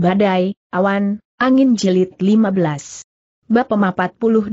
Badai, Awan, Angin Jilid 15. Bab 42.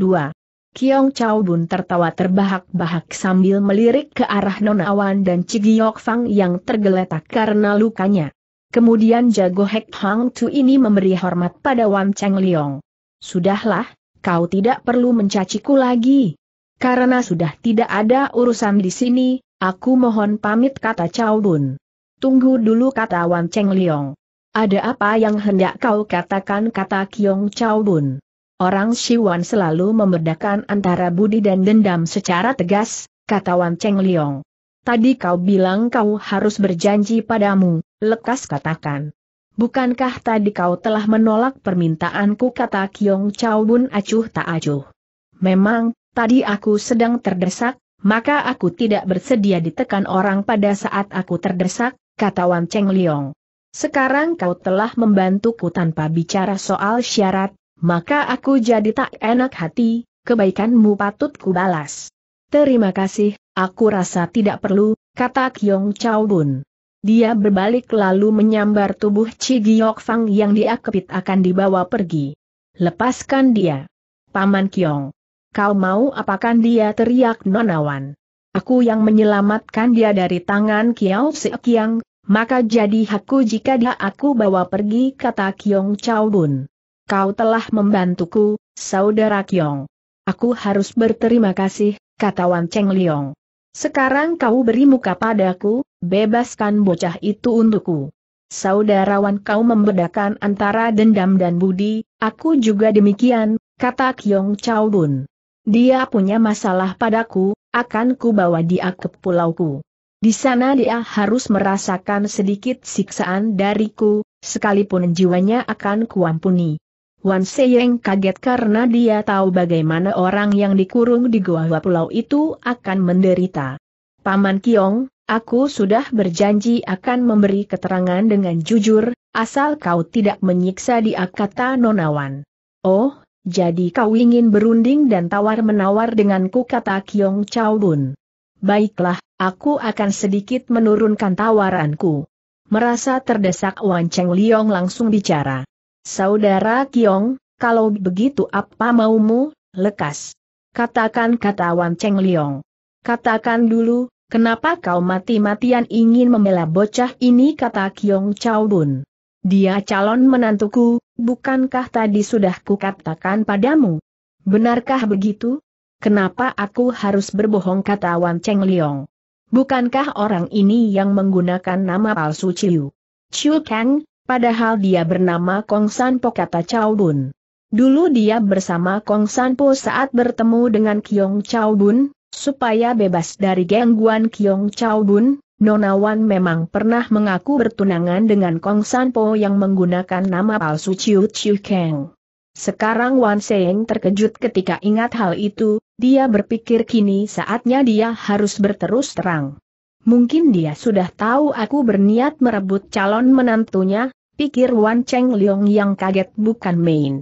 Kiong Chao Bun tertawa terbahak-bahak sambil melirik ke arah Nona Awan dan Cigiok Fang yang tergeletak karena lukanya. Kemudian jago Hek Hang Tu ini memberi hormat pada Wan Cheng Liong. Sudahlah, kau tidak perlu mencaciku lagi. Karena sudah tidak ada urusan di sini, aku mohon pamit kata Chao Bun. Tunggu dulu kata Wan Cheng Liong. Ada apa yang hendak kau katakan kata Kiong Chao Bun? Orang Siwan selalu membedakan antara budi dan dendam secara tegas, kata Wan Cheng Liong. Tadi kau bilang kau harus berjanji padamu, lekas katakan. Bukankah tadi kau telah menolak permintaanku kata Kiong Chao Bun acuh tak acuh. Memang, tadi aku sedang terdesak, maka aku tidak bersedia ditekan orang pada saat aku terdesak, kata Wan Cheng Liong. Sekarang kau telah membantuku tanpa bicara soal syarat, maka aku jadi tak enak hati, kebaikanmu patut kubalas. Terima kasih, aku rasa tidak perlu, kata Kyong Chao Bun. Dia berbalik lalu menyambar tubuh Chi Giok Fang yang dia kepit akan dibawa pergi. Lepaskan dia. Paman Kyong. Kau mau apakan dia teriak nonawan. Aku yang menyelamatkan dia dari tangan Kiao Yang, maka jadi hakku jika dia aku bawa pergi kata Kiong Chao Bun. Kau telah membantuku, saudara Kiong. Aku harus berterima kasih, kata Wan Cheng Liong. Sekarang kau beri muka padaku, bebaskan bocah itu untukku. Saudarawan kau membedakan antara dendam dan budi, aku juga demikian, kata Kyong Chao Bun. Dia punya masalah padaku, akan ku bawa dia ke pulauku. Di sana dia harus merasakan sedikit siksaan dariku, sekalipun jiwanya akan kuampuni. Wan Seyeng kaget karena dia tahu bagaimana orang yang dikurung di gua Pulau itu akan menderita. Paman Kiong, aku sudah berjanji akan memberi keterangan dengan jujur, asal kau tidak menyiksa di akata Nonawan. Oh, jadi kau ingin berunding dan tawar-menawar denganku kata Kiong Chao Bun. Baiklah, aku akan sedikit menurunkan tawaranku. Merasa terdesak Wan Cheng Liong langsung bicara. Saudara Kiong, kalau begitu apa maumu, lekas. Katakan kata Wan Cheng Liong. Katakan dulu, kenapa kau mati-matian ingin membela bocah ini kata Kiong Chao Bun. Dia calon menantuku, bukankah tadi sudah kukatakan padamu? Benarkah begitu? Kenapa aku harus berbohong kata Wan Cheng Liong? Bukankah orang ini yang menggunakan nama palsu Chiu? Chiu Kang, padahal dia bernama Kong San Po kata Chao Bun. Dulu dia bersama Kong San Po saat bertemu dengan Kiong Chao Bun, supaya bebas dari gangguan Kiong Chao Bun, Wan memang pernah mengaku bertunangan dengan Kong San Po yang menggunakan nama palsu Chiu Chiu Kang. Sekarang Wan Seng terkejut ketika ingat hal itu, dia berpikir kini saatnya dia harus berterus terang. Mungkin dia sudah tahu aku berniat merebut calon menantunya, pikir Wan Cheng Leong yang kaget bukan main.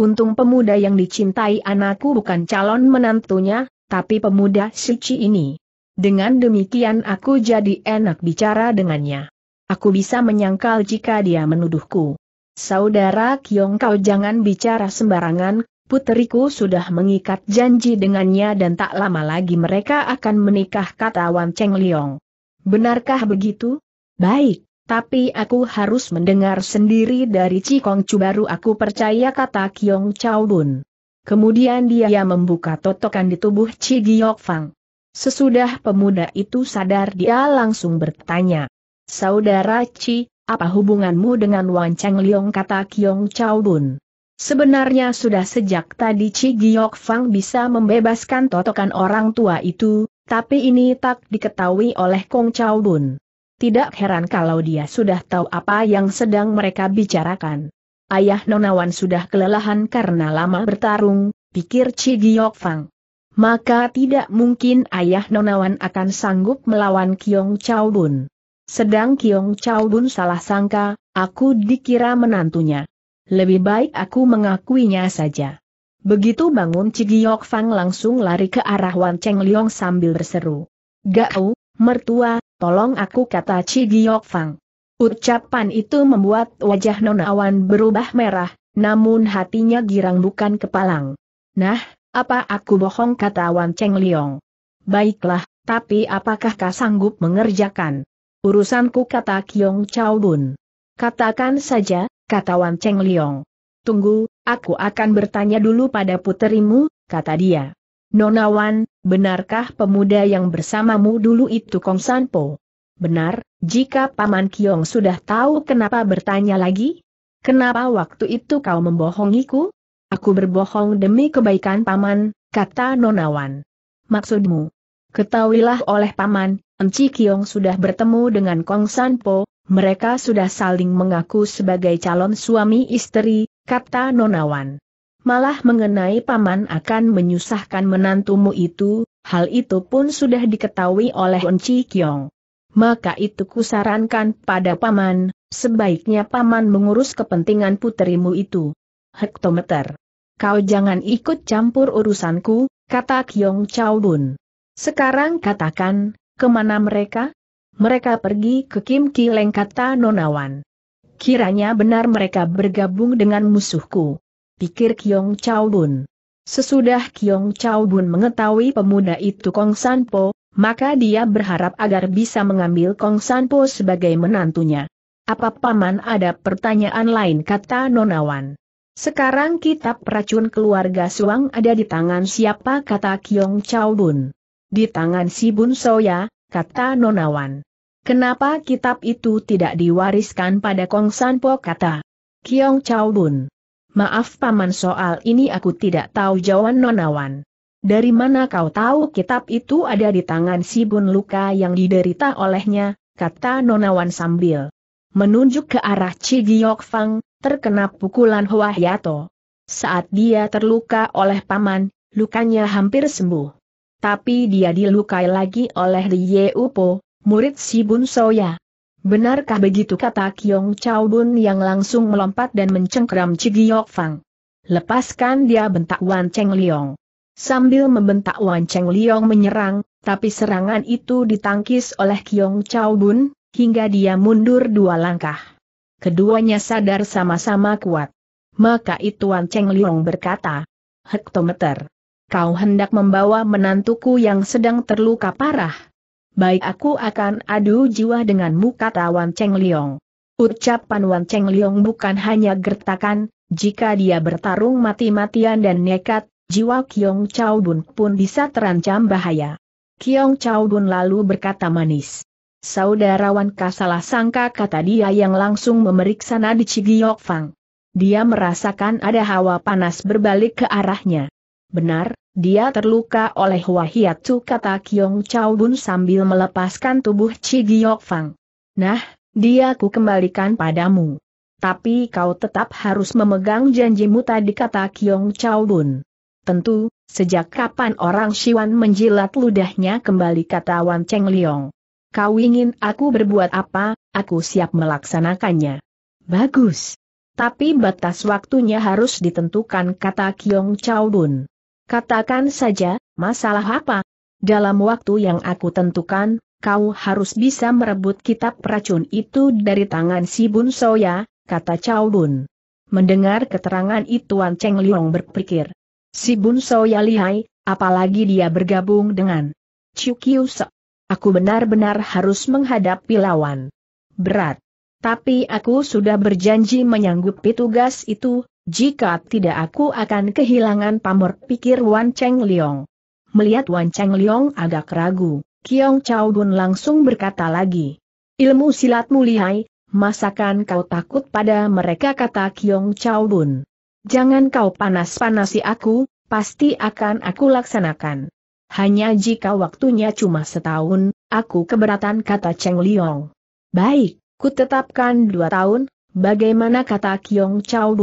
Untung pemuda yang dicintai anakku bukan calon menantunya, tapi pemuda suci ini. Dengan demikian aku jadi enak bicara dengannya. Aku bisa menyangkal jika dia menuduhku. Saudara Kiong kau jangan bicara sembarangan, puteriku sudah mengikat janji dengannya dan tak lama lagi mereka akan menikah kata Wan Cheng Liong. Benarkah begitu? Baik, tapi aku harus mendengar sendiri dari Cikong Chu baru aku percaya kata Kiong Chao Bun. Kemudian dia membuka totokan di tubuh Chi Giok Fang. Sesudah pemuda itu sadar dia langsung bertanya. Saudara Chi, apa hubunganmu dengan Wan Cheng Liong kata Kiong Chao Bun? Sebenarnya sudah sejak tadi Chi Giok Fang bisa membebaskan totokan orang tua itu, tapi ini tak diketahui oleh Kong Chao Bun. Tidak heran kalau dia sudah tahu apa yang sedang mereka bicarakan. Ayah Nonawan sudah kelelahan karena lama bertarung, pikir Chi Giok Fang. Maka tidak mungkin ayah Nonawan akan sanggup melawan Kiong Chao Bun. Sedang Kiong Chao Bun salah sangka, aku dikira menantunya. Lebih baik aku mengakuinya saja. Begitu bangun Cigiok Fang langsung lari ke arah Wan Cheng Liong sambil berseru. Gao, mertua, tolong aku kata Cigiok Fang. Ucapan itu membuat wajah Nona nonawan berubah merah, namun hatinya girang bukan kepalang. Nah, apa aku bohong kata Wan Cheng Liong. Baiklah, tapi apakah kau sanggup mengerjakan? Urusanku kata Kiong Chao Bun. Katakan saja, kata Wan Cheng Liong. Tunggu, aku akan bertanya dulu pada puterimu, kata dia. Nona Wan, benarkah pemuda yang bersamamu dulu itu Kong San Po? Benar, jika Paman Kiong sudah tahu kenapa bertanya lagi? Kenapa waktu itu kau membohongiku? Aku berbohong demi kebaikan Paman, kata Nonawan. Maksudmu? Ketahuilah oleh Paman, Enci Kiong sudah bertemu dengan Kong San Po, mereka sudah saling mengaku sebagai calon suami istri, kata Nonawan. Malah mengenai paman akan menyusahkan menantumu itu, hal itu pun sudah diketahui oleh Onci Kyong. Maka itu kusarankan pada paman, sebaiknya paman mengurus kepentingan puterimu itu. Hektometer. Kau jangan ikut campur urusanku, kata Kyong Chao Bun. Sekarang katakan, kemana mereka? mereka pergi ke Kim Kileng kata Nonawan. Kiranya benar mereka bergabung dengan musuhku. Pikir Kiong Chao Bun. Sesudah Kiong Chao Bun mengetahui pemuda itu Kong San Po, maka dia berharap agar bisa mengambil Kong San Po sebagai menantunya. Apa paman ada pertanyaan lain kata Nonawan. Sekarang kitab racun keluarga Suang ada di tangan siapa kata Kiong Chao Bun. Di tangan si Bun Soya, kata Nonawan. Kenapa kitab itu tidak diwariskan pada Kong San Po kata? Kiong Chao Bun. Maaf paman soal ini aku tidak tahu jawaban nonawan. Dari mana kau tahu kitab itu ada di tangan si Bun luka yang diderita olehnya, kata nonawan sambil menunjuk ke arah Cigiok Fang, terkena pukulan Hua Yato. Saat dia terluka oleh paman, lukanya hampir sembuh. Tapi dia dilukai lagi oleh Li Yeupo, murid si Bun Soya. Benarkah begitu kata Kiong Chao Bun yang langsung melompat dan mencengkram Cigiok Fang. Lepaskan dia bentak Wan Cheng Liong. Sambil membentak Wan Cheng Liong menyerang, tapi serangan itu ditangkis oleh Kiong Chao Bun, hingga dia mundur dua langkah. Keduanya sadar sama-sama kuat. Maka itu Wan Cheng Liong berkata, Hektometer, kau hendak membawa menantuku yang sedang terluka parah, baik aku akan adu jiwa denganmu kata Wan Cheng Liong. Ucapan Wan Cheng Liong bukan hanya gertakan, jika dia bertarung mati-matian dan nekat, jiwa Kiong Chao Bun pun bisa terancam bahaya. Kiong Chao Bun lalu berkata manis. Saudara Saudarawan kasalah sangka kata dia yang langsung memeriksa nadi Cigiok Fang. Dia merasakan ada hawa panas berbalik ke arahnya. Benar, dia terluka oleh Wahiatu kata Kiong Chao Bun sambil melepaskan tubuh Chi Giok Fang. Nah, dia ku kembalikan padamu. Tapi kau tetap harus memegang janjimu tadi kata Kiong Chao Bun. Tentu, sejak kapan orang Siwan menjilat ludahnya kembali kata Wan Cheng Liong. Kau ingin aku berbuat apa, aku siap melaksanakannya. Bagus. Tapi batas waktunya harus ditentukan kata Kiong Chao Bun. Katakan saja, masalah apa? Dalam waktu yang aku tentukan, kau harus bisa merebut kitab racun itu dari tangan si Bun Soya, kata Cao Bun. Mendengar keterangan itu Wan Cheng Liong berpikir. Si Bun Soya lihai, apalagi dia bergabung dengan Chiu Kiu Se. Aku benar-benar harus menghadapi lawan. Berat. Tapi aku sudah berjanji menyanggupi tugas itu, jika tidak aku akan kehilangan pamor pikir Wan Cheng Liong. Melihat Wan Cheng Liong agak ragu, Kiong Chao langsung berkata lagi. Ilmu silat lihai, masakan kau takut pada mereka kata Kiong Chao Jangan kau panas-panasi aku, pasti akan aku laksanakan. Hanya jika waktunya cuma setahun, aku keberatan kata Cheng Liong. Baik, ku tetapkan dua tahun, bagaimana kata Kiong Chao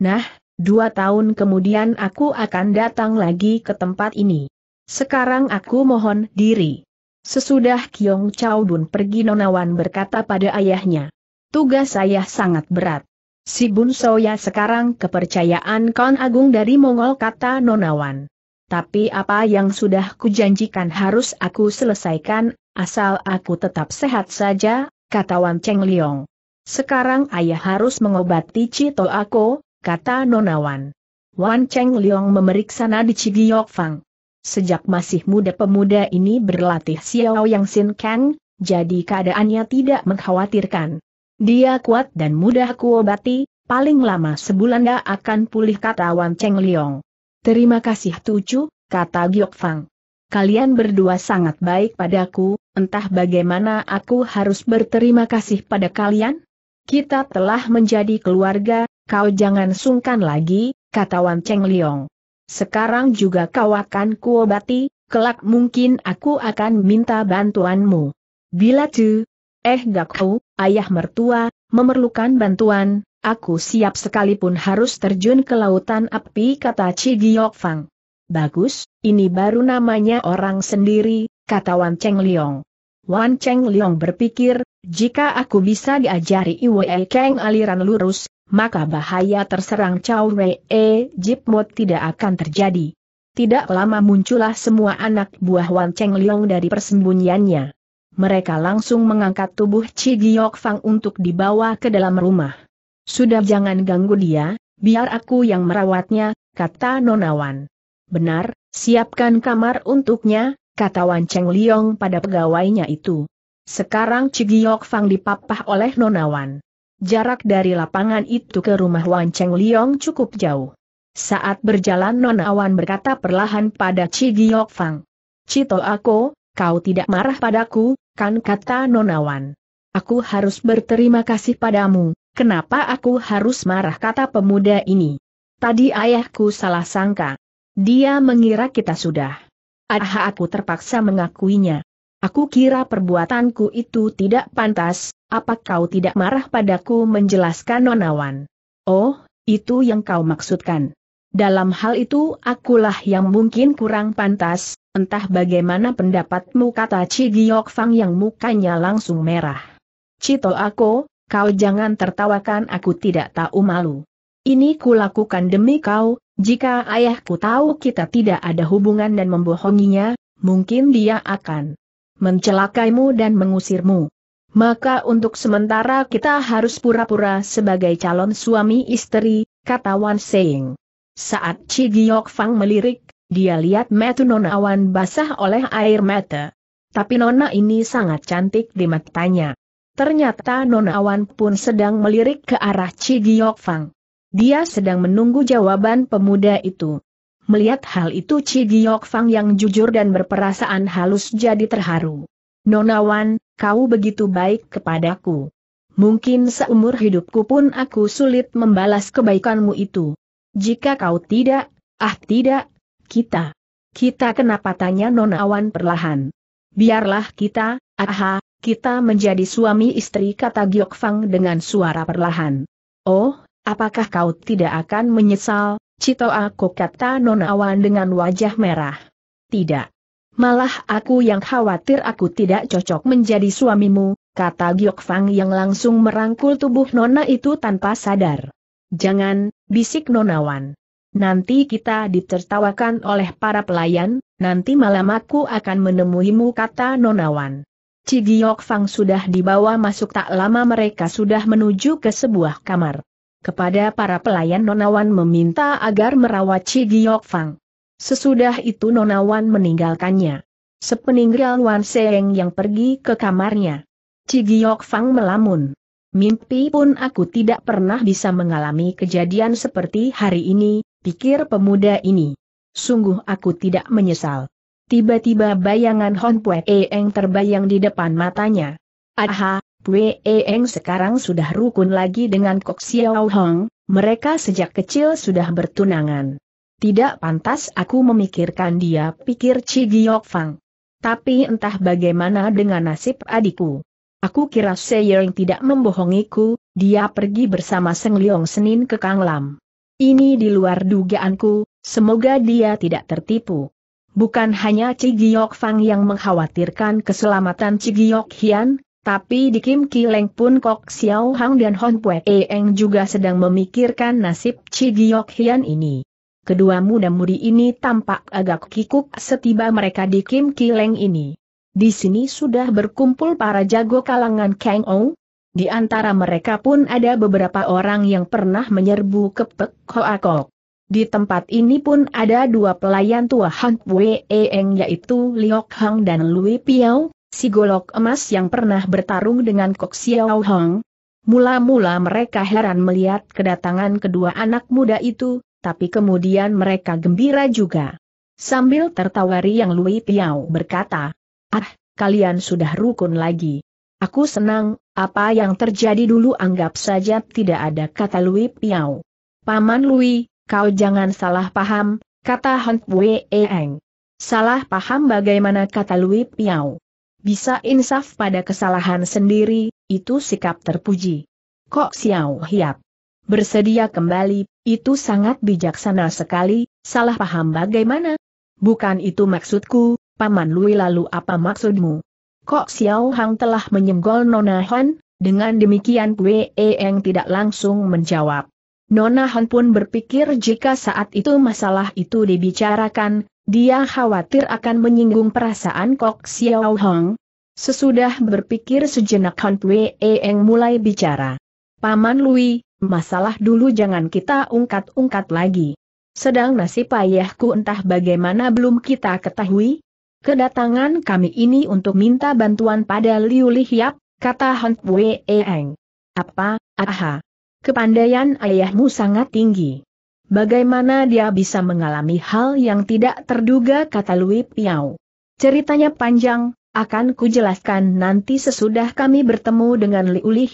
Nah, dua tahun kemudian aku akan datang lagi ke tempat ini. Sekarang aku mohon diri. Sesudah Kiong Chao Bun pergi Nonawan berkata pada ayahnya. Tugas saya sangat berat. Si Bun Soya sekarang kepercayaan Kon Agung dari Mongol kata Nonawan. Tapi apa yang sudah kujanjikan harus aku selesaikan, asal aku tetap sehat saja, kata Wan Cheng Liong. Sekarang ayah harus mengobati Cito aku, kata Nonawan. Wan Cheng Liong memeriksa nadi Cigiok Fang. Sejak masih muda pemuda ini berlatih Xiao Yang Sin Kang, jadi keadaannya tidak mengkhawatirkan. Dia kuat dan mudah kuobati, paling lama sebulan dia akan pulih kata Wan Cheng Liong. Terima kasih Tucu, kata Giok Fang. Kalian berdua sangat baik padaku, entah bagaimana aku harus berterima kasih pada kalian? Kita telah menjadi keluarga, Kau jangan sungkan lagi, kata Wan Cheng Liong. Sekarang juga kau akan kuobati, kelak mungkin aku akan minta bantuanmu. Bila tu, eh gak kau, ayah mertua, memerlukan bantuan, aku siap sekalipun harus terjun ke lautan api kata Chi Giok Fang. Bagus, ini baru namanya orang sendiri, kata Wan Cheng Liong. Wan Cheng Liong berpikir, jika aku bisa diajari Iwe Keng aliran lurus, maka bahaya terserang Chow Rei e, eh, Mo tidak akan terjadi. Tidak lama muncullah semua anak buah Wan Cheng Liong dari persembunyiannya. Mereka langsung mengangkat tubuh Chi Giok Fang untuk dibawa ke dalam rumah. Sudah jangan ganggu dia, biar aku yang merawatnya, kata Nonawan. Benar, siapkan kamar untuknya, kata Wan Cheng Liong pada pegawainya itu. Sekarang Giok Fang dipapah oleh Nonawan. Jarak dari lapangan itu ke rumah Wan Cheng Liong cukup jauh. Saat berjalan Non Awan berkata perlahan pada Chi Giok Fang. Cito aku, kau tidak marah padaku, kan kata Non Awan. Aku harus berterima kasih padamu, kenapa aku harus marah kata pemuda ini. Tadi ayahku salah sangka. Dia mengira kita sudah. Aha aku terpaksa mengakuinya. Aku kira perbuatanku itu tidak pantas, apa kau tidak marah padaku menjelaskan nonawan? Oh, itu yang kau maksudkan. Dalam hal itu akulah yang mungkin kurang pantas, entah bagaimana pendapatmu kata Ci Fang yang mukanya langsung merah. Cito aku, kau jangan tertawakan aku tidak tahu malu. Ini kulakukan demi kau, jika ayahku tahu kita tidak ada hubungan dan membohonginya, mungkin dia akan mencelakaimu dan mengusirmu. Maka untuk sementara kita harus pura-pura sebagai calon suami istri, kata Wan Seng. Saat Chi Giok Fang melirik, dia lihat metu nona awan basah oleh air mata. Tapi nona ini sangat cantik di matanya. Ternyata nona awan pun sedang melirik ke arah Chi Giok Fang. Dia sedang menunggu jawaban pemuda itu. Melihat hal itu Chi Giok Fang yang jujur dan berperasaan halus jadi terharu. Nonawan, kau begitu baik kepadaku. Mungkin seumur hidupku pun aku sulit membalas kebaikanmu itu. Jika kau tidak, ah tidak, kita. Kita kenapa tanya Nonawan perlahan. Biarlah kita, aha, kita menjadi suami istri kata Giok Fang dengan suara perlahan. Oh, apakah kau tidak akan menyesal? Cito aku kata nonawan dengan wajah merah. Tidak. Malah aku yang khawatir aku tidak cocok menjadi suamimu, kata Giok Fang yang langsung merangkul tubuh nona itu tanpa sadar. Jangan, bisik nonawan. Nanti kita ditertawakan oleh para pelayan, nanti malam aku akan menemuimu kata nonawan. Cigiok Fang sudah dibawa masuk tak lama mereka sudah menuju ke sebuah kamar kepada para pelayan Nonawan meminta agar merawat Chi Giok Fang. Sesudah itu Nonawan meninggalkannya. Sepeninggal Wan Seng yang pergi ke kamarnya. Chi Giok Fang melamun. Mimpi pun aku tidak pernah bisa mengalami kejadian seperti hari ini, pikir pemuda ini. Sungguh aku tidak menyesal. Tiba-tiba bayangan Hon Pue Eng terbayang di depan matanya. Aha, Weng sekarang sudah rukun lagi dengan Kok Xiao Hong, mereka sejak kecil sudah bertunangan. Tidak pantas aku memikirkan dia, pikir Chi Giok Fang. Tapi entah bagaimana dengan nasib adikku. Aku kira Seyering tidak membohongiku, dia pergi bersama Seng Leong Senin ke Kang Lam. Ini di luar dugaanku, semoga dia tidak tertipu. Bukan hanya Cigiok Fang yang mengkhawatirkan keselamatan Cigiok Hian, tapi di Kim Leng pun Kok Xiao Hang dan Hon Pue Eng juga sedang memikirkan nasib Chi Giok Hian ini. Kedua muda-mudi ini tampak agak kikuk setiba mereka di Kim Leng ini. Di sini sudah berkumpul para jago kalangan Kang Ou. Di antara mereka pun ada beberapa orang yang pernah menyerbu ke Pek Hoa Kok. Di tempat ini pun ada dua pelayan tua Han Pue Eng yaitu Liok Hang dan Lui Piao, si golok emas yang pernah bertarung dengan Kok Xiao Hong. Mula-mula mereka heran melihat kedatangan kedua anak muda itu, tapi kemudian mereka gembira juga. Sambil tertawa Yang Lui Piao berkata, Ah, kalian sudah rukun lagi. Aku senang, apa yang terjadi dulu anggap saja tidak ada kata Lui Piao. Paman Lui, kau jangan salah paham, kata Hong Wei Eng. Salah paham bagaimana kata Lui Piao. Bisa insaf pada kesalahan sendiri, itu sikap terpuji. Kok Xiao Hiap bersedia kembali, itu sangat bijaksana sekali, salah paham bagaimana? Bukan itu maksudku, Paman Lui lalu apa maksudmu? Kok Xiao Hang telah menyenggol Nona Han, dengan demikian Kue Eng tidak langsung menjawab. Nona Han pun berpikir jika saat itu masalah itu dibicarakan, dia khawatir akan menyinggung perasaan Kok Xiao Hong. Sesudah berpikir sejenak Han Pue Eng mulai bicara. Paman Lui, masalah dulu jangan kita ungkat-ungkat lagi. Sedang nasib ayahku entah bagaimana belum kita ketahui. Kedatangan kami ini untuk minta bantuan pada Liu Lihyap, kata Han Pue Eng. Apa, aha. Kepandaian ayahmu sangat tinggi. Bagaimana dia bisa mengalami hal yang tidak terduga kata Lui Piao. Ceritanya panjang, akan kujelaskan nanti sesudah kami bertemu dengan Liu Li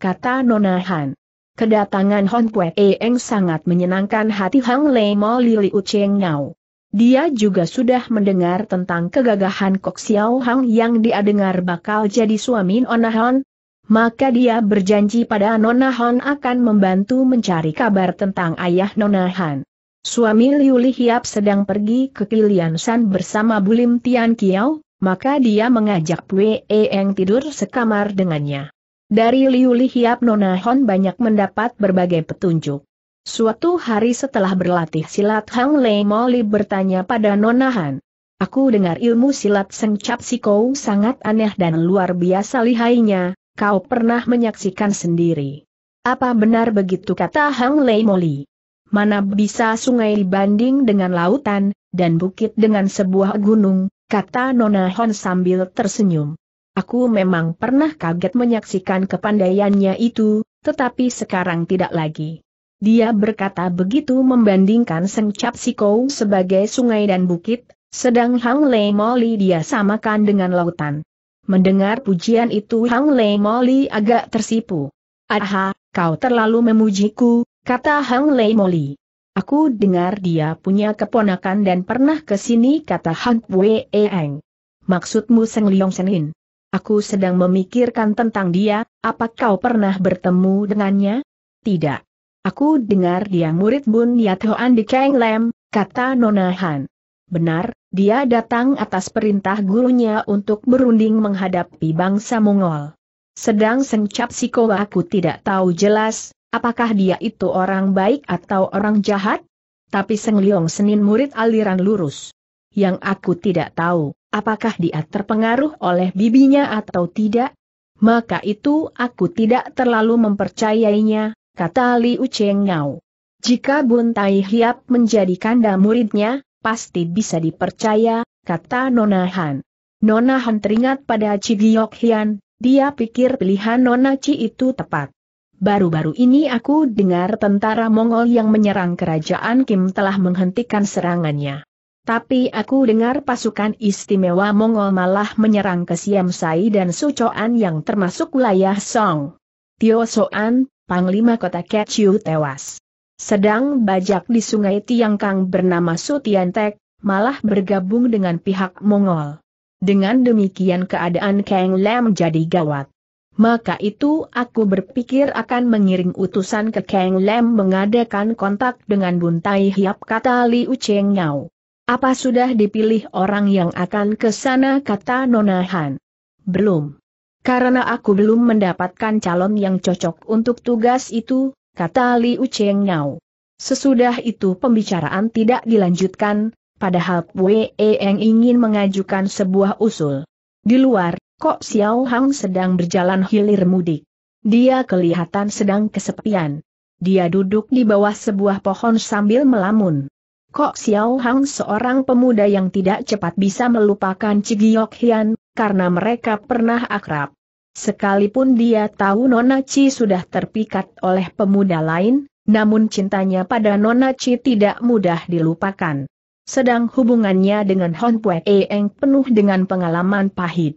kata Nona Han. Kedatangan Hon Kue Eng sangat menyenangkan hati Hang Lei Mo Li Liu Cheng Ngao. Dia juga sudah mendengar tentang kegagahan Kok Xiao Hang yang dia dengar bakal jadi suami Nona Han, maka dia berjanji pada Nona Han akan membantu mencari kabar tentang ayah Nona Han. Suami Liu Li sedang pergi ke Kilian San bersama Bulim Tian Kiao, maka dia mengajak Wei Eng tidur sekamar dengannya. Dari Liu Li Hiap Nona Han banyak mendapat berbagai petunjuk. Suatu hari setelah berlatih silat Hang Lei Moli bertanya pada Nona Han. Aku dengar ilmu silat sengcap siko sangat aneh dan luar biasa lihainya, kau pernah menyaksikan sendiri. Apa benar begitu kata Hang Lei Moli? Mana bisa sungai dibanding dengan lautan, dan bukit dengan sebuah gunung, kata Nona Hon sambil tersenyum. Aku memang pernah kaget menyaksikan kepandaiannya itu, tetapi sekarang tidak lagi. Dia berkata begitu membandingkan Seng Cap Sikou sebagai sungai dan bukit, sedang Hang Lei Moli dia samakan dengan lautan. Mendengar pujian itu Hang Lei Moli agak tersipu. Aha, kau terlalu memujiku, kata Hang Lei Moli. Aku dengar dia punya keponakan dan pernah ke sini kata Hang Wei Eng. Maksudmu Seng Leong Senin? Aku sedang memikirkan tentang dia, apa kau pernah bertemu dengannya? Tidak. Aku dengar dia murid Bun Yat Hoan di Kang Lem, kata Nona Han. Benar, dia datang atas perintah gurunya untuk berunding menghadapi bangsa Mongol. Sedang sengcap Siko aku tidak tahu jelas, apakah dia itu orang baik atau orang jahat? Tapi Seng Leong Senin murid aliran lurus. Yang aku tidak tahu, apakah dia terpengaruh oleh bibinya atau tidak? Maka itu aku tidak terlalu mempercayainya, kata Li Ucheng Ngau. Jika Bun Tai Hiap menjadi kanda muridnya, pasti bisa dipercaya, kata Nona Han. Nona Han teringat pada Ci Hian, dia pikir pilihan Nona Ci itu tepat. Baru-baru ini aku dengar tentara Mongol yang menyerang kerajaan Kim telah menghentikan serangannya. Tapi aku dengar pasukan istimewa Mongol malah menyerang ke Siam Sai dan Sucoan yang termasuk wilayah Song. Tio Soan, Panglima Kota Kechiu tewas. Sedang bajak di sungai Tiangkang bernama Sutiantek, malah bergabung dengan pihak Mongol. Dengan demikian keadaan Kang Lam jadi gawat. Maka itu aku berpikir akan mengiring utusan ke Kang Lam mengadakan kontak dengan Buntai Hiap kata Liu Cheng Apa sudah dipilih orang yang akan ke sana kata Nona Han? Belum. Karena aku belum mendapatkan calon yang cocok untuk tugas itu, kata Li Ucheng Yao. Sesudah itu pembicaraan tidak dilanjutkan, padahal Wei Eng ingin mengajukan sebuah usul. Di luar, Kok Xiao Hang sedang berjalan hilir mudik. Dia kelihatan sedang kesepian. Dia duduk di bawah sebuah pohon sambil melamun. Kok Xiao Hang seorang pemuda yang tidak cepat bisa melupakan Cigiok Hian, karena mereka pernah akrab. Sekalipun dia tahu Nona Chi sudah terpikat oleh pemuda lain, namun cintanya pada Nona Chi tidak mudah dilupakan. Sedang hubungannya dengan Hon Pue Eng penuh dengan pengalaman pahit.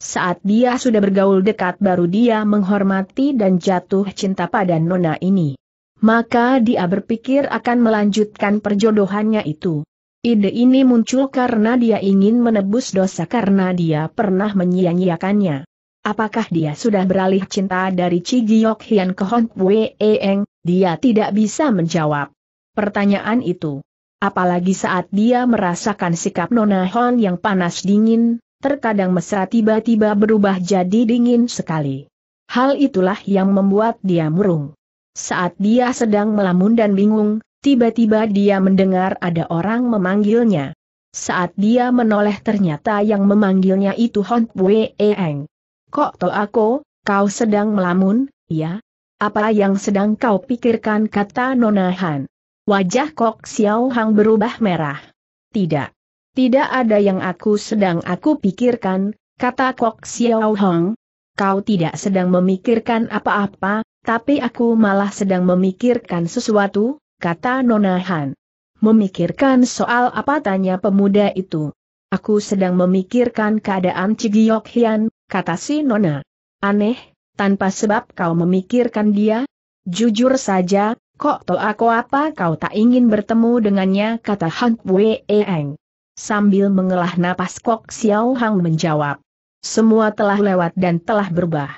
Saat dia sudah bergaul dekat baru dia menghormati dan jatuh cinta pada Nona ini. Maka dia berpikir akan melanjutkan perjodohannya itu. Ide ini muncul karena dia ingin menebus dosa karena dia pernah menyia-nyiakannya apakah dia sudah beralih cinta dari Cigiok Hian ke Hon Pue Eng, dia tidak bisa menjawab. Pertanyaan itu. Apalagi saat dia merasakan sikap Nona Hon yang panas dingin, terkadang mesra tiba-tiba berubah jadi dingin sekali. Hal itulah yang membuat dia murung. Saat dia sedang melamun dan bingung, tiba-tiba dia mendengar ada orang memanggilnya. Saat dia menoleh ternyata yang memanggilnya itu Hon Pue Eng. Kok to aku, kau sedang melamun, ya? Apa yang sedang kau pikirkan kata Nonahan. Wajah Kok Xiao Hang berubah merah. Tidak. Tidak ada yang aku sedang aku pikirkan, kata Kok Xiao Hang. Kau tidak sedang memikirkan apa-apa, tapi aku malah sedang memikirkan sesuatu, kata Nonahan. Memikirkan soal apa tanya pemuda itu. Aku sedang memikirkan keadaan Cigiok Hian, kata si Nona. Aneh, tanpa sebab kau memikirkan dia? Jujur saja, kok to aku apa kau tak ingin bertemu dengannya kata Han Wei Eng. Sambil mengelah napas Kok Xiao Hang menjawab. Semua telah lewat dan telah berubah.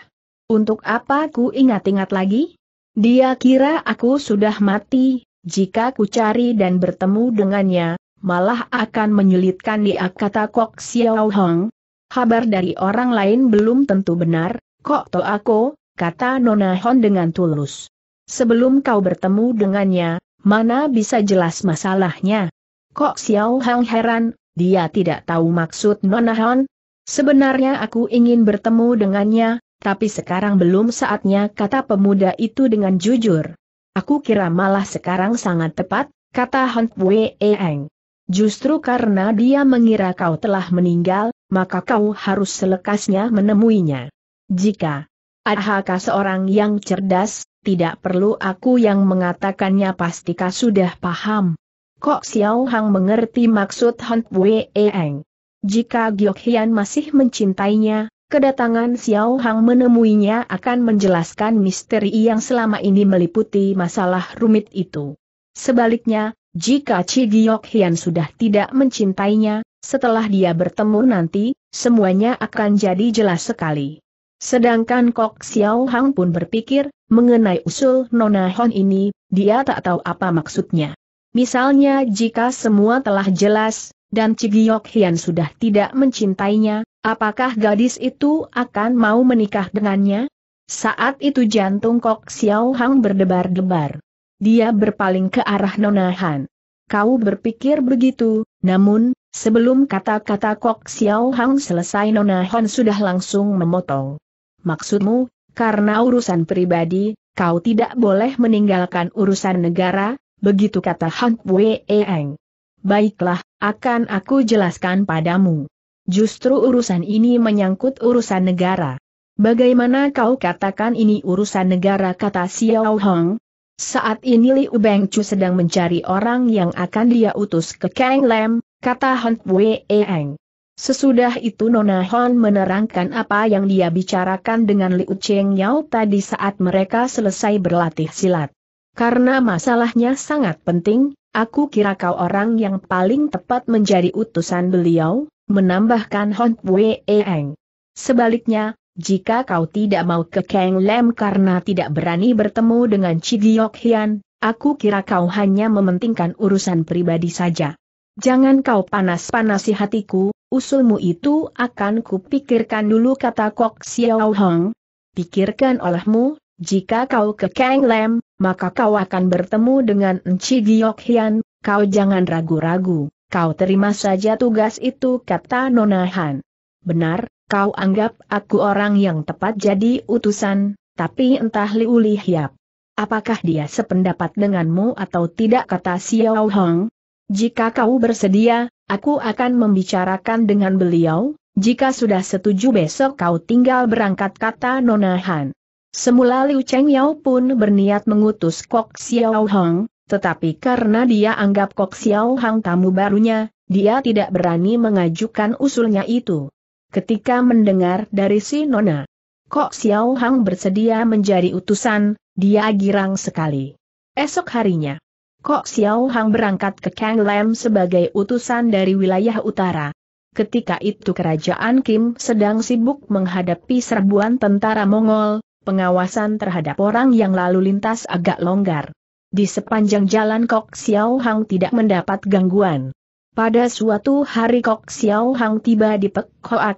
Untuk apa ku ingat-ingat lagi? Dia kira aku sudah mati, jika ku cari dan bertemu dengannya, malah akan menyulitkan dia kata Kok Xiao Hang. Habar dari orang lain belum tentu benar, kok to aku, kata Nona Hon dengan tulus. Sebelum kau bertemu dengannya, mana bisa jelas masalahnya? Kok Xiao Hang heran, dia tidak tahu maksud Nona Hon? Sebenarnya aku ingin bertemu dengannya, tapi sekarang belum saatnya kata pemuda itu dengan jujur. Aku kira malah sekarang sangat tepat, kata Hon Pue Eng. Justru karena dia mengira kau telah meninggal, maka kau harus selekasnya menemuinya. Jika Adhaka seorang yang cerdas, tidak perlu aku yang mengatakannya pastika sudah paham. Kok Xiao Hang mengerti maksud Han Wei Eng. Jika Giok Hian masih mencintainya, kedatangan Xiao Hang menemuinya akan menjelaskan misteri yang selama ini meliputi masalah rumit itu. Sebaliknya, jika Chi Giok Hian sudah tidak mencintainya, setelah dia bertemu nanti, semuanya akan jadi jelas sekali. Sedangkan Kok Xiao Hang pun berpikir, mengenai usul Nona Hon ini, dia tak tahu apa maksudnya. Misalnya jika semua telah jelas, dan Cigiyok Hian sudah tidak mencintainya, apakah gadis itu akan mau menikah dengannya? Saat itu jantung Kok Xiao Hang berdebar-debar. Dia berpaling ke arah Nona Han. Kau berpikir begitu, namun, Sebelum kata-kata Kok Xiao Hang selesai Nona Hon sudah langsung memotong. Maksudmu, karena urusan pribadi, kau tidak boleh meninggalkan urusan negara, begitu kata Han Wei Eng. Baiklah, akan aku jelaskan padamu. Justru urusan ini menyangkut urusan negara. Bagaimana kau katakan ini urusan negara kata Xiao Hong? Saat ini Liu Ubeng sedang mencari orang yang akan dia utus ke Kang Lam, kata Hon Wei Eng. Sesudah itu Nona Hon menerangkan apa yang dia bicarakan dengan Liu Cheng Yao tadi saat mereka selesai berlatih silat. Karena masalahnya sangat penting, aku kira kau orang yang paling tepat menjadi utusan beliau, menambahkan Hon Wei Eng. Sebaliknya, jika kau tidak mau ke Kang Lem karena tidak berani bertemu dengan Giok Hian, aku kira kau hanya mementingkan urusan pribadi saja. Jangan kau panas-panasi hatiku, usulmu itu akan kupikirkan dulu kata Kok Xiao Hong. Pikirkan olehmu, jika kau ke Kang Lam, maka kau akan bertemu dengan Enci Giok Hian, kau jangan ragu-ragu, kau terima saja tugas itu kata Nona Han. Benar, kau anggap aku orang yang tepat jadi utusan, tapi entah Liu Apakah dia sependapat denganmu atau tidak kata Xiao Hong, jika kau bersedia, aku akan membicarakan dengan beliau, jika sudah setuju besok kau tinggal berangkat kata Nona Han. Semula Liu Cheng Yao pun berniat mengutus Kok Xiao Hong, tetapi karena dia anggap Kok Xiao Hong tamu barunya, dia tidak berani mengajukan usulnya itu. Ketika mendengar dari si Nona, Kok Xiao Hang bersedia menjadi utusan, dia girang sekali. Esok harinya, Kok Xiao Hang berangkat ke Kang Lam sebagai utusan dari wilayah utara. Ketika itu kerajaan Kim sedang sibuk menghadapi serbuan tentara Mongol, pengawasan terhadap orang yang lalu lintas agak longgar. Di sepanjang jalan Kok Xiao Hang tidak mendapat gangguan. Pada suatu hari Kok Xiao Hang tiba di Pek Hoa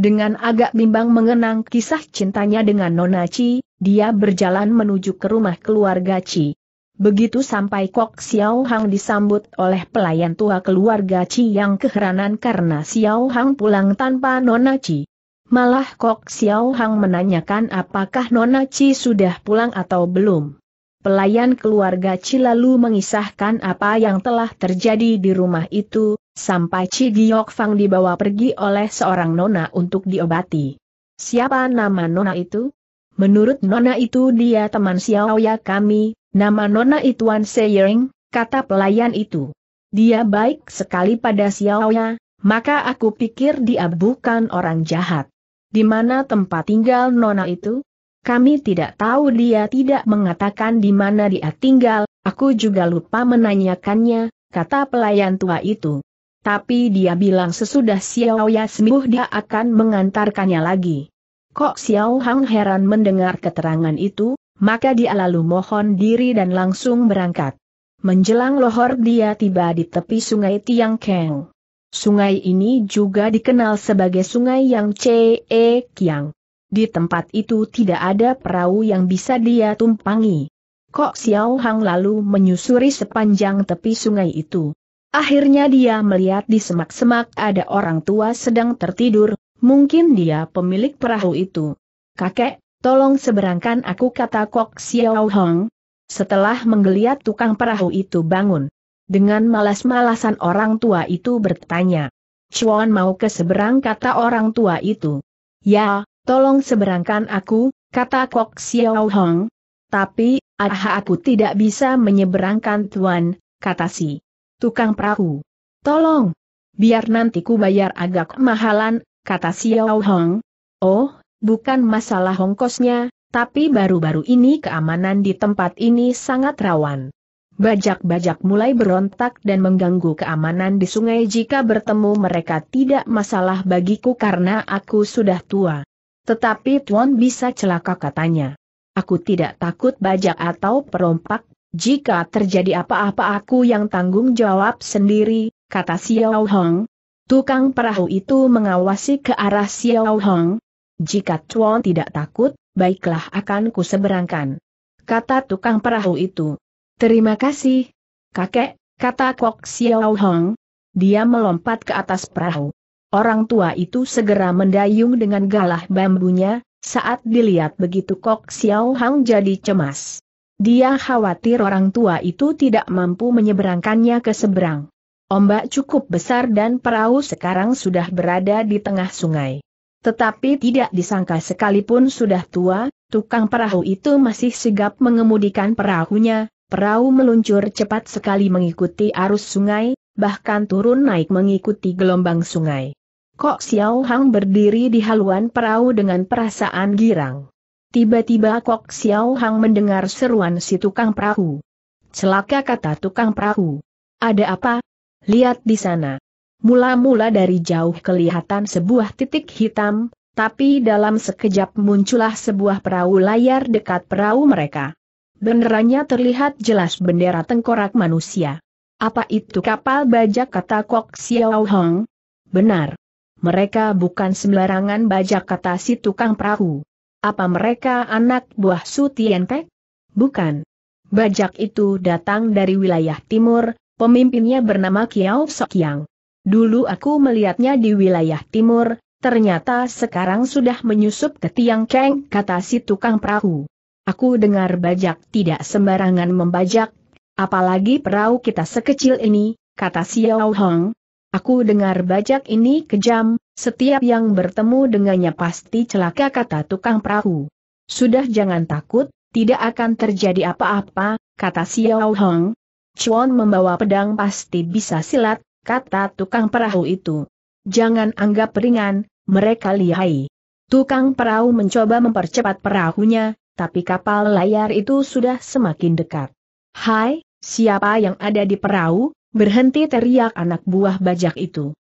Dengan agak bimbang mengenang kisah cintanya dengan Nona Chi, dia berjalan menuju ke rumah keluarga Chi. Begitu sampai Kok Xiao Hang disambut oleh pelayan tua keluarga Ci yang keheranan karena Xiao Hang pulang tanpa Nona Ci. Malah Kok Xiao Hang menanyakan apakah Nona Ci sudah pulang atau belum. Pelayan keluarga Ci lalu mengisahkan apa yang telah terjadi di rumah itu, sampai Ci Giok Fang dibawa pergi oleh seorang nona untuk diobati. Siapa nama nona itu? Menurut nona itu dia teman Xiao Ya kami, Nama Nona Ituan Seiring, kata pelayan itu. Dia baik sekali pada Xiaoya, maka aku pikir dia bukan orang jahat. Di mana tempat tinggal Nona itu? Kami tidak tahu dia tidak mengatakan di mana dia tinggal, aku juga lupa menanyakannya, kata pelayan tua itu. Tapi dia bilang sesudah Xiaoya sembuh dia akan mengantarkannya lagi. Kok Xiao Hang heran mendengar keterangan itu, maka dia lalu mohon diri dan langsung berangkat. Menjelang lohor dia tiba di tepi sungai Tiang Keng. Sungai ini juga dikenal sebagai sungai yang Chee Kiang. Di tempat itu tidak ada perahu yang bisa dia tumpangi. Kok Xiao Hang lalu menyusuri sepanjang tepi sungai itu. Akhirnya dia melihat di semak-semak ada orang tua sedang tertidur, mungkin dia pemilik perahu itu. Kakek, Tolong seberangkan aku kata Kok Xiao Hong. Setelah menggeliat tukang perahu itu bangun. Dengan malas-malasan orang tua itu bertanya. Chuan mau ke seberang kata orang tua itu. Ya, tolong seberangkan aku, kata Kok Xiao Hong. Tapi, aha aku tidak bisa menyeberangkan tuan, kata si tukang perahu. Tolong, biar nanti ku bayar agak mahalan, kata Xiao Hong. Oh, bukan masalah hongkosnya, tapi baru-baru ini keamanan di tempat ini sangat rawan. Bajak-bajak mulai berontak dan mengganggu keamanan di sungai jika bertemu mereka tidak masalah bagiku karena aku sudah tua. Tetapi Tuan bisa celaka katanya. Aku tidak takut bajak atau perompak, jika terjadi apa-apa aku yang tanggung jawab sendiri, kata Xiao Hong. Tukang perahu itu mengawasi ke arah Xiao Hong, jika Chuan tidak takut, baiklah akan ku seberangkan. Kata tukang perahu itu. Terima kasih. Kakek, kata Kok Xiao Hong. Dia melompat ke atas perahu. Orang tua itu segera mendayung dengan galah bambunya, saat dilihat begitu Kok Xiao Hong jadi cemas. Dia khawatir orang tua itu tidak mampu menyeberangkannya ke seberang. Ombak cukup besar dan perahu sekarang sudah berada di tengah sungai. Tetapi tidak disangka sekalipun sudah tua, tukang perahu itu masih sigap mengemudikan perahunya, perahu meluncur cepat sekali mengikuti arus sungai, bahkan turun naik mengikuti gelombang sungai. Kok Xiao Hang berdiri di haluan perahu dengan perasaan girang. Tiba-tiba Kok Xiao Hang mendengar seruan si tukang perahu. Celaka kata tukang perahu. Ada apa? Lihat di sana. Mula-mula dari jauh kelihatan sebuah titik hitam, tapi dalam sekejap muncullah sebuah perahu layar dekat perahu mereka. Benderanya terlihat jelas bendera tengkorak manusia. Apa itu kapal bajak kata Kok Xiao Hong? Benar. Mereka bukan sembarangan bajak kata si tukang perahu. Apa mereka anak buah Su Pek? Bukan. Bajak itu datang dari wilayah timur, pemimpinnya bernama Kiao Sok Yang. Dulu aku melihatnya di wilayah timur, ternyata sekarang sudah menyusup ke Tiang Keng, kata si tukang perahu. Aku dengar bajak tidak sembarangan membajak, apalagi perahu kita sekecil ini, kata Xiao Hong. Aku dengar bajak ini kejam, setiap yang bertemu dengannya pasti celaka kata tukang perahu. Sudah jangan takut, tidak akan terjadi apa-apa, kata Xiao Hong. Chuan membawa pedang pasti bisa silat, kata tukang perahu itu. Jangan anggap ringan, mereka lihai. Tukang perahu mencoba mempercepat perahunya, tapi kapal layar itu sudah semakin dekat. Hai, siapa yang ada di perahu? Berhenti teriak anak buah bajak itu.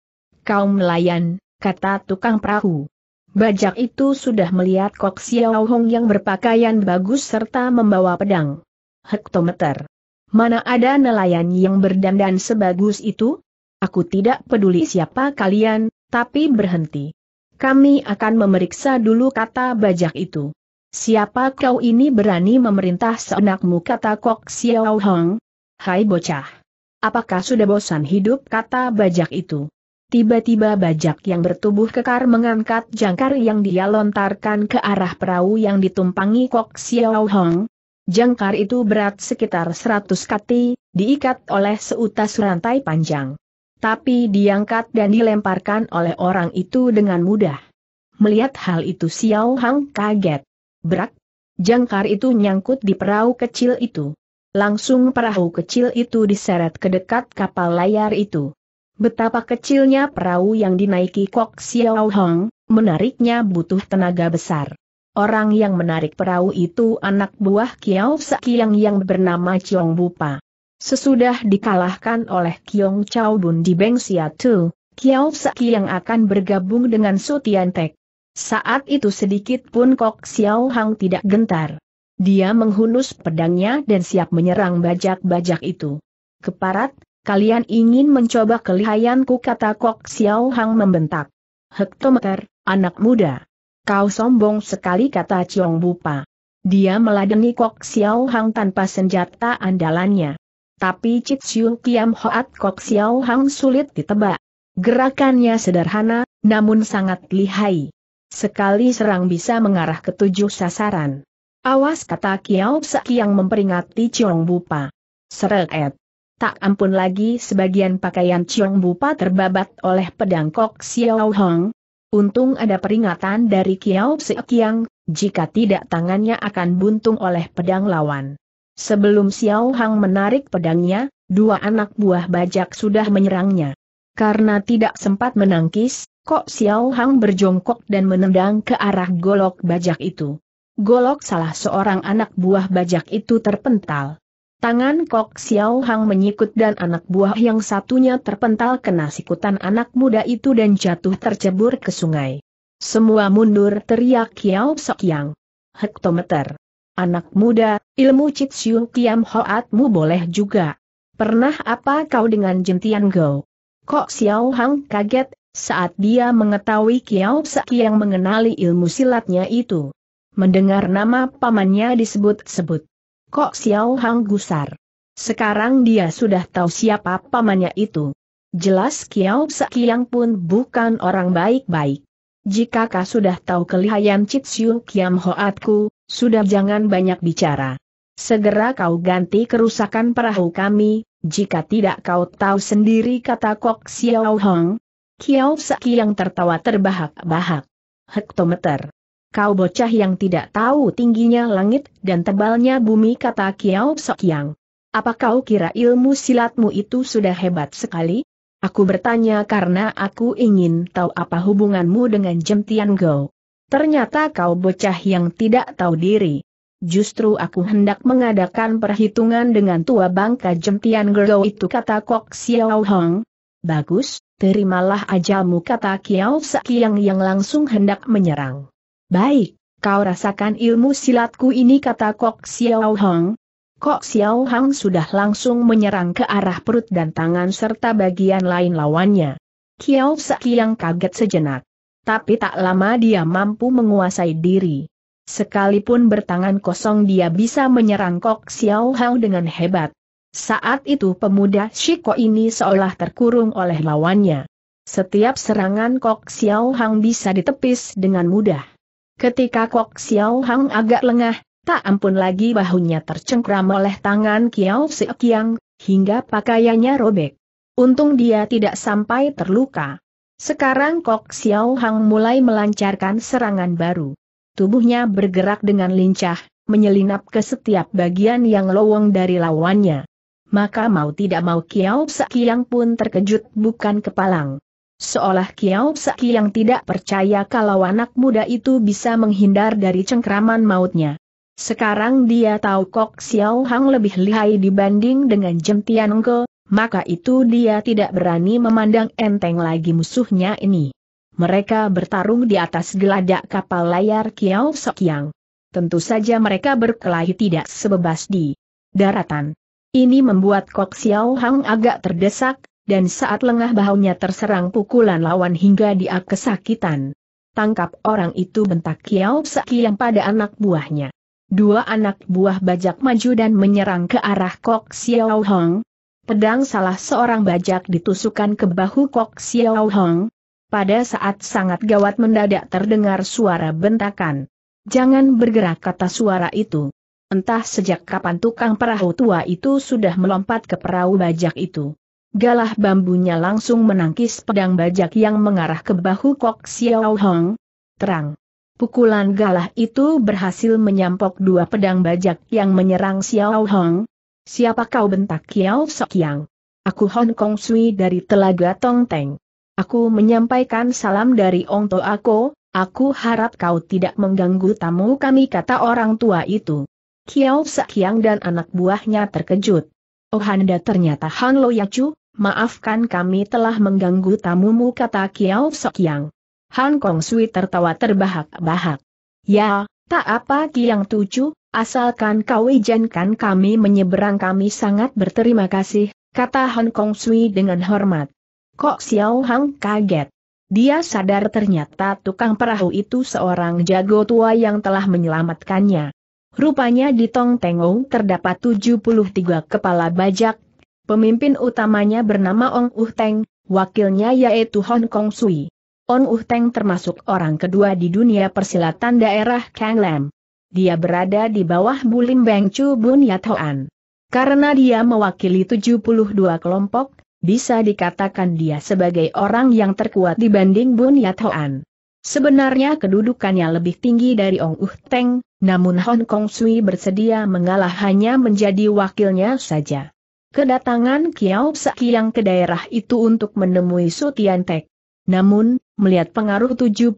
kaum nelayan kata tukang perahu. Bajak itu sudah melihat Kok Xiao Hong yang berpakaian bagus serta membawa pedang. Hektometer. Mana ada nelayan yang berdandan sebagus itu? Aku tidak peduli siapa kalian, tapi berhenti. Kami akan memeriksa dulu kata bajak itu. Siapa kau ini berani memerintah seenakmu kata Kok Xiao Hong? Hai bocah. Apakah sudah bosan hidup kata bajak itu? Tiba-tiba bajak yang bertubuh kekar mengangkat jangkar yang dia lontarkan ke arah perahu yang ditumpangi Kok Xiao Hong. Jangkar itu berat sekitar 100 kati, diikat oleh seutas rantai panjang tapi diangkat dan dilemparkan oleh orang itu dengan mudah. Melihat hal itu Xiao Hang kaget. Berak, jangkar itu nyangkut di perahu kecil itu. Langsung perahu kecil itu diseret ke dekat kapal layar itu. Betapa kecilnya perahu yang dinaiki Kok Xiao Hong, menariknya butuh tenaga besar. Orang yang menarik perahu itu anak buah Kiao Sakiang yang bernama Chiong Bupa. Sesudah dikalahkan oleh Kiong Chao Bun di Beng Siatu, Kiao Saki yang akan bergabung dengan Su Tek. Saat itu sedikit pun Kok Xiao Hang tidak gentar. Dia menghunus pedangnya dan siap menyerang bajak-bajak itu. Keparat, kalian ingin mencoba kelihayanku kata Kok Xiao Hang membentak. Hektometer, anak muda. Kau sombong sekali kata Chiong Bupa. Dia meladeni Kok Xiao Hang tanpa senjata andalannya tapi Cik Siung Kiam Hoat Kok Xiao Hang sulit ditebak. Gerakannya sederhana, namun sangat lihai. Sekali serang bisa mengarah ke tujuh sasaran. Awas kata Kiao Saki yang memperingati Chiong Bupa. Seret. Tak ampun lagi sebagian pakaian Chiong Bupa terbabat oleh pedang Kok Xiao Hang. Untung ada peringatan dari Kiao Sekiang, jika tidak tangannya akan buntung oleh pedang lawan. Sebelum Xiao Hang menarik pedangnya, dua anak buah bajak sudah menyerangnya. Karena tidak sempat menangkis, Kok Xiao Hang berjongkok dan menendang ke arah golok bajak itu. Golok salah seorang anak buah bajak itu terpental. Tangan Kok Xiao Hang menyikut dan anak buah yang satunya terpental kena sikutan anak muda itu dan jatuh tercebur ke sungai. Semua mundur teriak Sok Yang. Hektometer. Anak muda, ilmu citsiu Kiam Hoatmu boleh juga. Pernah apa kau dengan Jentian Go? Kok Xiao Hang kaget, saat dia mengetahui Kiao Saki yang mengenali ilmu silatnya itu. Mendengar nama pamannya disebut-sebut. Kok Xiao Hang gusar. Sekarang dia sudah tahu siapa pamannya itu. Jelas Kiao Saki yang pun bukan orang baik-baik. Jika kau sudah tahu kelihayan citsiu Kiam Hoatku, sudah jangan banyak bicara. Segera kau ganti kerusakan perahu kami, jika tidak kau tahu sendiri kata Kok Xiao Hong. Kiao Saki yang tertawa terbahak-bahak. Hektometer. Kau bocah yang tidak tahu tingginya langit dan tebalnya bumi kata Kiao Sokyang. Apa kau kira ilmu silatmu itu sudah hebat sekali? Aku bertanya karena aku ingin tahu apa hubunganmu dengan Jemtian Go. Ternyata kau bocah yang tidak tahu diri. Justru aku hendak mengadakan perhitungan dengan tua bangka jentian gerdo itu kata Kok Xiao Hong. Bagus, terimalah ajalmu kata Kiao Sakiang yang langsung hendak menyerang. Baik, kau rasakan ilmu silatku ini kata Kok Xiao Hong. Kok Xiao Hong sudah langsung menyerang ke arah perut dan tangan serta bagian lain lawannya. Kiao Sakiang kaget sejenak tapi tak lama dia mampu menguasai diri. Sekalipun bertangan kosong dia bisa menyerang Kok Xiao Hao dengan hebat. Saat itu pemuda Shiko ini seolah terkurung oleh lawannya. Setiap serangan Kok Xiao Hang bisa ditepis dengan mudah. Ketika Kok Xiao Hang agak lengah, tak ampun lagi bahunya tercengkram oleh tangan Kiao Yang, hingga pakaiannya robek. Untung dia tidak sampai terluka. Sekarang Kok Xiao Hang mulai melancarkan serangan baru. Tubuhnya bergerak dengan lincah, menyelinap ke setiap bagian yang lowong dari lawannya. Maka mau tidak mau Kiao Sakiang pun terkejut bukan kepalang. Seolah Kiao Sakiang tidak percaya kalau anak muda itu bisa menghindar dari cengkraman mautnya. Sekarang dia tahu Kok Xiao Hang lebih lihai dibanding dengan Jem Tianengke, maka itu dia tidak berani memandang enteng lagi musuhnya ini. Mereka bertarung di atas geladak kapal layar Kiao Sokyang. Tentu saja mereka berkelahi tidak sebebas di daratan. Ini membuat Kok Xiao Hang agak terdesak, dan saat lengah bahunya terserang pukulan lawan hingga dia kesakitan. Tangkap orang itu bentak Kiao Sekiang pada anak buahnya. Dua anak buah bajak maju dan menyerang ke arah Kok Xiao Hang, pedang salah seorang bajak ditusukkan ke bahu Kok Xiao Hong. Pada saat sangat gawat mendadak terdengar suara bentakan. Jangan bergerak kata suara itu. Entah sejak kapan tukang perahu tua itu sudah melompat ke perahu bajak itu. Galah bambunya langsung menangkis pedang bajak yang mengarah ke bahu Kok Xiao Hong. Terang. Pukulan galah itu berhasil menyampok dua pedang bajak yang menyerang Xiao Hong, Siapa kau bentak Kiao Sokyang? Aku Hong Kong Sui dari Telaga Tong Teng. Aku menyampaikan salam dari Ong To Ako, aku harap kau tidak mengganggu tamu kami kata orang tua itu. Kiao sekiang dan anak buahnya terkejut. Oh Handa ternyata Han Lo Yacu, maafkan kami telah mengganggu tamumu kata Kiao Sokyang. Han Kong Sui tertawa terbahak-bahak. Ya, tak apa Kiang Tucu, Asalkan kau izinkan kami menyeberang kami sangat berterima kasih, kata Hong Kong Sui dengan hormat. Kok Xiao Hang kaget. Dia sadar ternyata tukang perahu itu seorang jago tua yang telah menyelamatkannya. Rupanya di Tong Tengong terdapat 73 kepala bajak, pemimpin utamanya bernama Ong Uh Teng, wakilnya yaitu Hong Kong Sui. Ong Uh Teng termasuk orang kedua di dunia persilatan daerah Kang Lam. Dia berada di bawah Bulim Beng Chu Bun Yathoan. Karena dia mewakili 72 kelompok, bisa dikatakan dia sebagai orang yang terkuat dibanding Bun Yathoan. Sebenarnya kedudukannya lebih tinggi dari Ong Uh Teng, namun Hong Kong Sui bersedia mengalah hanya menjadi wakilnya saja. Kedatangan Kiao Sakiang ke daerah itu untuk menemui Sutiantek. Tek. Namun, melihat pengaruh 72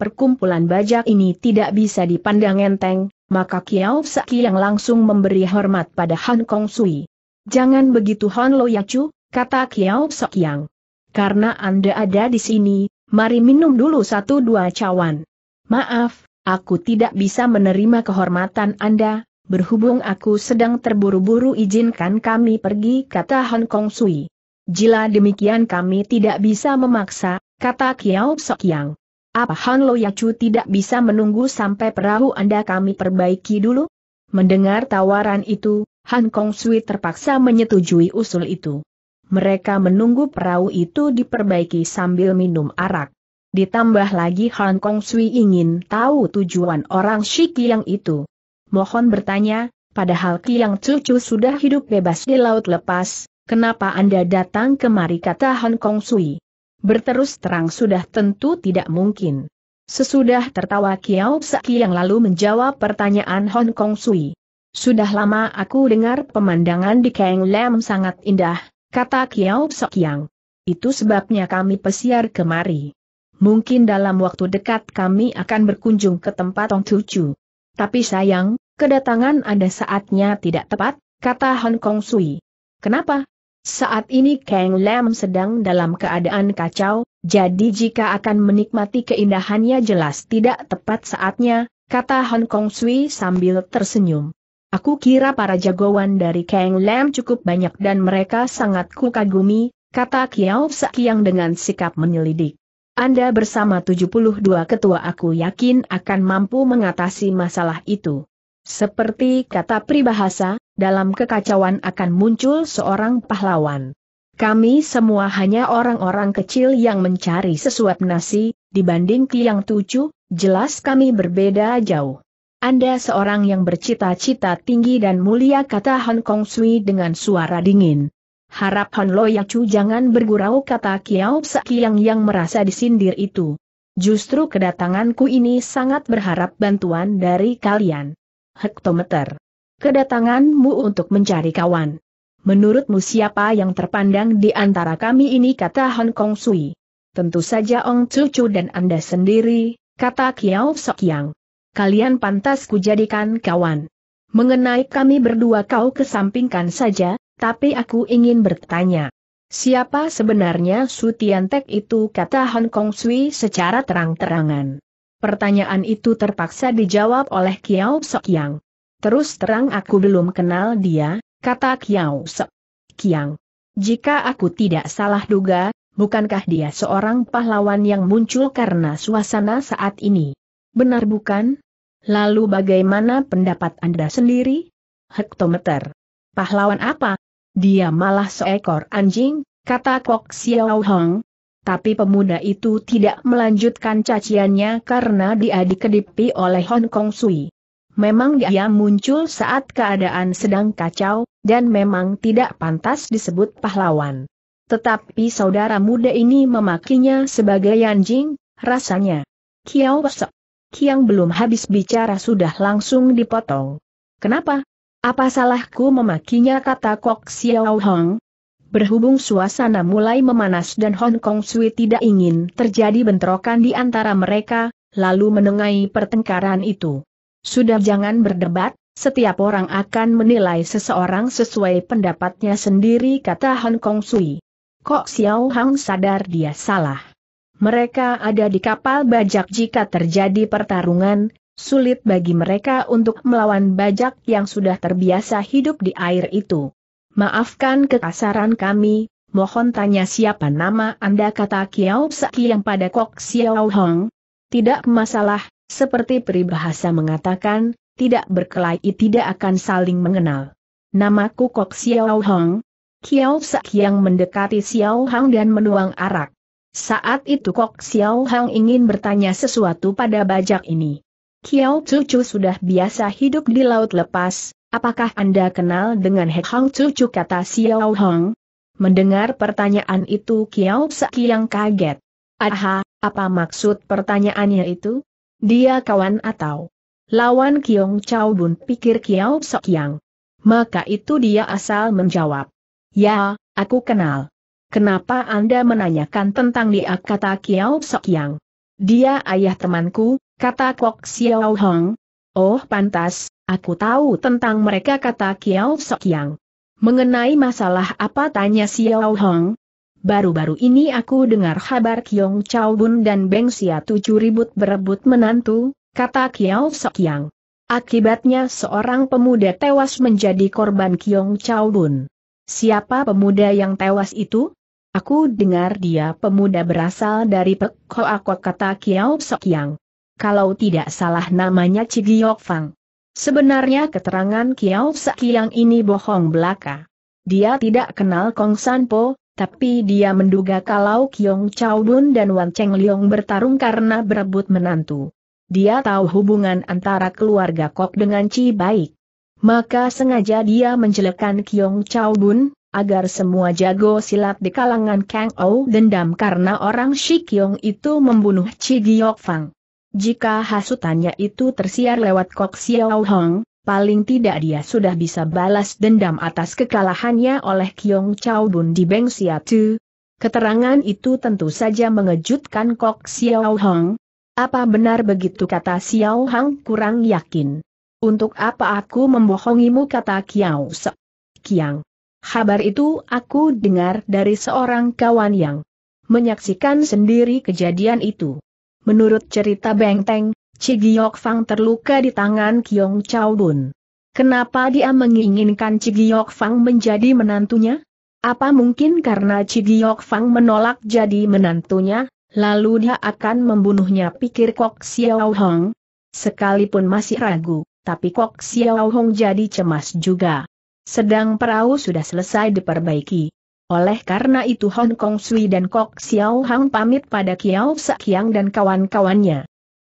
perkumpulan bajak ini tidak bisa dipandang enteng, maka Kiao Saki yang langsung memberi hormat pada Han Kong Sui. Jangan begitu Han Lo Yacu, kata Kiao yang. Karena Anda ada di sini, mari minum dulu satu dua cawan. Maaf, aku tidak bisa menerima kehormatan Anda, berhubung aku sedang terburu-buru izinkan kami pergi kata Han Kong Sui. Jila demikian kami tidak bisa memaksa, kata Kiao Sokyang. Apa Han Lo Yacu tidak bisa menunggu sampai perahu Anda kami perbaiki dulu? Mendengar tawaran itu, Han Kong Sui terpaksa menyetujui usul itu. Mereka menunggu perahu itu diperbaiki sambil minum arak. Ditambah lagi Han Kong Sui ingin tahu tujuan orang Shikiang itu. Mohon bertanya, padahal Kiang Cucu sudah hidup bebas di laut lepas, kenapa Anda datang kemari kata Hong Kong Sui. Berterus terang sudah tentu tidak mungkin. Sesudah tertawa Kiao Saki yang lalu menjawab pertanyaan Hong Kong Sui. Sudah lama aku dengar pemandangan di Kang Lam sangat indah, kata Kiao yang. Itu sebabnya kami pesiar kemari. Mungkin dalam waktu dekat kami akan berkunjung ke tempat Tong Tucu. Tapi sayang, kedatangan anda saatnya tidak tepat, kata Hong Kong Sui. Kenapa? Saat ini Kang Lam sedang dalam keadaan kacau, jadi jika akan menikmati keindahannya jelas tidak tepat saatnya, kata Hong Kong Sui sambil tersenyum. Aku kira para jagoan dari Kang Lam cukup banyak dan mereka sangat kukagumi, kata Kiao Sakyang dengan sikap menyelidik. Anda bersama 72 ketua aku yakin akan mampu mengatasi masalah itu. Seperti kata pribahasa, dalam kekacauan akan muncul seorang pahlawan. Kami semua hanya orang-orang kecil yang mencari sesuap nasi, dibanding Kiang Tujuh, jelas kami berbeda jauh. Anda seorang yang bercita-cita tinggi dan mulia kata Hong Kong Sui dengan suara dingin. Harap Hon Chu jangan bergurau kata Kiao Sakiang yang merasa disindir itu. Justru kedatanganku ini sangat berharap bantuan dari kalian. Hektometer kedatanganmu untuk mencari kawan. Menurutmu siapa yang terpandang di antara kami ini kata Hong Kong Sui? Tentu saja Ong Cucu dan Anda sendiri, kata Kiao Sok Yang. Kalian pantas kujadikan kawan. Mengenai kami berdua kau kesampingkan saja, tapi aku ingin bertanya. Siapa sebenarnya Su Tek itu kata Hong Kong Sui secara terang-terangan. Pertanyaan itu terpaksa dijawab oleh Kiao Sok Yang. Terus terang aku belum kenal dia, kata Kiao Sep. Kiang. Jika aku tidak salah duga, bukankah dia seorang pahlawan yang muncul karena suasana saat ini? Benar bukan? Lalu bagaimana pendapat Anda sendiri? Hektometer. Pahlawan apa? Dia malah seekor anjing, kata Kok Xiao Hong. Tapi pemuda itu tidak melanjutkan caciannya karena dia dikedipi oleh Hong Kong Sui. Memang dia muncul saat keadaan sedang kacau, dan memang tidak pantas disebut pahlawan. Tetapi saudara muda ini memakinya sebagai anjing, rasanya. Kiao Wasok. Kiang belum habis bicara sudah langsung dipotong. Kenapa? Apa salahku memakinya kata Kok Xiao Hong? Berhubung suasana mulai memanas dan Hong Kong Sui tidak ingin terjadi bentrokan di antara mereka, lalu menengahi pertengkaran itu. Sudah jangan berdebat, setiap orang akan menilai seseorang sesuai pendapatnya sendiri kata Hong Kong Sui. Kok Xiao Hang sadar dia salah. Mereka ada di kapal bajak jika terjadi pertarungan, sulit bagi mereka untuk melawan bajak yang sudah terbiasa hidup di air itu. Maafkan kekasaran kami, mohon tanya siapa nama Anda kata Kiao Saki yang pada Kok Xiao Hong. Tidak masalah, seperti peribahasa mengatakan, tidak berkelahi tidak akan saling mengenal. Namaku Kok Xiao Hong. Kiao Sak yang mendekati Xiao Hong dan menuang arak. Saat itu Kok Xiao Hong ingin bertanya sesuatu pada bajak ini. Kiao Cucu sudah biasa hidup di laut lepas, apakah Anda kenal dengan He Hong Cucu kata Xiao Hong? Mendengar pertanyaan itu Kiao Sak yang kaget. Aha, apa maksud pertanyaannya itu? Dia kawan atau lawan Kiong Chao Bun pikir Kiao Sok Yang. Maka itu dia asal menjawab. Ya, aku kenal. Kenapa Anda menanyakan tentang dia kata Kiao Sok Yang? Dia ayah temanku, kata Kok Xiao Hong. Oh pantas, aku tahu tentang mereka kata Kiao Sok Yang. Mengenai masalah apa tanya Xiao Hong? Baru-baru ini aku dengar kabar Kiong Chao Bun dan Beng Sia tujuh ribut berebut menantu, kata Kiao Sok Yang. Akibatnya seorang pemuda tewas menjadi korban Kiong Chao Bun. Siapa pemuda yang tewas itu? Aku dengar dia pemuda berasal dari Pek Koakok kata Kiao Sok Yang. Kalau tidak salah namanya Cigiok Fang. Sebenarnya keterangan Kiao Sok Yang ini bohong belaka. Dia tidak kenal Kong San Po. Tapi dia menduga kalau Kiong Chao Bun dan Wan Cheng Liong bertarung karena berebut menantu. Dia tahu hubungan antara keluarga Kok dengan Chi Baik. Maka sengaja dia menjelekkan Kiong Chao Bun, agar semua jago silat di kalangan Kang Ou dendam karena orang Shi Kiong itu membunuh Chi Giok Fang. Jika hasutannya itu tersiar lewat Kok Xiao Hong, paling tidak dia sudah bisa balas dendam atas kekalahannya oleh Kyong Chao Bun di Beng Siatu. Keterangan itu tentu saja mengejutkan Kok Xiao Hong. Apa benar begitu kata Xiao Hong kurang yakin. Untuk apa aku membohongimu kata Kiao Se. Kiang. Kabar itu aku dengar dari seorang kawan yang menyaksikan sendiri kejadian itu. Menurut cerita Beng Teng. Cigiok Fang terluka di tangan Kiong Chao Dun. Kenapa dia menginginkan Cigiok Fang menjadi menantunya? Apa mungkin karena Cigiok Fang menolak jadi menantunya, lalu dia akan membunuhnya pikir Kok Xiao Hong? Sekalipun masih ragu, tapi Kok Xiao Hong jadi cemas juga. Sedang perahu sudah selesai diperbaiki. Oleh karena itu Hong Kong Sui dan Kok Xiao Hong pamit pada Kiao Sekiang dan kawan-kawannya.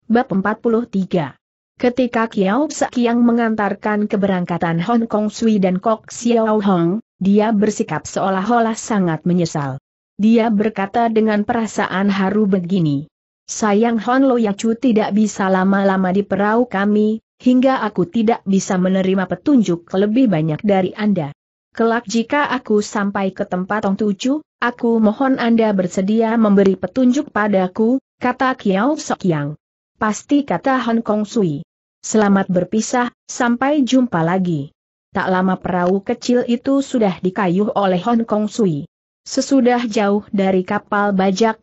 Bab 43 Ketika Kiao yang mengantarkan keberangkatan Hong Kong Sui dan Kok Xiao Hong, dia bersikap seolah-olah sangat menyesal. Dia berkata dengan perasaan haru begini. Sayang Hon Loyacu tidak bisa lama-lama di perahu kami, hingga aku tidak bisa menerima petunjuk lebih banyak dari Anda. Kelak jika aku sampai ke tempat Tong Tucu, aku mohon Anda bersedia memberi petunjuk padaku, kata Kiao Sokyang. Pasti kata Hong Kong Sui. Selamat berpisah, sampai jumpa lagi. Tak lama perahu kecil itu sudah dikayuh oleh Hong Kong Sui. Sesudah jauh dari kapal bajak,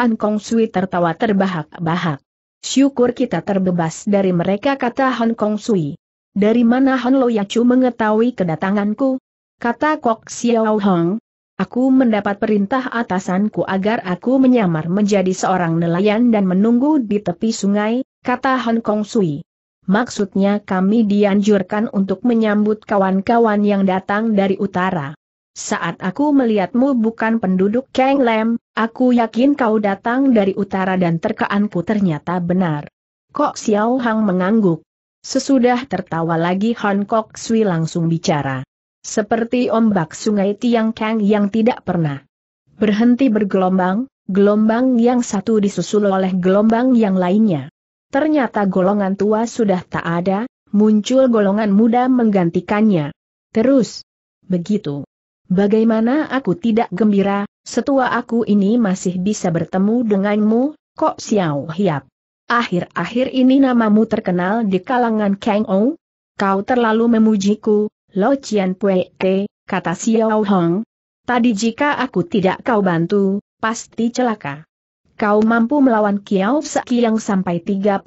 Hong Kong Sui tertawa terbahak-bahak. Syukur kita terbebas dari mereka kata Hong Kong Sui. Dari mana Han Lo Yacu mengetahui kedatanganku? Kata Kok Xiao Hong, Aku mendapat perintah atasanku agar aku menyamar menjadi seorang nelayan dan menunggu di tepi sungai, kata Hong Kong Sui. Maksudnya kami dianjurkan untuk menyambut kawan-kawan yang datang dari utara. Saat aku melihatmu bukan penduduk Kang Lem, aku yakin kau datang dari utara dan terkaanku ternyata benar. Kok Xiao Hang mengangguk. Sesudah tertawa lagi Hong Kong Sui langsung bicara. Seperti ombak sungai Tiang Tiangkang yang tidak pernah berhenti bergelombang, gelombang yang satu disusul oleh gelombang yang lainnya. Ternyata golongan tua sudah tak ada, muncul golongan muda menggantikannya. Terus, begitu. Bagaimana aku tidak gembira, setua aku ini masih bisa bertemu denganmu, kok Xiao Hiap. Akhir-akhir ini namamu terkenal di kalangan Kang Ou. Kau terlalu memujiku, Lo Chien Pue Te, kata Xiao Hong. Tadi jika aku tidak kau bantu, pasti celaka. Kau mampu melawan Kiao Saki yang sampai 39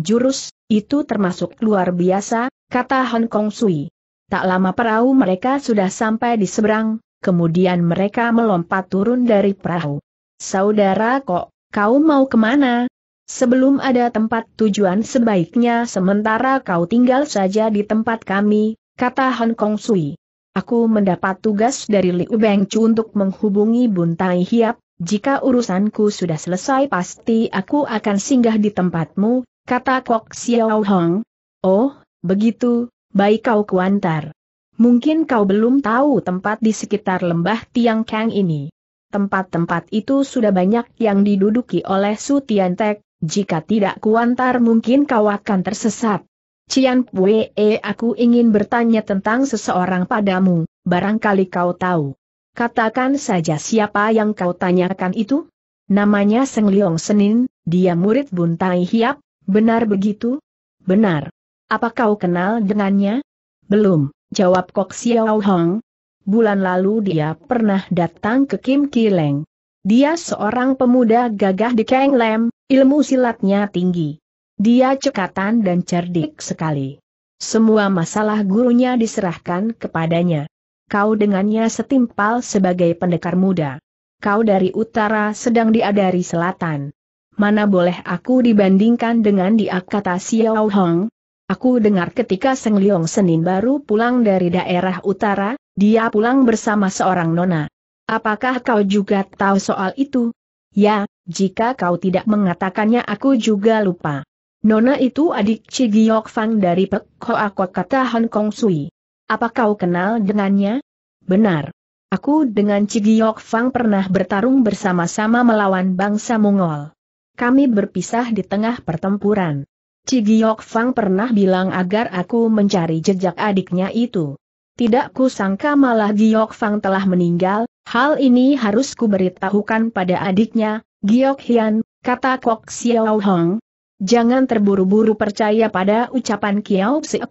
jurus, itu termasuk luar biasa, kata Hong Kong Sui. Tak lama perahu mereka sudah sampai di seberang, kemudian mereka melompat turun dari perahu. Saudara kok, kau mau kemana? Sebelum ada tempat tujuan sebaiknya sementara kau tinggal saja di tempat kami, kata Han Kong Sui. Aku mendapat tugas dari Liu Chu untuk menghubungi Bun Tai Hiap, jika urusanku sudah selesai pasti aku akan singgah di tempatmu, kata Kok Xiao Hong. Oh, begitu, baik kau kuantar. Mungkin kau belum tahu tempat di sekitar lembah Tiang Kang ini. Tempat-tempat itu sudah banyak yang diduduki oleh Su Tian Tek, jika tidak kuantar mungkin kau akan tersesat. Cian Pue, eh, aku ingin bertanya tentang seseorang padamu, barangkali kau tahu. Katakan saja siapa yang kau tanyakan itu? Namanya Seng Liong Senin, dia murid Buntai Hiap, benar begitu? Benar. Apa kau kenal dengannya? Belum, jawab Kok Xiao Hong. Bulan lalu dia pernah datang ke Kim Kileng. Dia seorang pemuda gagah di Keng Lem, ilmu silatnya tinggi. Dia cekatan dan cerdik sekali. Semua masalah gurunya diserahkan kepadanya. Kau dengannya setimpal sebagai pendekar muda. Kau dari utara sedang diadari selatan. Mana boleh aku dibandingkan dengan dia kata Xiao Hong? Aku dengar ketika Seng Leong Senin baru pulang dari daerah utara, dia pulang bersama seorang nona. Apakah kau juga tahu soal itu? Ya, jika kau tidak mengatakannya aku juga lupa. Nona itu adik Cigiok Fang dari Pek Hoa Kot kata Han Kong Sui. Apa kau kenal dengannya? Benar. Aku dengan Cigiok Fang pernah bertarung bersama-sama melawan bangsa Mongol. Kami berpisah di tengah pertempuran. Cigiok Fang pernah bilang agar aku mencari jejak adiknya itu. Tidak kusangka malah Giok Fang telah meninggal, hal ini harus kuberitahukan pada adiknya, Giok Hian, kata Kok Xiao Hong, Jangan terburu-buru percaya pada ucapan Kiao Psi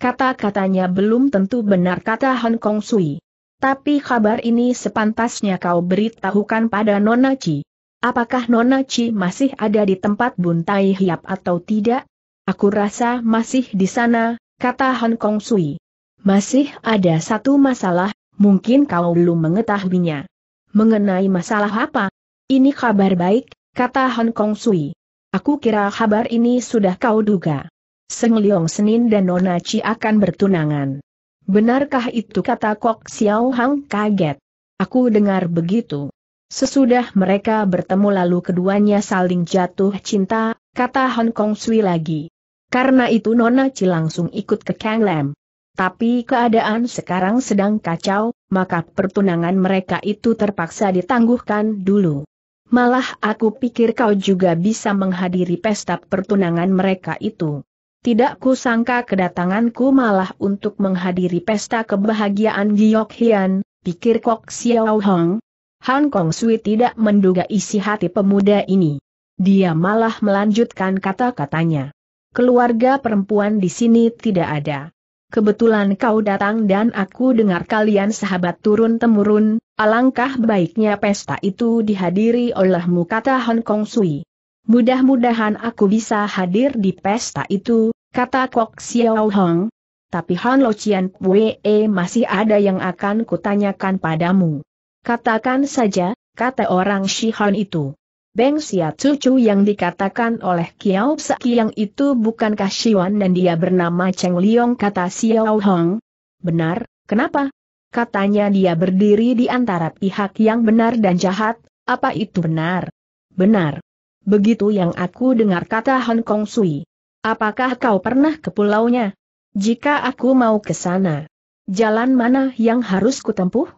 kata-katanya belum tentu benar kata Han Kong Sui. Tapi kabar ini sepantasnya kau beritahukan pada Nona Chi. Apakah Nona Chi masih ada di tempat buntai hiap atau tidak? Aku rasa masih di sana, kata Han Kong Sui. Masih ada satu masalah, mungkin kau belum mengetahuinya. Mengenai masalah apa? Ini kabar baik, kata Han Kong Sui. Aku kira kabar ini sudah kau duga. Seng Leong Senin dan Nona Chi akan bertunangan. Benarkah itu kata Kok Xiao Hang kaget? Aku dengar begitu. Sesudah mereka bertemu lalu keduanya saling jatuh cinta, kata Hong Kong Sui lagi. Karena itu Nona Chi langsung ikut ke Kang Lam. Tapi keadaan sekarang sedang kacau, maka pertunangan mereka itu terpaksa ditangguhkan dulu. Malah aku pikir kau juga bisa menghadiri pesta pertunangan mereka itu. Tidak kusangka kedatanganku malah untuk menghadiri pesta kebahagiaan Giok Hian, pikir Kok Xiao Hong. Han Kong Sui tidak menduga isi hati pemuda ini. Dia malah melanjutkan kata-katanya. Keluarga perempuan di sini tidak ada kebetulan kau datang dan aku dengar kalian sahabat turun-temurun, alangkah baiknya pesta itu dihadiri olehmu kata Hong Kong Sui. Mudah-mudahan aku bisa hadir di pesta itu, kata Kok Xiao Hong. Tapi Han Lo Chien Wee eh, masih ada yang akan kutanyakan padamu. Katakan saja, kata orang Shi Han itu. Beng Xia Cucu yang dikatakan oleh Kiao yang itu bukan Siwan dan dia bernama Cheng Liong kata Xiao Hong? Benar, kenapa? Katanya dia berdiri di antara pihak yang benar dan jahat, apa itu benar? Benar. Begitu yang aku dengar kata Hong Kong Sui. Apakah kau pernah ke pulaunya? Jika aku mau ke sana, jalan mana yang harus kutempuh?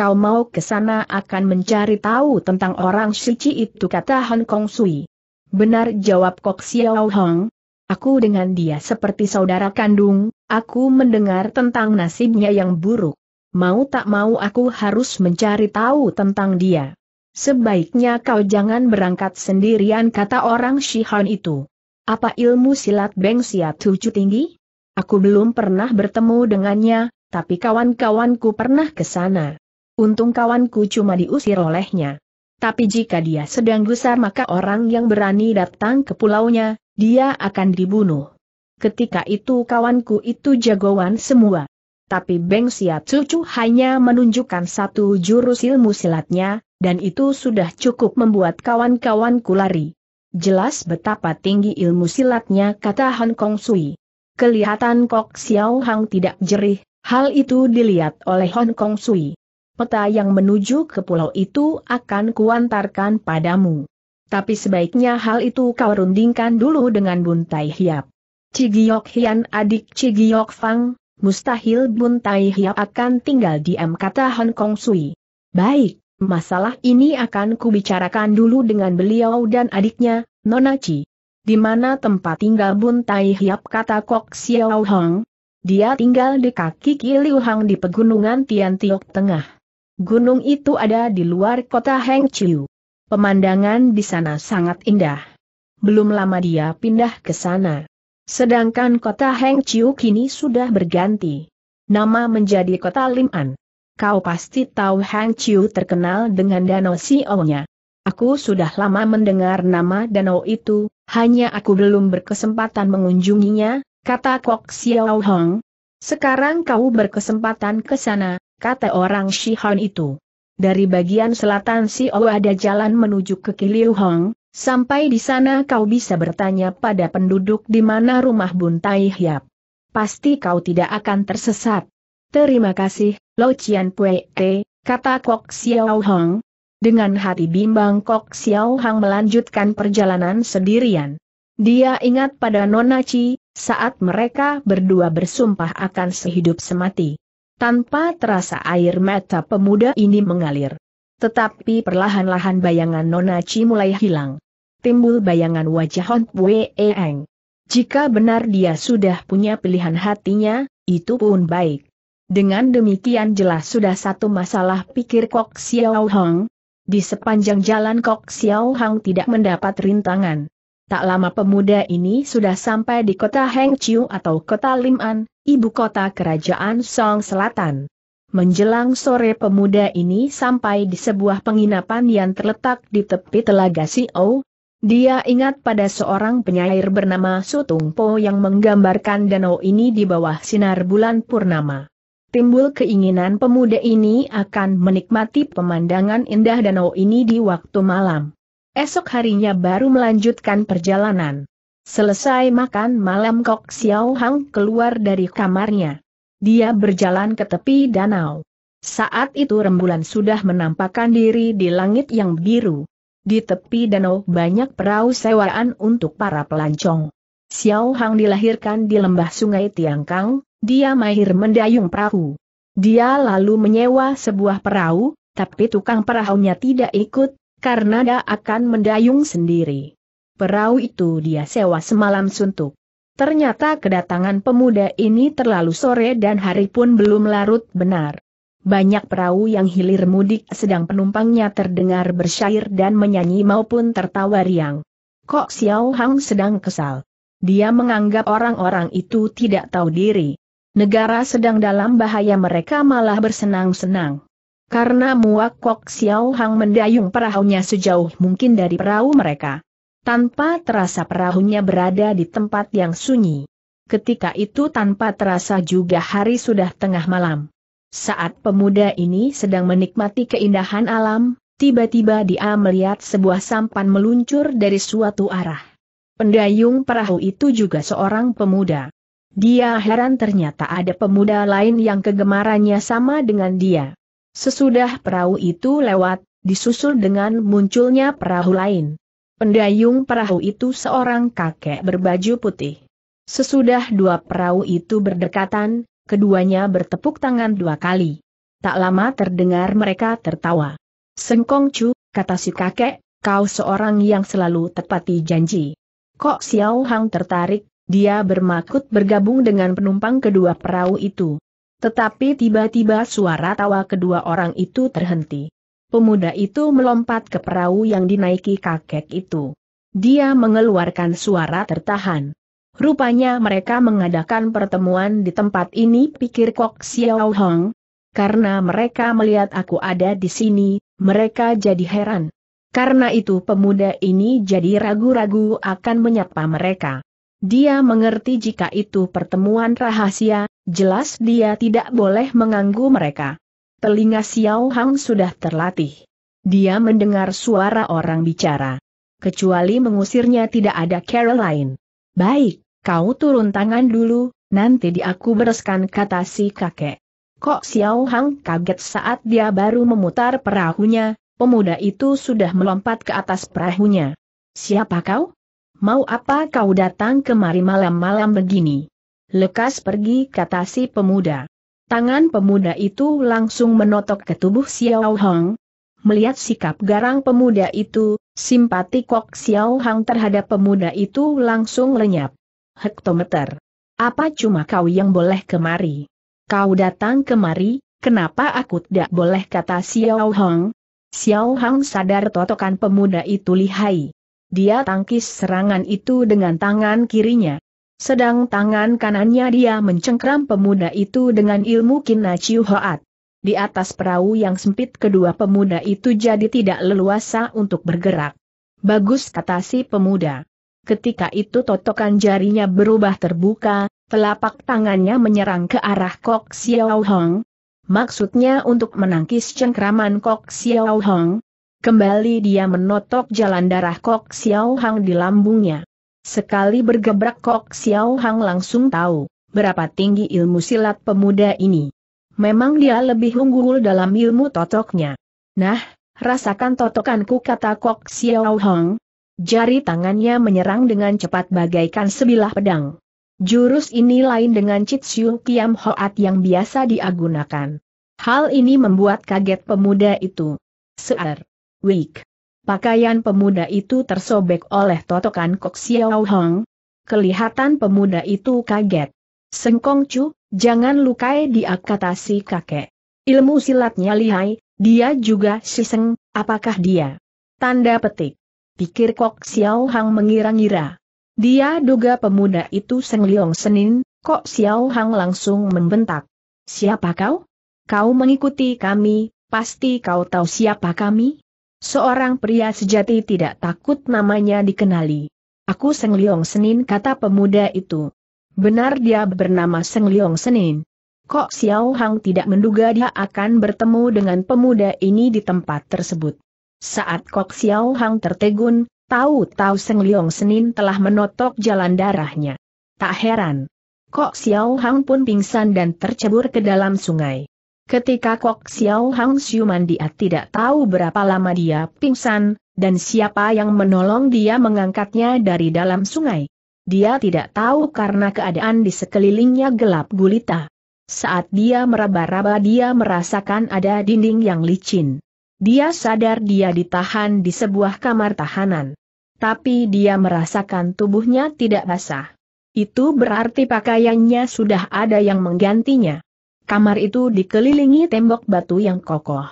kau mau ke sana akan mencari tahu tentang orang suci itu kata Hong Kong Sui. Benar jawab Kok Xiao Hong. Aku dengan dia seperti saudara kandung, aku mendengar tentang nasibnya yang buruk. Mau tak mau aku harus mencari tahu tentang dia. Sebaiknya kau jangan berangkat sendirian kata orang Shihan itu. Apa ilmu silat Beng Sia Tuju tinggi? Aku belum pernah bertemu dengannya, tapi kawan-kawanku pernah ke sana. Untung kawanku cuma diusir olehnya. Tapi jika dia sedang gusar maka orang yang berani datang ke pulaunya, dia akan dibunuh. Ketika itu kawanku itu jagoan semua. Tapi Beng Siat Cucu hanya menunjukkan satu jurus ilmu silatnya, dan itu sudah cukup membuat kawan-kawanku lari. Jelas betapa tinggi ilmu silatnya kata Hong Kong Sui. Kelihatan Kok Xiao Hang tidak jerih, hal itu dilihat oleh Hong Kong Sui peta yang menuju ke pulau itu akan kuantarkan padamu. Tapi sebaiknya hal itu kau rundingkan dulu dengan Bun Tai Hiap. Cigiok Hian adik Cigiok Fang, mustahil Bun Tai Hiap akan tinggal di M kata Hong Kong Sui. Baik, masalah ini akan kubicarakan dulu dengan beliau dan adiknya, Nona Chi. Di mana tempat tinggal Bun Tai Hiap kata Kok Xiao Hong? Dia tinggal di kaki Kiliuhang Hang di pegunungan Tian Tiok Tengah. Gunung itu ada di luar kota Chiu. Pemandangan di sana sangat indah. Belum lama dia pindah ke sana. Sedangkan kota Chiu kini sudah berganti. Nama menjadi kota Liman. Kau pasti tahu Chiu terkenal dengan danau Xiaonya. Aku sudah lama mendengar nama danau itu, hanya aku belum berkesempatan mengunjunginya, kata Kok Xiao Hong. Sekarang kau berkesempatan ke sana, kata orang Shihan itu. Dari bagian selatan si Xiao ada jalan menuju ke Kiliu sampai di sana kau bisa bertanya pada penduduk di mana rumah Buntai Hiap. Pasti kau tidak akan tersesat. Terima kasih, Lo Chian Pue, kata Kok Xiao Hong. Dengan hati bimbang Kok Xiao Hong melanjutkan perjalanan sendirian. Dia ingat pada Nona Chi, saat mereka berdua bersumpah akan sehidup semati. Tanpa terasa air mata pemuda ini mengalir. Tetapi perlahan-lahan bayangan Nona Chi mulai hilang. Timbul bayangan wajah Hon Pue Eng. Jika benar dia sudah punya pilihan hatinya, itu pun baik. Dengan demikian jelas sudah satu masalah pikir Kok Xiao Hong. Di sepanjang jalan Kok Xiao Hong tidak mendapat rintangan. Tak lama pemuda ini sudah sampai di kota Hengqiu atau kota Liman ibu kota kerajaan Song Selatan. Menjelang sore pemuda ini sampai di sebuah penginapan yang terletak di tepi telaga Sio, Dia ingat pada seorang penyair bernama Sutung Po yang menggambarkan danau ini di bawah sinar bulan purnama. Timbul keinginan pemuda ini akan menikmati pemandangan indah danau ini di waktu malam. Esok harinya baru melanjutkan perjalanan. Selesai makan malam Kok Xiao Hang keluar dari kamarnya. Dia berjalan ke tepi danau. Saat itu rembulan sudah menampakkan diri di langit yang biru. Di tepi danau banyak perahu sewaan untuk para pelancong. Xiao Hang dilahirkan di lembah sungai Tiangkang, dia mahir mendayung perahu. Dia lalu menyewa sebuah perahu, tapi tukang perahunya tidak ikut, karena dia akan mendayung sendiri. Perahu itu dia sewa semalam suntuk. Ternyata kedatangan pemuda ini terlalu sore dan hari pun belum larut benar. Banyak perahu yang hilir mudik sedang penumpangnya terdengar bersyair dan menyanyi maupun tertawa riang. Kok Xiao Hang sedang kesal. Dia menganggap orang-orang itu tidak tahu diri. Negara sedang dalam bahaya mereka malah bersenang-senang. Karena muak Kok Xiao Hang mendayung perahunya sejauh mungkin dari perahu mereka. Tanpa terasa perahunya berada di tempat yang sunyi. Ketika itu tanpa terasa juga hari sudah tengah malam. Saat pemuda ini sedang menikmati keindahan alam, tiba-tiba dia melihat sebuah sampan meluncur dari suatu arah. Pendayung perahu itu juga seorang pemuda. Dia heran ternyata ada pemuda lain yang kegemarannya sama dengan dia. Sesudah perahu itu lewat, disusul dengan munculnya perahu lain. Pendayung perahu itu seorang kakek berbaju putih. Sesudah dua perahu itu berdekatan, keduanya bertepuk tangan dua kali. Tak lama terdengar mereka tertawa. Sengkong Chu, kata si kakek, kau seorang yang selalu tepati janji. Kok Xiao Hang tertarik, dia bermaksud bergabung dengan penumpang kedua perahu itu. Tetapi tiba-tiba suara tawa kedua orang itu terhenti pemuda itu melompat ke perahu yang dinaiki kakek itu. Dia mengeluarkan suara tertahan. Rupanya mereka mengadakan pertemuan di tempat ini pikir Kok Xiao Hong. Karena mereka melihat aku ada di sini, mereka jadi heran. Karena itu pemuda ini jadi ragu-ragu akan menyapa mereka. Dia mengerti jika itu pertemuan rahasia, jelas dia tidak boleh mengganggu mereka. Telinga Xiao Hang sudah terlatih. Dia mendengar suara orang bicara. Kecuali mengusirnya tidak ada Caroline. Baik, kau turun tangan dulu, nanti di aku bereskan kata si kakek. Kok Xiao Hang kaget saat dia baru memutar perahunya, pemuda itu sudah melompat ke atas perahunya. Siapa kau? Mau apa kau datang kemari malam-malam begini? Lekas pergi kata si pemuda. Tangan pemuda itu langsung menotok ke tubuh Xiao Hong. Melihat sikap garang pemuda itu, simpati Kok Xiao Hong terhadap pemuda itu langsung lenyap. Hektometer. Apa cuma kau yang boleh kemari? Kau datang kemari, kenapa aku tidak boleh kata Xiao Hong? Xiao Hong sadar totokan pemuda itu lihai. Dia tangkis serangan itu dengan tangan kirinya, sedang tangan kanannya dia mencengkram pemuda itu dengan ilmu kina hoat. Di atas perahu yang sempit kedua pemuda itu jadi tidak leluasa untuk bergerak. Bagus kata si pemuda. Ketika itu totokan jarinya berubah terbuka, telapak tangannya menyerang ke arah Kok Xiao Hong. Maksudnya untuk menangkis cengkraman Kok Xiao Hong. Kembali dia menotok jalan darah Kok Xiao Hong di lambungnya. Sekali bergebrak Kok Xiao Hang langsung tahu berapa tinggi ilmu silat pemuda ini. Memang dia lebih unggul dalam ilmu totoknya. Nah, rasakan totokanku kata Kok Xiao Hang. Jari tangannya menyerang dengan cepat bagaikan sebilah pedang. Jurus ini lain dengan Chitsiu Kiam Hoat yang biasa diagunakan. Hal ini membuat kaget pemuda itu. Sear. Weak. Pakaian pemuda itu tersobek oleh totokan Kok Xiao Hong. Kelihatan pemuda itu kaget. Sengkong Chu, jangan lukai dia kata si kakek. Ilmu silatnya lihai, dia juga siseng, apakah dia? Tanda petik. Pikir Kok Xiao Hang mengira-ngira. Dia duga pemuda itu Seng Liong Senin, Kok Xiao Hang langsung membentak. Siapa kau? Kau mengikuti kami, pasti kau tahu siapa kami? Seorang pria sejati tidak takut namanya dikenali. Aku Seng Liong Senin kata pemuda itu. Benar dia bernama Seng Liong Senin. Kok Xiao Hang tidak menduga dia akan bertemu dengan pemuda ini di tempat tersebut. Saat Kok Xiao Hang tertegun, tahu-tahu Seng Liong Senin telah menotok jalan darahnya. Tak heran. Kok Xiao Hang pun pingsan dan tercebur ke dalam sungai. Ketika Kok Xiao Hang Xiu dia tidak tahu berapa lama dia pingsan, dan siapa yang menolong dia mengangkatnya dari dalam sungai. Dia tidak tahu karena keadaan di sekelilingnya gelap gulita. Saat dia meraba-raba dia merasakan ada dinding yang licin. Dia sadar dia ditahan di sebuah kamar tahanan. Tapi dia merasakan tubuhnya tidak basah. Itu berarti pakaiannya sudah ada yang menggantinya. Kamar itu dikelilingi tembok batu yang kokoh.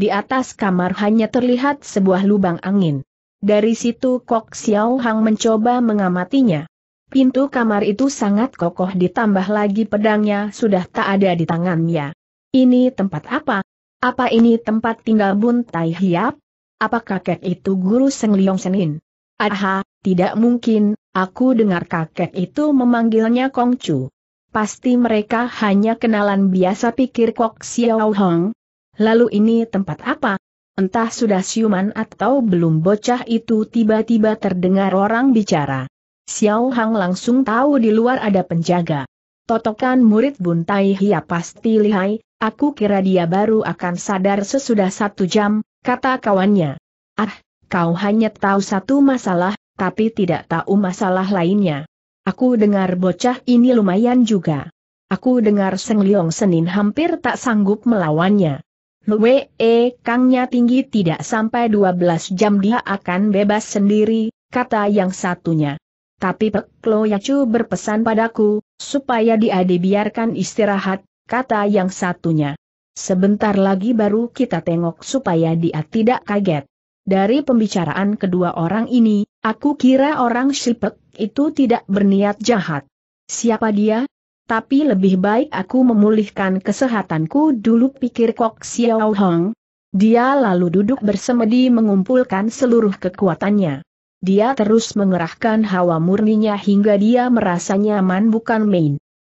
Di atas kamar hanya terlihat sebuah lubang angin. Dari situ Kok Xiao Hang mencoba mengamatinya. Pintu kamar itu sangat kokoh ditambah lagi pedangnya sudah tak ada di tangannya. Ini tempat apa? Apa ini tempat tinggal Bun Tai Hiap? Apa kakek itu guru Seng Liong Senin? Aha, tidak mungkin, aku dengar kakek itu memanggilnya Kongcu. Pasti mereka hanya kenalan biasa pikir Kok Xiao Hong. Lalu ini tempat apa? Entah sudah siuman atau belum bocah itu tiba-tiba terdengar orang bicara. Xiao Hang langsung tahu di luar ada penjaga. Totokan murid buntai hia pasti lihai, aku kira dia baru akan sadar sesudah satu jam, kata kawannya. Ah, kau hanya tahu satu masalah, tapi tidak tahu masalah lainnya. Aku dengar bocah ini lumayan juga. Aku dengar Seng Leong Senin hampir tak sanggup melawannya. Lue eh, Kangnya tinggi tidak sampai 12 jam dia akan bebas sendiri, kata yang satunya. Tapi Pek Lo Yacu berpesan padaku, supaya dia dibiarkan istirahat, kata yang satunya. Sebentar lagi baru kita tengok supaya dia tidak kaget. Dari pembicaraan kedua orang ini, aku kira orang Shipek itu tidak berniat jahat. Siapa dia? Tapi lebih baik aku memulihkan kesehatanku dulu pikir Kok Xiao Hong. Dia lalu duduk bersemedi mengumpulkan seluruh kekuatannya. Dia terus mengerahkan hawa murninya hingga dia merasa nyaman bukan main.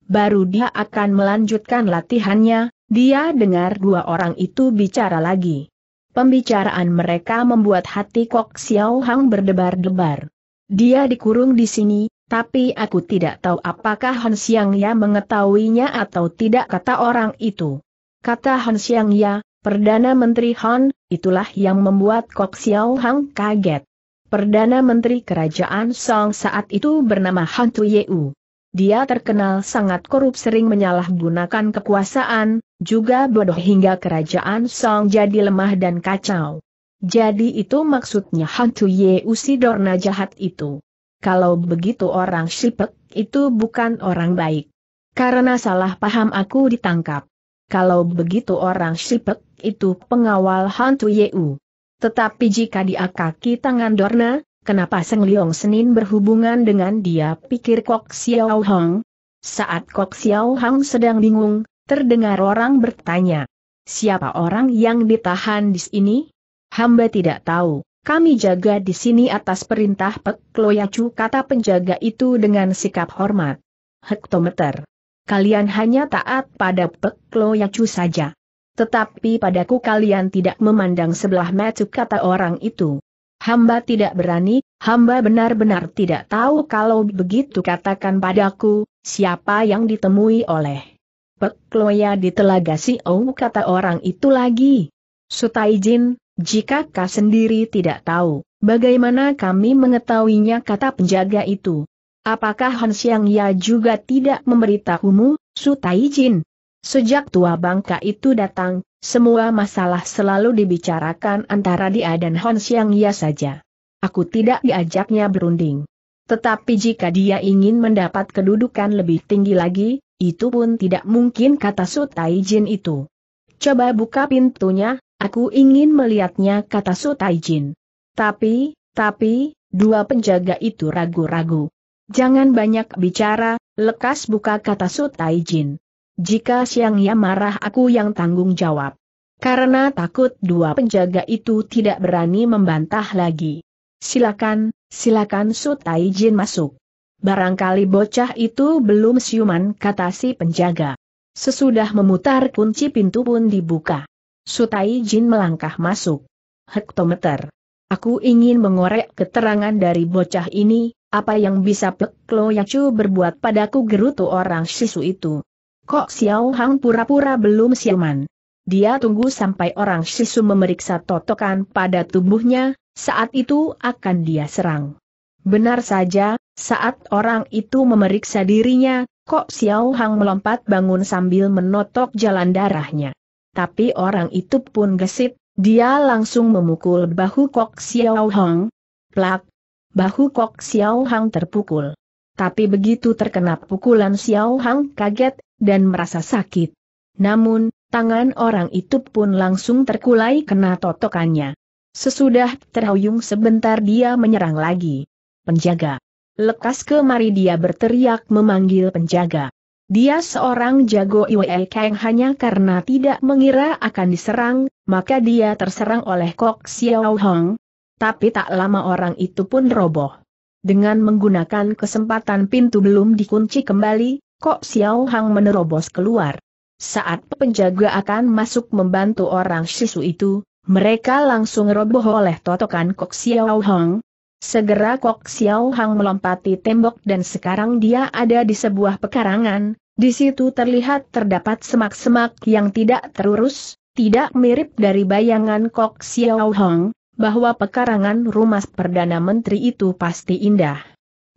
Baru dia akan melanjutkan latihannya, dia dengar dua orang itu bicara lagi. Pembicaraan mereka membuat hati Kok Xiao Hang berdebar-debar. Dia dikurung di sini, tapi aku tidak tahu apakah Han Yang Ya mengetahuinya atau tidak kata orang itu. Kata Han Ya, Perdana Menteri Han, itulah yang membuat Kok Xiao Hang kaget. Perdana Menteri Kerajaan Song saat itu bernama Han Yeu. Dia terkenal sangat korup sering menyalahgunakan kekuasaan, juga bodoh hingga kerajaan Song jadi lemah dan kacau. Jadi itu maksudnya hantu yeu Sidorna jahat itu. Kalau begitu orang Shipek itu bukan orang baik. Karena salah paham aku ditangkap. Kalau begitu orang Shipek itu pengawal hantu Yeu. Tetapi jika dia kaki tangan Dorna, kenapa Seng Leong Senin berhubungan dengan dia pikir Kok Xiao Hong? Saat Kok Xiao Hong sedang bingung, terdengar orang bertanya. Siapa orang yang ditahan di sini? Hamba tidak tahu, kami jaga di sini atas perintah Pek Loyacu kata penjaga itu dengan sikap hormat. Hektometer. Kalian hanya taat pada Pek Loyacu saja. Tetapi padaku kalian tidak memandang sebelah mata kata orang itu. Hamba tidak berani, hamba benar-benar tidak tahu kalau begitu katakan padaku, siapa yang ditemui oleh Pek Loya di Telaga Siou kata orang itu lagi. Sutai Jin, jika kau sendiri tidak tahu, bagaimana kami mengetahuinya kata penjaga itu? Apakah Han Ya juga tidak memberitahumu, Su Jin? Sejak tua bangka itu datang, semua masalah selalu dibicarakan antara dia dan Han Ya saja. Aku tidak diajaknya berunding. Tetapi jika dia ingin mendapat kedudukan lebih tinggi lagi, itu pun tidak mungkin kata Su Jin itu. Coba buka pintunya, Aku ingin melihatnya kata Sutaijin. Tapi, tapi, dua penjaga itu ragu-ragu. Jangan banyak bicara, lekas buka kata Sutaijin. Jika siang siangnya marah aku yang tanggung jawab. Karena takut dua penjaga itu tidak berani membantah lagi. Silakan, silakan Sutaijin masuk. Barangkali bocah itu belum siuman kata si penjaga. Sesudah memutar kunci pintu pun dibuka. Sutai Jin melangkah masuk. Hektometer. Aku ingin mengorek keterangan dari bocah ini, apa yang bisa Pek Lo Yacu berbuat padaku gerutu orang sisu itu. Kok Xiao Hang pura-pura belum siuman? Dia tunggu sampai orang sisu memeriksa totokan pada tubuhnya, saat itu akan dia serang. Benar saja, saat orang itu memeriksa dirinya, kok Xiao Hang melompat bangun sambil menotok jalan darahnya tapi orang itu pun gesit, dia langsung memukul bahu Kok Xiao Hong. Plak! Bahu Kok Xiao Hong terpukul. Tapi begitu terkena pukulan Xiao Hong, kaget, dan merasa sakit. Namun, tangan orang itu pun langsung terkulai kena totokannya. Sesudah terhuyung sebentar dia menyerang lagi. Penjaga! Lekas kemari dia berteriak memanggil penjaga. Dia seorang jago Iwei Kang hanya karena tidak mengira akan diserang, maka dia terserang oleh Kok Xiao Hong. Tapi tak lama orang itu pun roboh. Dengan menggunakan kesempatan pintu belum dikunci kembali, Kok Xiao Hong menerobos keluar. Saat penjaga akan masuk membantu orang sisu itu, mereka langsung roboh oleh totokan Kok Xiao Hong, Segera Kok Xiao Hang melompati tembok dan sekarang dia ada di sebuah pekarangan, di situ terlihat terdapat semak-semak yang tidak terurus, tidak mirip dari bayangan Kok Xiao Hang, bahwa pekarangan rumah Perdana Menteri itu pasti indah.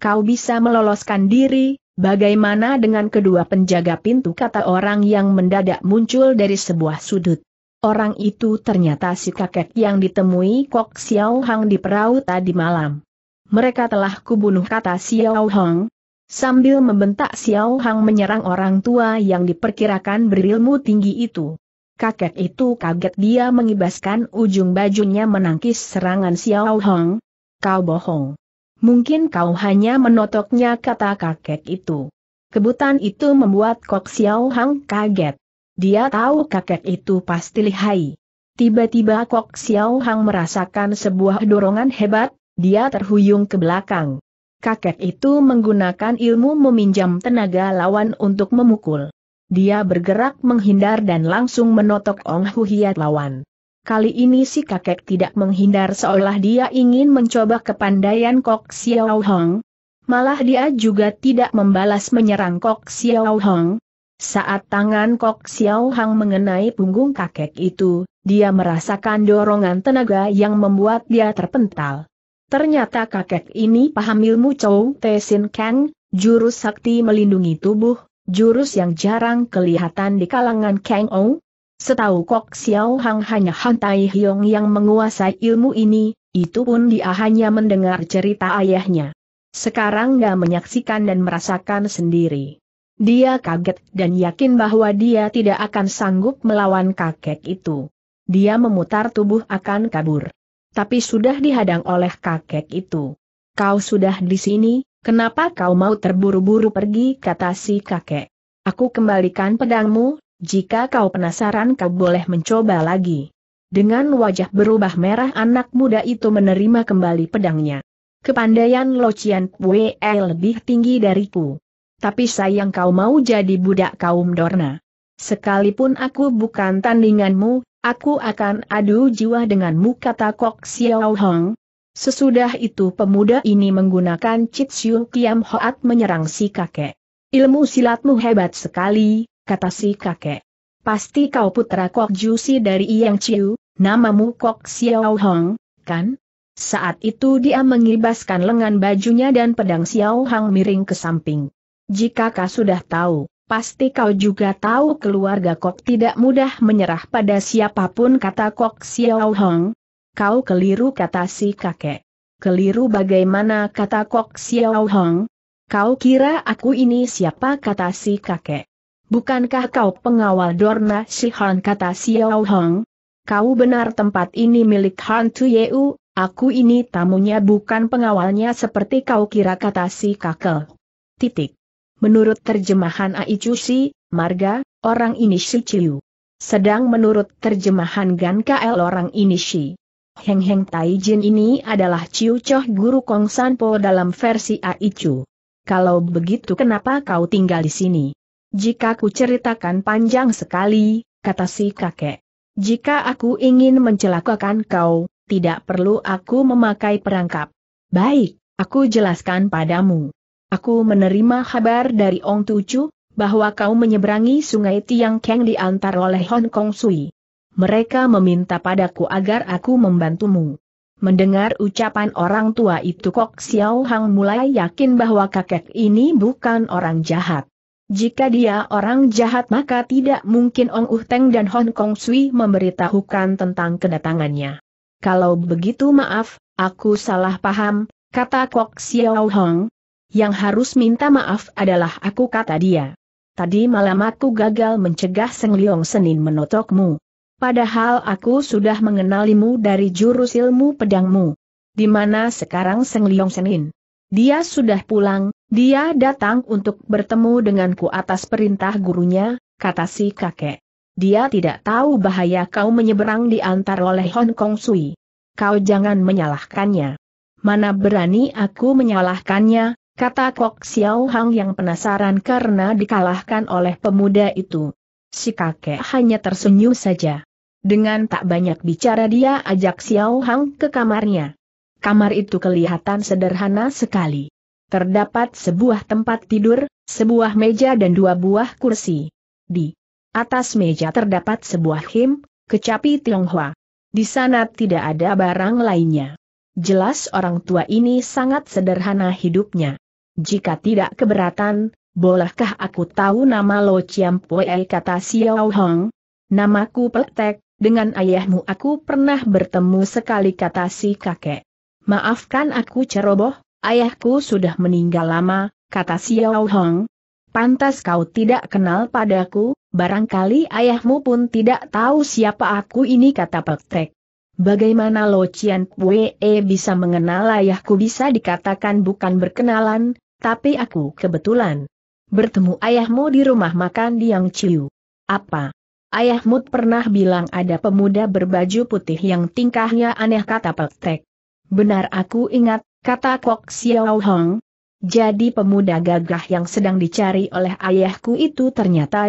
Kau bisa meloloskan diri, Bagaimana dengan kedua penjaga pintu kata orang yang mendadak muncul dari sebuah sudut? Orang itu ternyata si kakek yang ditemui Kok Xiao Hang di perahu tadi malam. Mereka telah kubunuh kata Xiao Hang. Sambil membentak Xiao Hang menyerang orang tua yang diperkirakan berilmu tinggi itu. Kakek itu kaget dia mengibaskan ujung bajunya menangkis serangan Xiao Hang. Kau bohong. Mungkin kau hanya menotoknya kata kakek itu. Kebutan itu membuat Kok Xiao Hang kaget. Dia tahu kakek itu pasti lihai. Tiba-tiba Kok Xiao Hang merasakan sebuah dorongan hebat, dia terhuyung ke belakang. Kakek itu menggunakan ilmu meminjam tenaga lawan untuk memukul. Dia bergerak menghindar dan langsung menotok Ong Hiat lawan. Kali ini si kakek tidak menghindar seolah dia ingin mencoba kepandaian Kok Xiao Hong. Malah dia juga tidak membalas menyerang Kok Xiao Hong, saat tangan Kok Xiao Hang mengenai punggung kakek itu, dia merasakan dorongan tenaga yang membuat dia terpental. Ternyata kakek ini paham ilmu Chow Te Sin Kang, jurus sakti melindungi tubuh, jurus yang jarang kelihatan di kalangan Kang O. Setahu Kok Xiao Hang hanya Han Tai Hyong yang menguasai ilmu ini, itu pun dia hanya mendengar cerita ayahnya. Sekarang dia menyaksikan dan merasakan sendiri. Dia kaget dan yakin bahwa dia tidak akan sanggup melawan kakek itu. Dia memutar tubuh akan kabur. Tapi sudah dihadang oleh kakek itu. Kau sudah di sini, kenapa kau mau terburu-buru pergi kata si kakek. Aku kembalikan pedangmu, jika kau penasaran kau boleh mencoba lagi. Dengan wajah berubah merah anak muda itu menerima kembali pedangnya. Kepandaian Locian Pue lebih tinggi dariku. Tapi sayang kau mau jadi budak kaum Dorna. Sekalipun aku bukan tandinganmu, aku akan adu jiwa denganmu kata Kok Xiao Hong. Sesudah itu pemuda ini menggunakan Chit Siu Kiam Hoat menyerang si kakek. Ilmu silatmu hebat sekali, kata si kakek. Pasti kau putra Kok Jusi dari Yang Chiu, namamu Kok Xiao Hong, kan? Saat itu dia mengibaskan lengan bajunya dan pedang Xiao Hong miring ke samping. Jika kau sudah tahu, pasti kau juga tahu keluarga Kok tidak mudah menyerah pada siapapun kata Kok Xiao Hong. Kau keliru kata si kakek. Keliru bagaimana kata Kok Xiao Hong? Kau kira aku ini siapa kata si kakek? Bukankah kau pengawal Dorna Han kata Xiao Hong? Kau benar tempat ini milik Han Tu Yeu, aku ini tamunya bukan pengawalnya seperti kau kira kata si kakek. Titik. Menurut terjemahan Aichusi, Marga, orang ini si Chiu. Sedang menurut terjemahan Gan KL orang ini Shi. Heng Heng Tai Jin ini adalah Chiu Choh Guru Kong Sanpo dalam versi Aichu. Kalau begitu kenapa kau tinggal di sini? Jika ku ceritakan panjang sekali, kata si kakek. Jika aku ingin mencelakakan kau, tidak perlu aku memakai perangkap. Baik, aku jelaskan padamu. Aku menerima kabar dari Ong Tucu, bahwa kau menyeberangi sungai Tiang Keng diantar oleh Hong Kong Sui. Mereka meminta padaku agar aku membantumu. Mendengar ucapan orang tua itu Kok Xiao Hang mulai yakin bahwa kakek ini bukan orang jahat. Jika dia orang jahat maka tidak mungkin Ong Uh Teng dan Hong Kong Sui memberitahukan tentang kedatangannya. Kalau begitu maaf, aku salah paham, kata Kok Xiao Hang yang harus minta maaf adalah aku kata dia. Tadi malam aku gagal mencegah Seng Liong Senin menotokmu. Padahal aku sudah mengenalimu dari jurus ilmu pedangmu. Di mana sekarang Seng Liong Senin? Dia sudah pulang, dia datang untuk bertemu denganku atas perintah gurunya, kata si kakek. Dia tidak tahu bahaya kau menyeberang diantar oleh Hong Kong Sui. Kau jangan menyalahkannya. Mana berani aku menyalahkannya, kata Kok Xiao Hang yang penasaran karena dikalahkan oleh pemuda itu. Si kakek hanya tersenyum saja. Dengan tak banyak bicara dia ajak Xiao Hang ke kamarnya. Kamar itu kelihatan sederhana sekali. Terdapat sebuah tempat tidur, sebuah meja dan dua buah kursi. Di atas meja terdapat sebuah him, kecapi Tionghoa. Di sana tidak ada barang lainnya. Jelas orang tua ini sangat sederhana hidupnya. Jika tidak keberatan, bolehkah aku tahu nama Lo Chiam Pue kata Xiao Hong? Namaku Peltek, dengan ayahmu aku pernah bertemu sekali kata si kakek. Maafkan aku ceroboh, ayahku sudah meninggal lama, kata Xiao Hong. Pantas kau tidak kenal padaku, barangkali ayahmu pun tidak tahu siapa aku ini kata Peltek. Bagaimana Lo Chiam Pue bisa mengenal ayahku bisa dikatakan bukan berkenalan, tapi aku kebetulan bertemu ayahmu di rumah makan di Yang Ciu. Apa? Ayahmu pernah bilang ada pemuda berbaju putih yang tingkahnya aneh kata Peltek. Benar aku ingat, kata Kok Xiao Hong. Jadi pemuda gagah yang sedang dicari oleh ayahku itu ternyata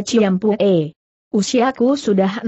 E. Usiaku sudah 60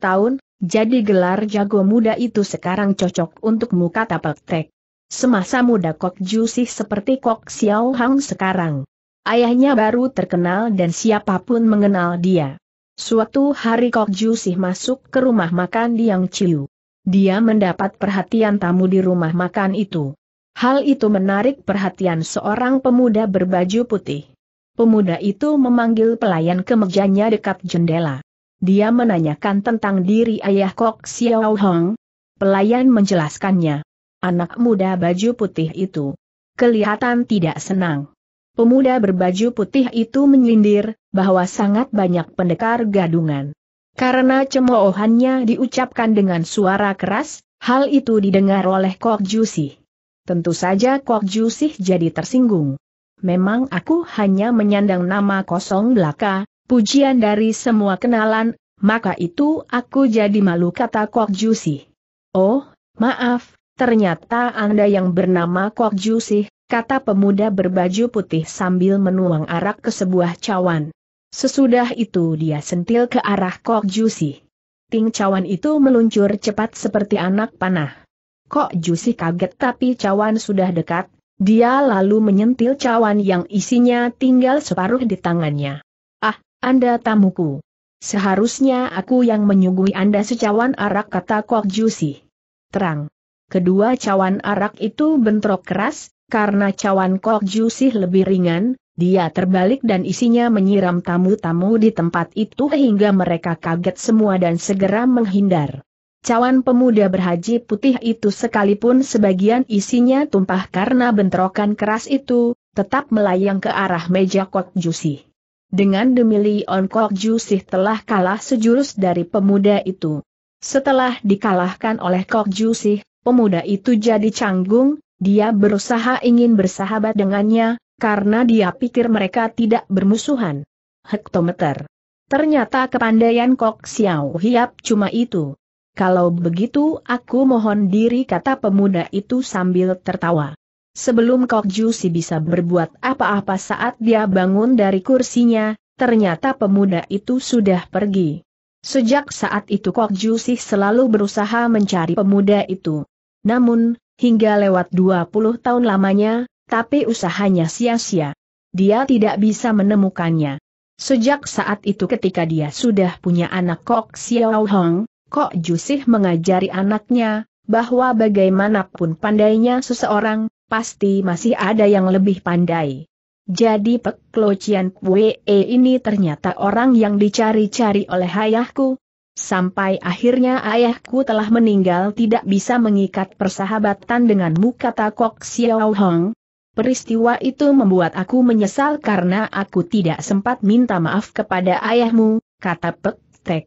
tahun, jadi gelar jago muda itu sekarang cocok untukmu kata Peltek. Semasa muda Kok Jusih seperti Kok Xiao Hang sekarang. Ayahnya baru terkenal dan siapapun mengenal dia. Suatu hari Kok Jusih masuk ke rumah makan Liang Chiu. Dia mendapat perhatian tamu di rumah makan itu. Hal itu menarik perhatian seorang pemuda berbaju putih. Pemuda itu memanggil pelayan ke mejanya dekat jendela. Dia menanyakan tentang diri ayah Kok Xiao Hong. Pelayan menjelaskannya anak muda baju putih itu. Kelihatan tidak senang. Pemuda berbaju putih itu menyindir, bahwa sangat banyak pendekar gadungan. Karena cemoohannya diucapkan dengan suara keras, hal itu didengar oleh Kok Jusih. Tentu saja Kok Jusih jadi tersinggung. Memang aku hanya menyandang nama kosong belaka, pujian dari semua kenalan, maka itu aku jadi malu kata Kok Jusih. Oh, maaf, Ternyata Anda yang bernama Kok Jusih, kata pemuda berbaju putih sambil menuang arak ke sebuah cawan. Sesudah itu dia sentil ke arah Kok Jusih. Ting cawan itu meluncur cepat seperti anak panah. Kok Jusih kaget tapi cawan sudah dekat, dia lalu menyentil cawan yang isinya tinggal separuh di tangannya. Ah, Anda tamuku. Seharusnya aku yang menyuguhi Anda secawan arak kata Kok Jusih. Terang, Kedua cawan arak itu bentrok keras, karena cawan kok jusih lebih ringan, dia terbalik dan isinya menyiram tamu-tamu di tempat itu hingga mereka kaget semua dan segera menghindar. Cawan pemuda berhaji putih itu sekalipun sebagian isinya tumpah karena bentrokan keras itu, tetap melayang ke arah meja kok jusih. Dengan on Kok jusih telah kalah sejurus dari pemuda itu. Setelah dikalahkan oleh Kok Jusih, pemuda itu jadi canggung, dia berusaha ingin bersahabat dengannya, karena dia pikir mereka tidak bermusuhan. Hektometer. Ternyata kepandaian Kok Xiao Hiap cuma itu. Kalau begitu aku mohon diri kata pemuda itu sambil tertawa. Sebelum Kok Jusi bisa berbuat apa-apa saat dia bangun dari kursinya, ternyata pemuda itu sudah pergi. Sejak saat itu Kok Jusi selalu berusaha mencari pemuda itu. Namun, hingga lewat 20 tahun lamanya, tapi usahanya sia-sia. Dia tidak bisa menemukannya. Sejak saat itu ketika dia sudah punya anak Kok Xiao Hong, Kok Jusih mengajari anaknya, bahwa bagaimanapun pandainya seseorang, pasti masih ada yang lebih pandai. Jadi Pek Lo Chian Pue ini ternyata orang yang dicari-cari oleh ayahku, Sampai akhirnya ayahku telah meninggal tidak bisa mengikat persahabatan denganmu kata Kok Xiao Hong. Peristiwa itu membuat aku menyesal karena aku tidak sempat minta maaf kepada ayahmu, kata Pek Tek.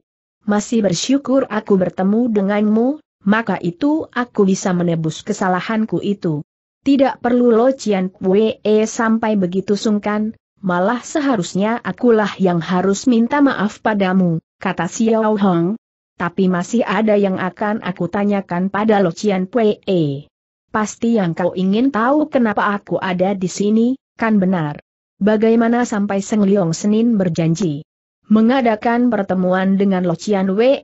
Masih bersyukur aku bertemu denganmu, maka itu aku bisa menebus kesalahanku itu. Tidak perlu Lo Cian Pue sampai begitu sungkan, malah seharusnya akulah yang harus minta maaf padamu kata Xiao Hong. Tapi masih ada yang akan aku tanyakan pada Lo Cian Pue. Pasti yang kau ingin tahu kenapa aku ada di sini, kan benar. Bagaimana sampai Seng Liong Senin berjanji mengadakan pertemuan dengan Lo Cian Wei,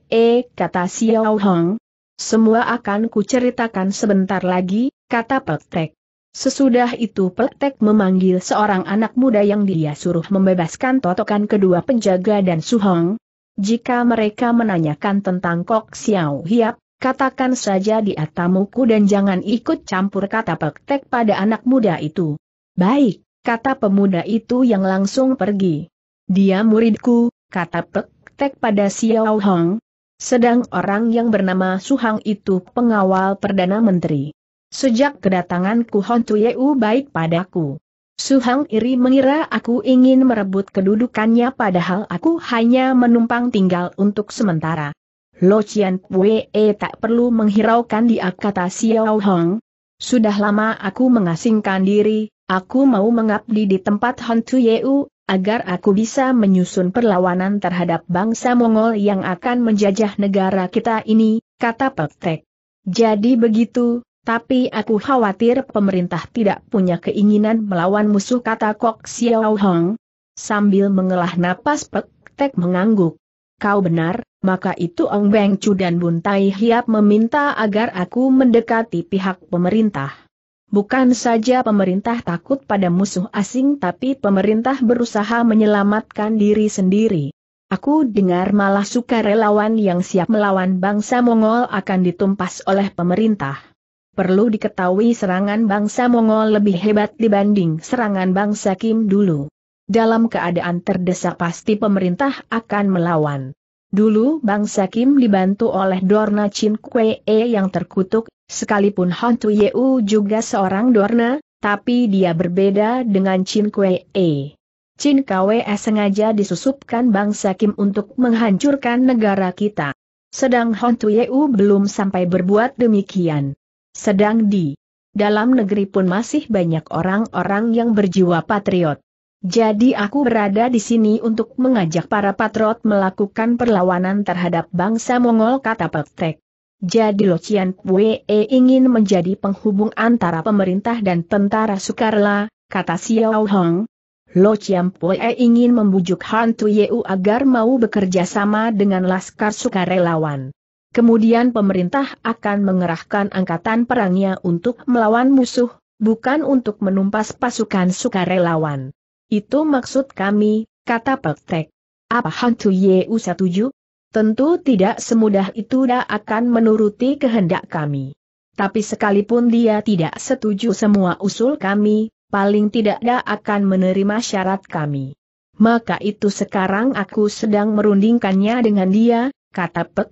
kata Xiao Hong. Semua akan kuceritakan sebentar lagi, kata Petek. Sesudah itu Petek memanggil seorang anak muda yang dia suruh membebaskan totokan kedua penjaga dan Su Hong. Jika mereka menanyakan tentang Kok Xiao Hiap, katakan saja di atamuku dan jangan ikut campur kata praktek pada anak muda itu. Baik, kata pemuda itu yang langsung pergi. Dia muridku, kata praktek pada Xiao Hong. Sedang orang yang bernama Suhang itu pengawal Perdana Menteri. Sejak kedatanganku Hon Tuyeu baik padaku. Su Hang Iri mengira aku ingin merebut kedudukannya padahal aku hanya menumpang tinggal untuk sementara. Lo Chian Pue eh, tak perlu menghiraukan dia kata Xiao Hong. Sudah lama aku mengasingkan diri, aku mau mengabdi di tempat Han Tu Yeu, agar aku bisa menyusun perlawanan terhadap bangsa Mongol yang akan menjajah negara kita ini, kata Tek. Jadi begitu, tapi aku khawatir pemerintah tidak punya keinginan melawan musuh kata Kok Xiao Hong. Sambil mengelah napas Pek mengangguk. Kau benar, maka itu Ong Beng Chu dan Bun Tai Hiap meminta agar aku mendekati pihak pemerintah. Bukan saja pemerintah takut pada musuh asing tapi pemerintah berusaha menyelamatkan diri sendiri. Aku dengar malah suka relawan yang siap melawan bangsa Mongol akan ditumpas oleh pemerintah. Perlu diketahui serangan bangsa Mongol lebih hebat dibanding serangan bangsa Kim dulu. Dalam keadaan terdesak pasti pemerintah akan melawan. Dulu bangsa Kim dibantu oleh Dorna Chin Kwe e yang terkutuk, sekalipun Han Tu Yeu juga seorang Dorna, tapi dia berbeda dengan Chin Kwe. E. Chin Kwe e sengaja disusupkan bangsa Kim untuk menghancurkan negara kita. Sedang Han Tu Yeu belum sampai berbuat demikian. Sedang di dalam negeri pun masih banyak orang-orang yang berjiwa patriot. Jadi aku berada di sini untuk mengajak para patriot melakukan perlawanan terhadap bangsa Mongol kata Pektek. Jadi Locian Pue ingin menjadi penghubung antara pemerintah dan tentara Sukarela," kata Xiao Hong. Lo Chiam Pue ingin membujuk Han Yeu agar mau bekerja sama dengan Laskar Sukarelawan. Kemudian pemerintah akan mengerahkan angkatan perangnya untuk melawan musuh, bukan untuk menumpas pasukan sukarelawan. Itu maksud kami, kata Pektek. Apa hantu Yeu setuju? Tentu tidak semudah itu dia akan menuruti kehendak kami. Tapi sekalipun dia tidak setuju semua usul kami, paling tidak dia akan menerima syarat kami. Maka itu sekarang aku sedang merundingkannya dengan dia, kata Pek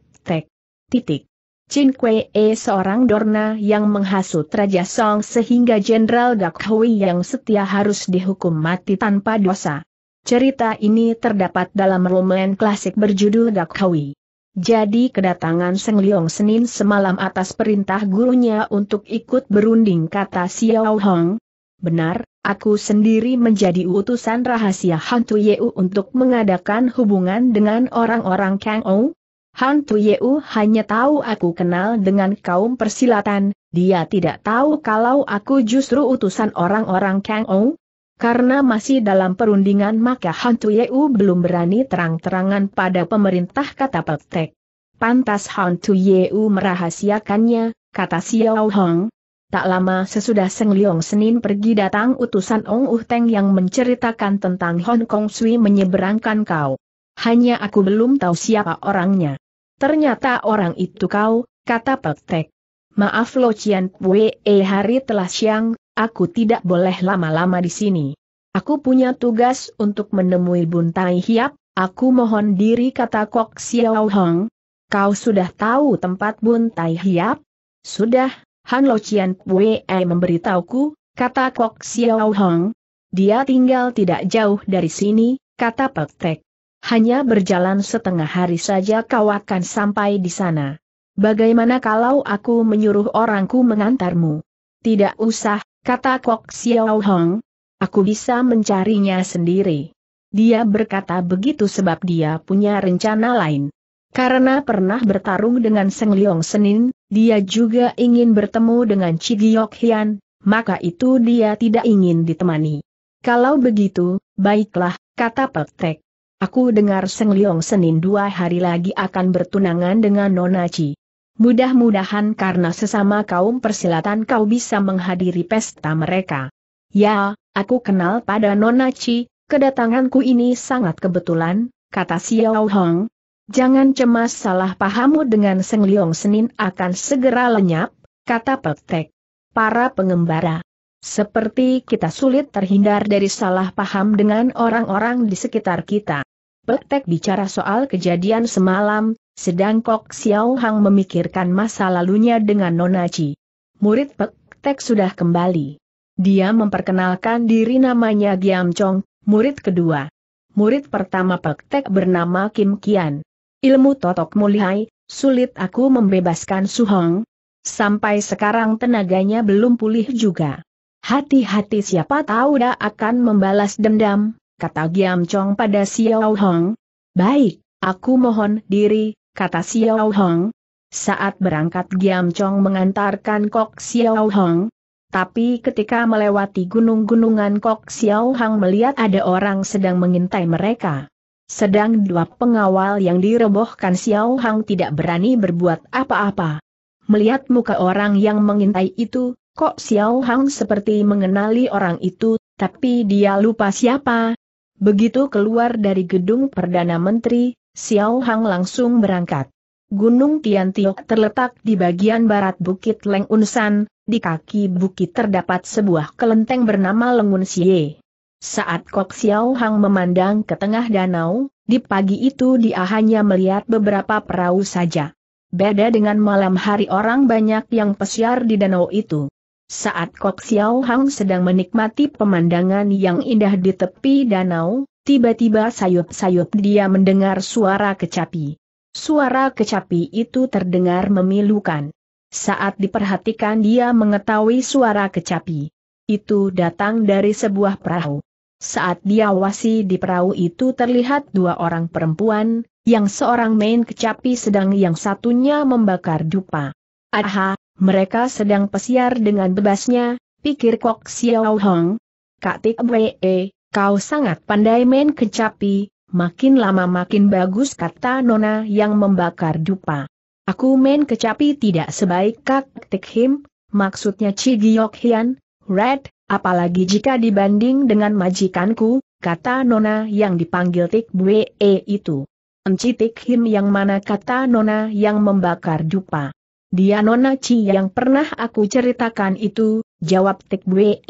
Titik. Chin Kwe E seorang Dorna yang menghasut Raja Song sehingga Jenderal Gak Hui yang setia harus dihukum mati tanpa dosa. Cerita ini terdapat dalam roman klasik berjudul Gak Hui. Jadi kedatangan Seng Leong Senin semalam atas perintah gurunya untuk ikut berunding kata Xiao Hong. Benar, aku sendiri menjadi utusan rahasia hantu Yeu untuk mengadakan hubungan dengan orang-orang Kang Ong. Hantu Yeu hanya tahu aku kenal dengan kaum persilatan, dia tidak tahu kalau aku justru utusan orang-orang Kang Ou. Karena masih dalam perundingan maka Hantu Yeu belum berani terang-terangan pada pemerintah kata Peltek. Pantas Hantu Yeu merahasiakannya, kata Xiao Hong. Tak lama sesudah Seng Leong Senin pergi datang utusan Ong Uh Teng yang menceritakan tentang Hong Kong Sui menyeberangkan kau hanya aku belum tahu siapa orangnya. Ternyata orang itu kau, kata Peltek. Maaf Lo Cian Pue, eh hari telah siang, aku tidak boleh lama-lama di sini. Aku punya tugas untuk menemui Buntai Hiap, aku mohon diri kata Kok Xiao Hong. Kau sudah tahu tempat Buntai Hiap? Sudah, Han Lo Cian Pue eh, memberitahuku, kata Kok Xiao Hong. Dia tinggal tidak jauh dari sini, kata Peltek. Hanya berjalan setengah hari saja kau akan sampai di sana. Bagaimana kalau aku menyuruh orangku mengantarmu? Tidak usah, kata Kok Xiao Hong. Aku bisa mencarinya sendiri. Dia berkata begitu sebab dia punya rencana lain. Karena pernah bertarung dengan Seng Leong Senin, dia juga ingin bertemu dengan Cigiok Hian, maka itu dia tidak ingin ditemani. Kalau begitu, baiklah, kata Tek. Aku dengar Seng Liong Senin dua hari lagi akan bertunangan dengan Nona Chi. Mudah-mudahan karena sesama kaum persilatan kau bisa menghadiri pesta mereka. Ya, aku kenal pada Nona Chi, kedatanganku ini sangat kebetulan, kata Xiao Hong. Jangan cemas salah pahammu dengan Seng Liong Senin akan segera lenyap, kata Pektek. Para pengembara. Seperti kita sulit terhindar dari salah paham dengan orang-orang di sekitar kita. Pek bicara soal kejadian semalam, sedang Kok Xiao Hang memikirkan masa lalunya dengan Nona Chi. Murid Pek Tek sudah kembali. Dia memperkenalkan diri namanya Giam Chong, murid kedua. Murid pertama Pek Tek bernama Kim Kian. Ilmu totok mulai, sulit aku membebaskan Su Hong. Sampai sekarang tenaganya belum pulih juga. Hati-hati siapa tahu dia akan membalas dendam kata Giam Chong pada Xiao Hong. Baik, aku mohon diri, kata Xiao Hong. Saat berangkat Giam Chong mengantarkan Kok Xiao Hong. Tapi ketika melewati gunung-gunungan Kok Xiao Hong melihat ada orang sedang mengintai mereka. Sedang dua pengawal yang direbohkan Xiao Hong tidak berani berbuat apa-apa. Melihat muka orang yang mengintai itu, Kok Xiao Hong seperti mengenali orang itu, tapi dia lupa siapa, Begitu keluar dari gedung Perdana Menteri, Xiao Hang langsung berangkat. Gunung Tiantiok terletak di bagian barat Bukit Leng Unsan, di kaki bukit terdapat sebuah kelenteng bernama Lengun Xie. Saat Kok Xiao Hang memandang ke tengah danau, di pagi itu dia hanya melihat beberapa perahu saja. Beda dengan malam hari orang banyak yang pesiar di danau itu. Saat Kok Xiao Hang sedang menikmati pemandangan yang indah di tepi danau, tiba-tiba sayup-sayup dia mendengar suara kecapi. Suara kecapi itu terdengar memilukan. Saat diperhatikan dia mengetahui suara kecapi. Itu datang dari sebuah perahu. Saat diawasi di perahu itu terlihat dua orang perempuan, yang seorang main kecapi sedang yang satunya membakar dupa. Aha, mereka sedang pesiar dengan bebasnya, pikir Kok Xiao Hong. Kak Tik Wee, kau sangat pandai main kecapi, makin lama makin bagus kata Nona yang membakar dupa. Aku main kecapi tidak sebaik Kak Tik Him, maksudnya Chi Hian, Red, apalagi jika dibanding dengan majikanku, kata Nona yang dipanggil Tik Wee itu. Enci Tik Him yang mana kata Nona yang membakar dupa. Dia Nona Chi yang pernah aku ceritakan itu, jawab Tek Bwe.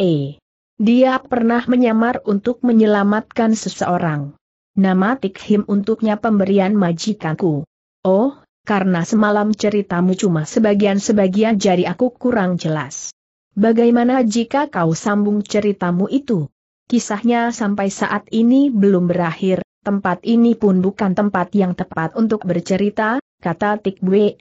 Dia pernah menyamar untuk menyelamatkan seseorang. Nama Tik Him untuknya pemberian majikanku. Oh, karena semalam ceritamu cuma sebagian-sebagian jari aku kurang jelas. Bagaimana jika kau sambung ceritamu itu? Kisahnya sampai saat ini belum berakhir, tempat ini pun bukan tempat yang tepat untuk bercerita, kata Tik Bwe.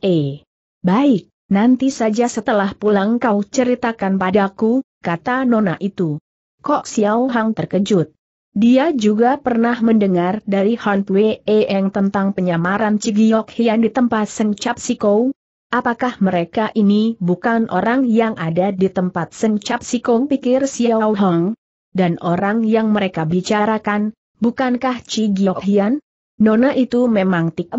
Baik, nanti saja setelah pulang kau ceritakan padaku, kata nona itu. Kok Xiao Hang terkejut? Dia juga pernah mendengar dari Han Wei Eng tentang penyamaran Cigiok Hian di tempat Seng Cap Sikong. Apakah mereka ini bukan orang yang ada di tempat Seng Cap Sikong pikir Xiao Hong? Dan orang yang mereka bicarakan, bukankah Cigiok Hian? Nona itu memang Tik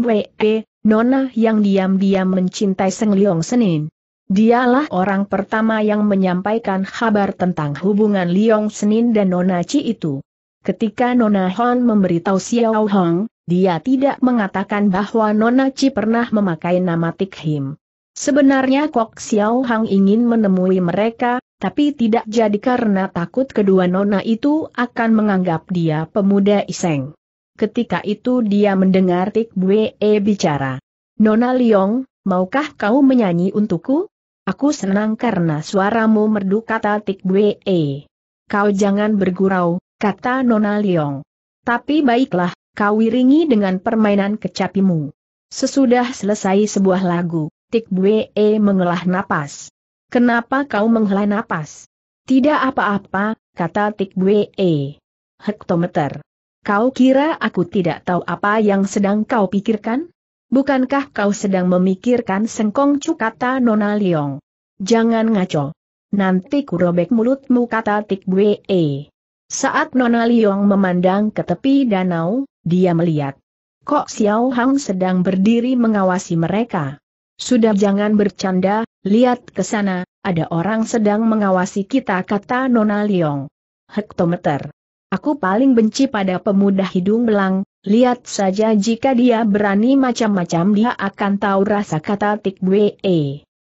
Nona yang diam-diam mencintai Seng Liyong Senin. Dialah orang pertama yang menyampaikan kabar tentang hubungan Liyong Senin dan Nona Chi itu. Ketika Nona Hon memberitahu Xiao Hong, dia tidak mengatakan bahwa Nona Chi pernah memakai nama Tik Him. Sebenarnya Kok Xiao Hong ingin menemui mereka, tapi tidak jadi karena takut kedua Nona itu akan menganggap dia pemuda iseng. Ketika itu dia mendengar Tik Bue bicara. Nona Liong, maukah kau menyanyi untukku? Aku senang karena suaramu merdu kata Tik Bue. Kau jangan bergurau, kata Nona Liong. Tapi baiklah, kau iringi dengan permainan kecapimu. Sesudah selesai sebuah lagu, Tik Bue mengelah napas. Kenapa kau menghela napas? Tidak apa-apa, kata Tik Bue. Hektometer. Kau kira aku tidak tahu apa yang sedang kau pikirkan? Bukankah kau sedang memikirkan sengkong cukata Nona Liong? Jangan ngaco. Nanti kurobek mulutmu kata Tik Bwe. Saat Nona Liong memandang ke tepi danau, dia melihat. Kok Xiao Hang sedang berdiri mengawasi mereka. Sudah jangan bercanda, lihat ke sana, ada orang sedang mengawasi kita kata Nona Liong. Hektometer. Aku paling benci pada pemuda hidung belang, lihat saja jika dia berani macam-macam dia akan tahu rasa kata Tik Bwe.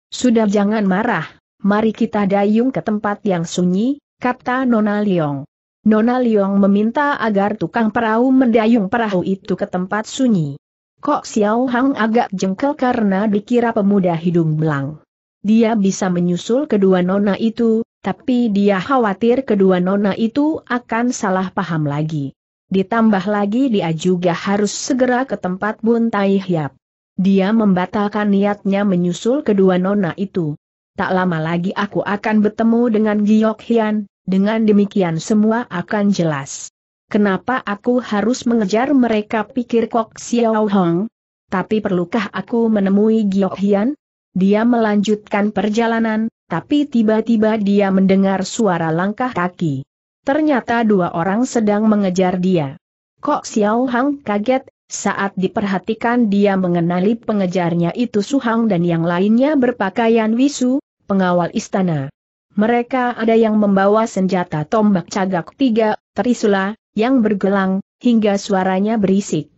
Sudah jangan marah, mari kita dayung ke tempat yang sunyi, kata Nona Liong. Nona Liong meminta agar tukang perahu mendayung perahu itu ke tempat sunyi. Kok Xiao Hang agak jengkel karena dikira pemuda hidung belang. Dia bisa menyusul kedua nona itu, tapi dia khawatir kedua nona itu akan salah paham lagi. Ditambah lagi dia juga harus segera ke tempat Bun Tai Hiap. Dia membatalkan niatnya menyusul kedua nona itu. Tak lama lagi aku akan bertemu dengan Giok Hian, dengan demikian semua akan jelas. Kenapa aku harus mengejar mereka pikir Kok Xiao Hong? Tapi perlukah aku menemui Giok Hian? Dia melanjutkan perjalanan, tapi tiba-tiba dia mendengar suara langkah kaki. Ternyata dua orang sedang mengejar dia. Kok Xiao Hang kaget, saat diperhatikan dia mengenali pengejarnya itu Su Hang dan yang lainnya berpakaian wisu, pengawal istana. Mereka ada yang membawa senjata tombak cagak tiga, terisula, yang bergelang, hingga suaranya berisik.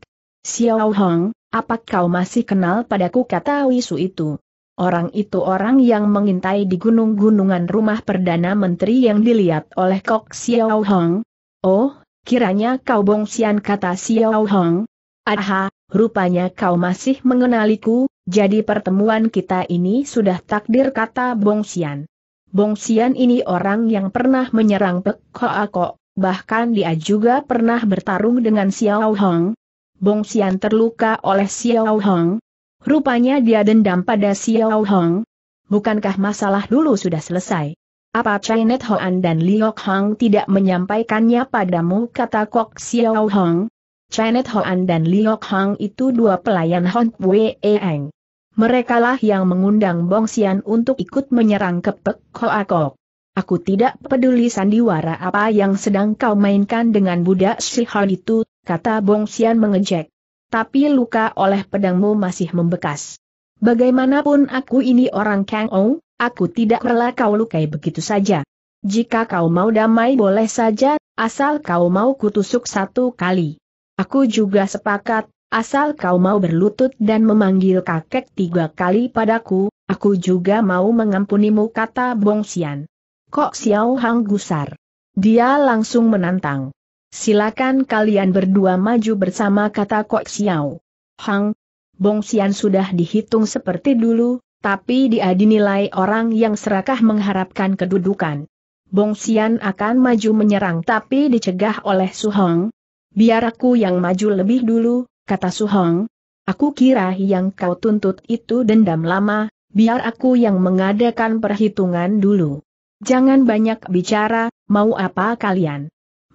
Xiao Hang, apa kau masih kenal padaku kata wisu itu? Orang itu orang yang mengintai di gunung-gunungan rumah Perdana Menteri yang dilihat oleh Kok Xiao Hong. Oh, kiranya kau bongsian kata Xiao Hong. Aha, rupanya kau masih mengenaliku, jadi pertemuan kita ini sudah takdir kata bongsian. Bongsian ini orang yang pernah menyerang Pek Hoa Kok, bahkan dia juga pernah bertarung dengan Xiao Hong. Bongsian terluka oleh Xiao Hong, Rupanya dia dendam pada Xiao Hong. Bukankah masalah dulu sudah selesai? Apa Chinet Hoan dan Liok Hong tidak menyampaikannya padamu kata Kok Xiao Hong? Chinet Hoan dan Liok Hong itu dua pelayan Hong Wei Eng. Merekalah yang mengundang Bong Xian untuk ikut menyerang kepek Hoa Kok. Aku tidak peduli sandiwara apa yang sedang kau mainkan dengan budak Shihan itu, kata Bong Xian mengejek tapi luka oleh pedangmu masih membekas. Bagaimanapun aku ini orang Kang Ou, aku tidak rela kau lukai begitu saja. Jika kau mau damai boleh saja, asal kau mau kutusuk satu kali. Aku juga sepakat, asal kau mau berlutut dan memanggil kakek tiga kali padaku, aku juga mau mengampunimu kata Bong Xian. Kok Xiao Hang gusar? Dia langsung menantang. Silakan kalian berdua maju bersama kata Kok Xiao. Hang, Bong Xian sudah dihitung seperti dulu, tapi dia dinilai orang yang serakah mengharapkan kedudukan. Bong Xian akan maju menyerang tapi dicegah oleh Su Hong. Biar aku yang maju lebih dulu, kata Su Hong. Aku kira yang kau tuntut itu dendam lama, biar aku yang mengadakan perhitungan dulu. Jangan banyak bicara, mau apa kalian?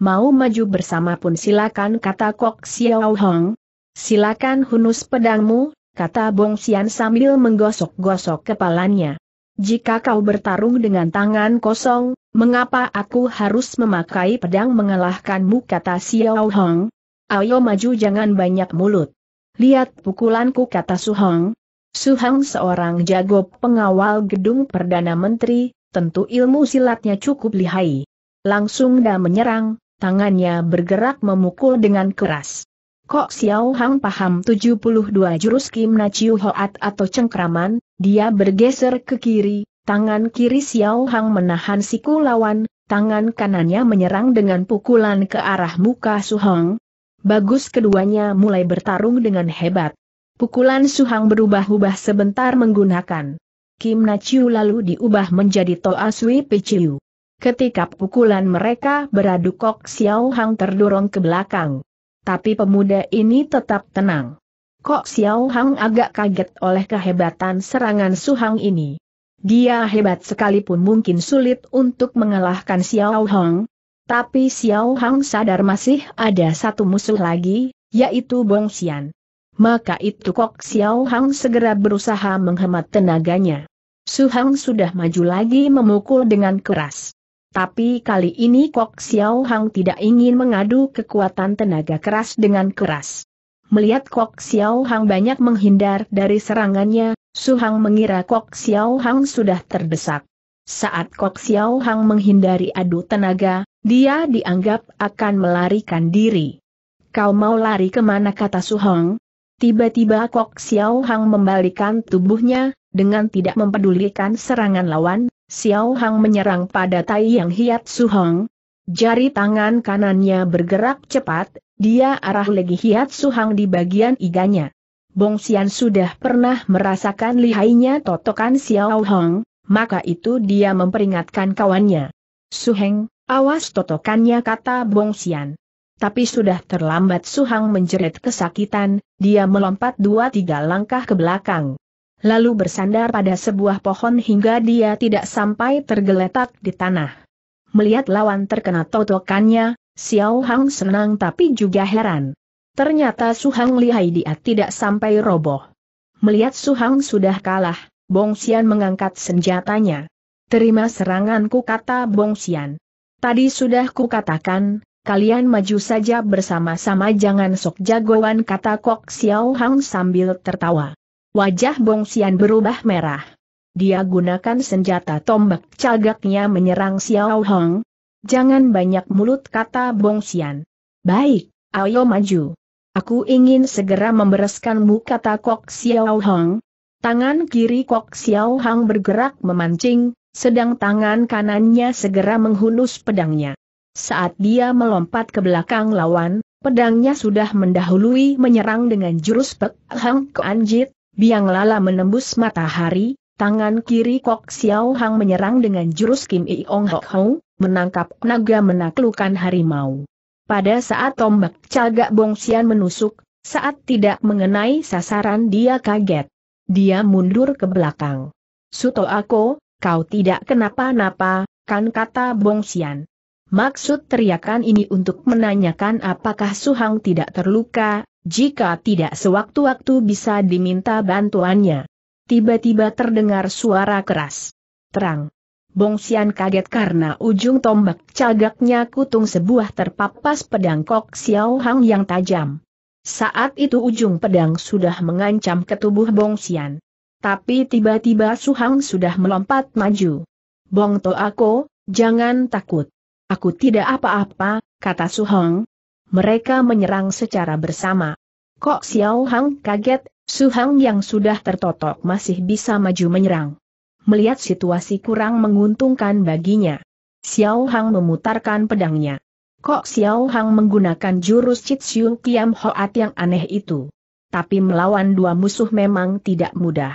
mau maju bersama pun silakan kata Kok Xiao Hong. Silakan hunus pedangmu, kata Bong Xian sambil menggosok-gosok kepalanya. Jika kau bertarung dengan tangan kosong, mengapa aku harus memakai pedang mengalahkanmu kata Xiao Hong? Ayo maju jangan banyak mulut. Lihat pukulanku kata Su Su Hong seorang jago pengawal gedung Perdana Menteri, tentu ilmu silatnya cukup lihai. Langsung dah menyerang, tangannya bergerak memukul dengan keras. Kok Xiao Hang paham 72 jurus Kim Na Hoat atau cengkraman, dia bergeser ke kiri, tangan kiri Xiao Hang menahan siku lawan, tangan kanannya menyerang dengan pukulan ke arah muka Su Hong. Bagus keduanya mulai bertarung dengan hebat. Pukulan Su Hong berubah-ubah sebentar menggunakan Kim Na lalu diubah menjadi Toa Sui Pichiu. Ketika pukulan mereka beradu Kok Xiao Hang terdorong ke belakang. Tapi pemuda ini tetap tenang. Kok Xiao Hang agak kaget oleh kehebatan serangan Su Suhang ini. Dia hebat sekalipun mungkin sulit untuk mengalahkan Xiao Hang. Tapi Xiao Hang sadar masih ada satu musuh lagi, yaitu Bong Xian. Maka itu Kok Xiao Hang segera berusaha menghemat tenaganya. Su Suhang sudah maju lagi memukul dengan keras. Tapi kali ini Kok Xiao Hang tidak ingin mengadu kekuatan tenaga keras dengan keras. Melihat Kok Xiao Hang banyak menghindar dari serangannya, Su Hang mengira Kok Xiao Hang sudah terdesak. Saat Kok Xiao Hang menghindari adu tenaga, dia dianggap akan melarikan diri. Kau mau lari kemana kata Su Hang? Tiba-tiba Kok Xiao Hang membalikan tubuhnya, dengan tidak mempedulikan serangan lawan, Xiao Hang menyerang pada Tai Yang Hiat Su Hong. Jari tangan kanannya bergerak cepat, dia arah lagi Hiat Su Hong di bagian iganya. Bong Xian sudah pernah merasakan lihainya totokan Xiao Hong, maka itu dia memperingatkan kawannya. Su Heng, awas totokannya kata Bong Xian. Tapi sudah terlambat Su Hang menjerit kesakitan, dia melompat dua tiga langkah ke belakang lalu bersandar pada sebuah pohon hingga dia tidak sampai tergeletak di tanah. Melihat lawan terkena totokannya, Xiao Hang senang tapi juga heran. Ternyata Su Hang lihai dia tidak sampai roboh. Melihat Su Hang sudah kalah, Bong Xian mengangkat senjatanya. Terima seranganku kata Bong Xian. Tadi sudah kukatakan, kalian maju saja bersama-sama jangan sok jagoan kata Kok Xiao Hang sambil tertawa. Wajah Bong Bongsian berubah merah. Dia gunakan senjata tombak cagaknya menyerang Xiao Hong. Jangan banyak mulut kata Bong Bongsian. Baik, ayo maju. Aku ingin segera membereskanmu kata Kok Xiao Hong. Tangan kiri Kok Xiao Hong bergerak memancing, sedang tangan kanannya segera menghunus pedangnya. Saat dia melompat ke belakang lawan, pedangnya sudah mendahului menyerang dengan jurus Pek Hang Anjit, Biang Lala menembus matahari, tangan kiri Kok Xiao Hang menyerang dengan jurus Kim Iong Hok Hong, menangkap naga menaklukkan harimau. Pada saat tombak cagak Xian menusuk, saat tidak mengenai sasaran dia kaget. Dia mundur ke belakang. Suto Ako, kau tidak kenapa-napa, kan kata Bong Xian. Maksud teriakan ini untuk menanyakan apakah Suhang tidak terluka, jika tidak sewaktu-waktu bisa diminta bantuannya. Tiba-tiba terdengar suara keras. Terang. Bongsian kaget karena ujung tombak cagaknya kutung sebuah terpapas pedang kok Xiao Hang yang tajam. Saat itu ujung pedang sudah mengancam ke tubuh Bongsian. Tapi tiba-tiba Su Hang sudah melompat maju. Bong To Ako, jangan takut. Aku tidak apa-apa, kata Su Suhang, mereka menyerang secara bersama. Kok Xiao Hang kaget, Su Hang yang sudah tertotok masih bisa maju menyerang. Melihat situasi kurang menguntungkan baginya. Xiao Hang memutarkan pedangnya. Kok Xiao Hang menggunakan jurus Chit Kiam Hoat yang aneh itu. Tapi melawan dua musuh memang tidak mudah.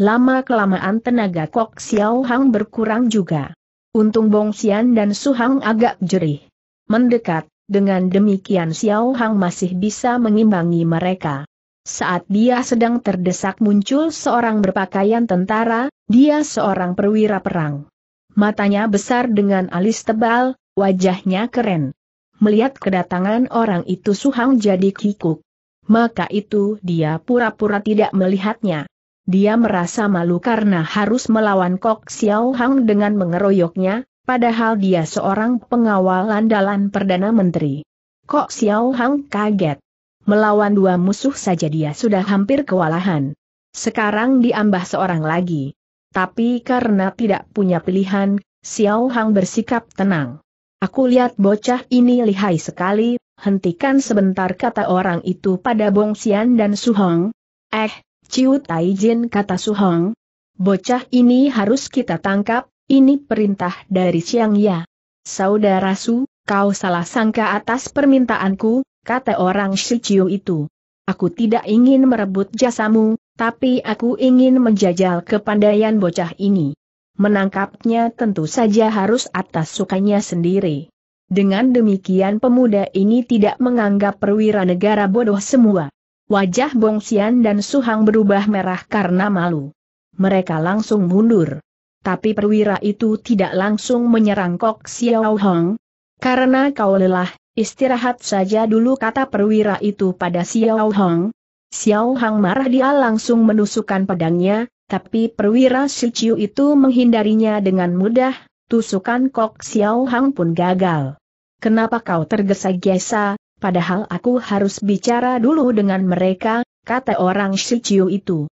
Lama-kelamaan tenaga Kok Xiao Hang berkurang juga. Untung Bong Xian dan Su Hang agak jerih. Mendekat, dengan demikian Xiao Hang masih bisa mengimbangi mereka. Saat dia sedang terdesak muncul seorang berpakaian tentara, dia seorang perwira perang. Matanya besar dengan alis tebal, wajahnya keren. Melihat kedatangan orang itu Suhang jadi kikuk. Maka itu dia pura-pura tidak melihatnya. Dia merasa malu karena harus melawan Kok Xiao Hang dengan mengeroyoknya, Padahal dia seorang pengawal andalan Perdana Menteri. Kok Xiao Hang kaget? Melawan dua musuh saja dia sudah hampir kewalahan. Sekarang diambah seorang lagi. Tapi karena tidak punya pilihan, Xiao Hang bersikap tenang. Aku lihat bocah ini lihai sekali, hentikan sebentar kata orang itu pada Bong Xian dan Su Hong. Eh, Ciu Jin kata Su Hong. Bocah ini harus kita tangkap, ini perintah dari Siang Ya. Saudara Su, kau salah sangka atas permintaanku, kata orang Shichio itu. Aku tidak ingin merebut jasamu, tapi aku ingin menjajal kepandaian bocah ini. Menangkapnya tentu saja harus atas sukanya sendiri. Dengan demikian pemuda ini tidak menganggap perwira negara bodoh semua. Wajah Bongsian dan Suhang berubah merah karena malu. Mereka langsung mundur tapi perwira itu tidak langsung menyerang Kok Xiao Hong. Karena kau lelah, istirahat saja dulu kata perwira itu pada Xiao Hong. Xiao Hong marah dia langsung menusukkan pedangnya, tapi perwira Si Chiu itu menghindarinya dengan mudah, tusukan Kok Xiao Hong pun gagal. Kenapa kau tergesa-gesa, padahal aku harus bicara dulu dengan mereka, kata orang Si Chiu itu.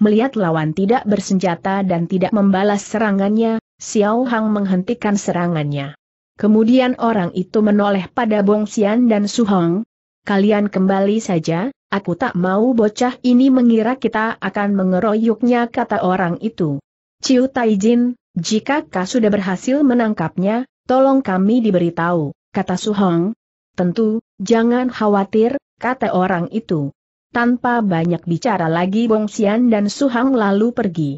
Melihat lawan tidak bersenjata dan tidak membalas serangannya, Xiao Hang menghentikan serangannya. Kemudian orang itu menoleh pada Bong Xian dan Su Hong. Kalian kembali saja, aku tak mau bocah ini mengira kita akan mengeroyoknya kata orang itu. Ciu Jin, jika kau sudah berhasil menangkapnya, tolong kami diberitahu, kata Su Hong. Tentu, jangan khawatir, kata orang itu. Tanpa banyak bicara lagi Bong Xian dan Su Hang lalu pergi.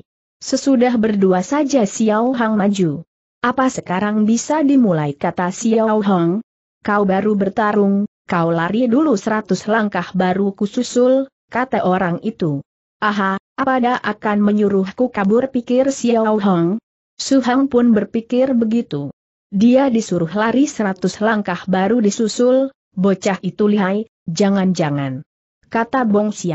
Sesudah berdua saja Xiao Hang maju. Apa sekarang bisa dimulai kata Xiao Hang? Kau baru bertarung, kau lari dulu seratus langkah baru kususul, kata orang itu. Aha, apa ada akan menyuruhku kabur pikir Xiao Hang? Su Hang pun berpikir begitu. Dia disuruh lari seratus langkah baru disusul, bocah itu lihai, jangan-jangan kata Bong su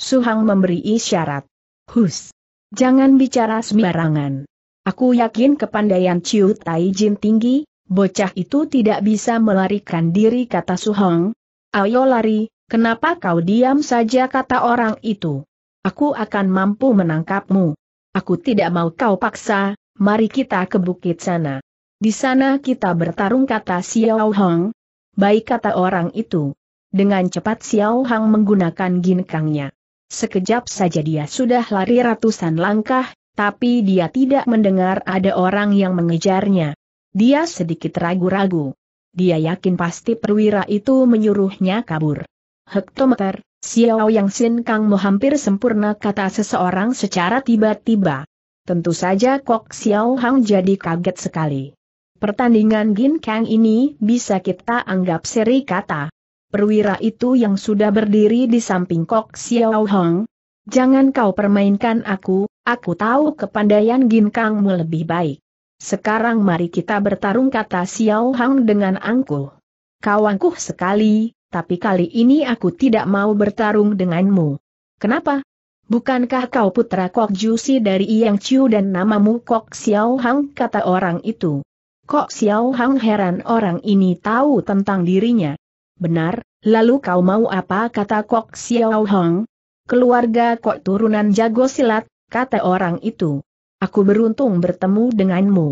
Suhang memberi isyarat. Hus. Jangan bicara sembarangan. Aku yakin kepandaian Ciu Tai Jin tinggi, bocah itu tidak bisa melarikan diri kata Suhang. Ayo lari, kenapa kau diam saja kata orang itu. Aku akan mampu menangkapmu. Aku tidak mau kau paksa, mari kita ke bukit sana. Di sana kita bertarung kata Xiao Hong. Baik kata orang itu. Dengan cepat Xiao Hang menggunakan ginkangnya. Sekejap saja dia sudah lari ratusan langkah, tapi dia tidak mendengar ada orang yang mengejarnya. Dia sedikit ragu-ragu. Dia yakin pasti perwira itu menyuruhnya kabur. Hektometer, Xiao Yang Sin Kang mau hampir sempurna kata seseorang secara tiba-tiba. Tentu saja Kok Xiao Hang jadi kaget sekali. Pertandingan Gin Kang ini bisa kita anggap seri kata perwira itu yang sudah berdiri di samping Kok Xiao Hong. Jangan kau permainkan aku, aku tahu kepandaian ginkangmu lebih baik. Sekarang mari kita bertarung kata Xiao Hong dengan angkuh. Kau angkuh sekali, tapi kali ini aku tidak mau bertarung denganmu. Kenapa? Bukankah kau putra Kok Jusi dari Yang Chiu dan namamu Kok Xiao Hang kata orang itu. Kok Xiao Hang heran orang ini tahu tentang dirinya. Benar, lalu kau mau apa kata Kok Xiao Hong? Keluarga Kok turunan jago silat, kata orang itu. Aku beruntung bertemu denganmu.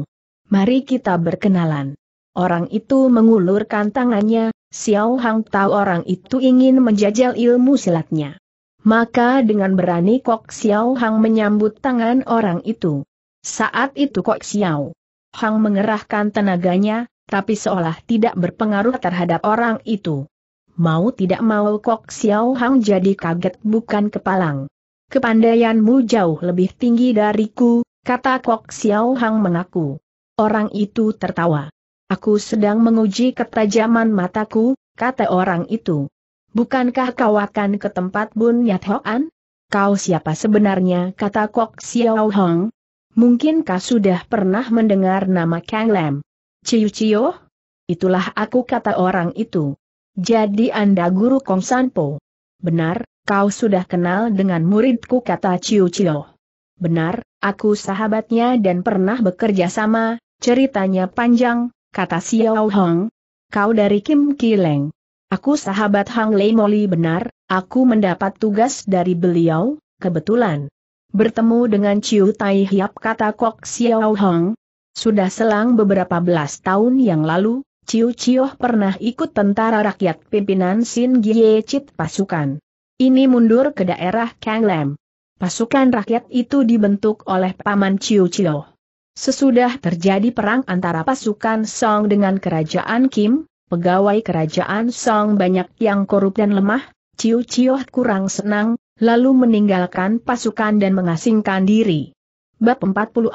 Mari kita berkenalan. Orang itu mengulurkan tangannya, Xiao Hang tahu orang itu ingin menjajal ilmu silatnya. Maka dengan berani Kok Xiao Hang menyambut tangan orang itu. Saat itu Kok Xiao Hang mengerahkan tenaganya, tapi seolah tidak berpengaruh terhadap orang itu. Mau tidak mau Kok Xiao Hang jadi kaget bukan kepalang. Kepandaianmu jauh lebih tinggi dariku, kata Kok Xiao Hang mengaku. Orang itu tertawa. Aku sedang menguji ketajaman mataku, kata orang itu. Bukankah kau akan ke tempat Bun Yat Hoan? Kau siapa sebenarnya, kata Kok Xiao Hang. Mungkinkah sudah pernah mendengar nama Kang Lam? Ciu Cio? Itulah aku kata orang itu. Jadi Anda guru Kong Sanpo? Benar, kau sudah kenal dengan muridku kata Ciu Cio. Benar, aku sahabatnya dan pernah bekerja sama, ceritanya panjang, kata Xiao Hong. Kau dari Kim Kileng. Aku sahabat Hang Lei Moli benar, aku mendapat tugas dari beliau, kebetulan. Bertemu dengan Ciu Tai Hiap kata Kok Xiao Hong, sudah selang beberapa belas tahun yang lalu, Ciu Ciu pernah ikut tentara rakyat pimpinan Sin Gie Chit pasukan. Ini mundur ke daerah Kang Lam. Pasukan rakyat itu dibentuk oleh Paman Ciu Ciu. Sesudah terjadi perang antara pasukan Song dengan kerajaan Kim, pegawai kerajaan Song banyak yang korup dan lemah, Ciu Ciu kurang senang, lalu meninggalkan pasukan dan mengasingkan diri. Bab 44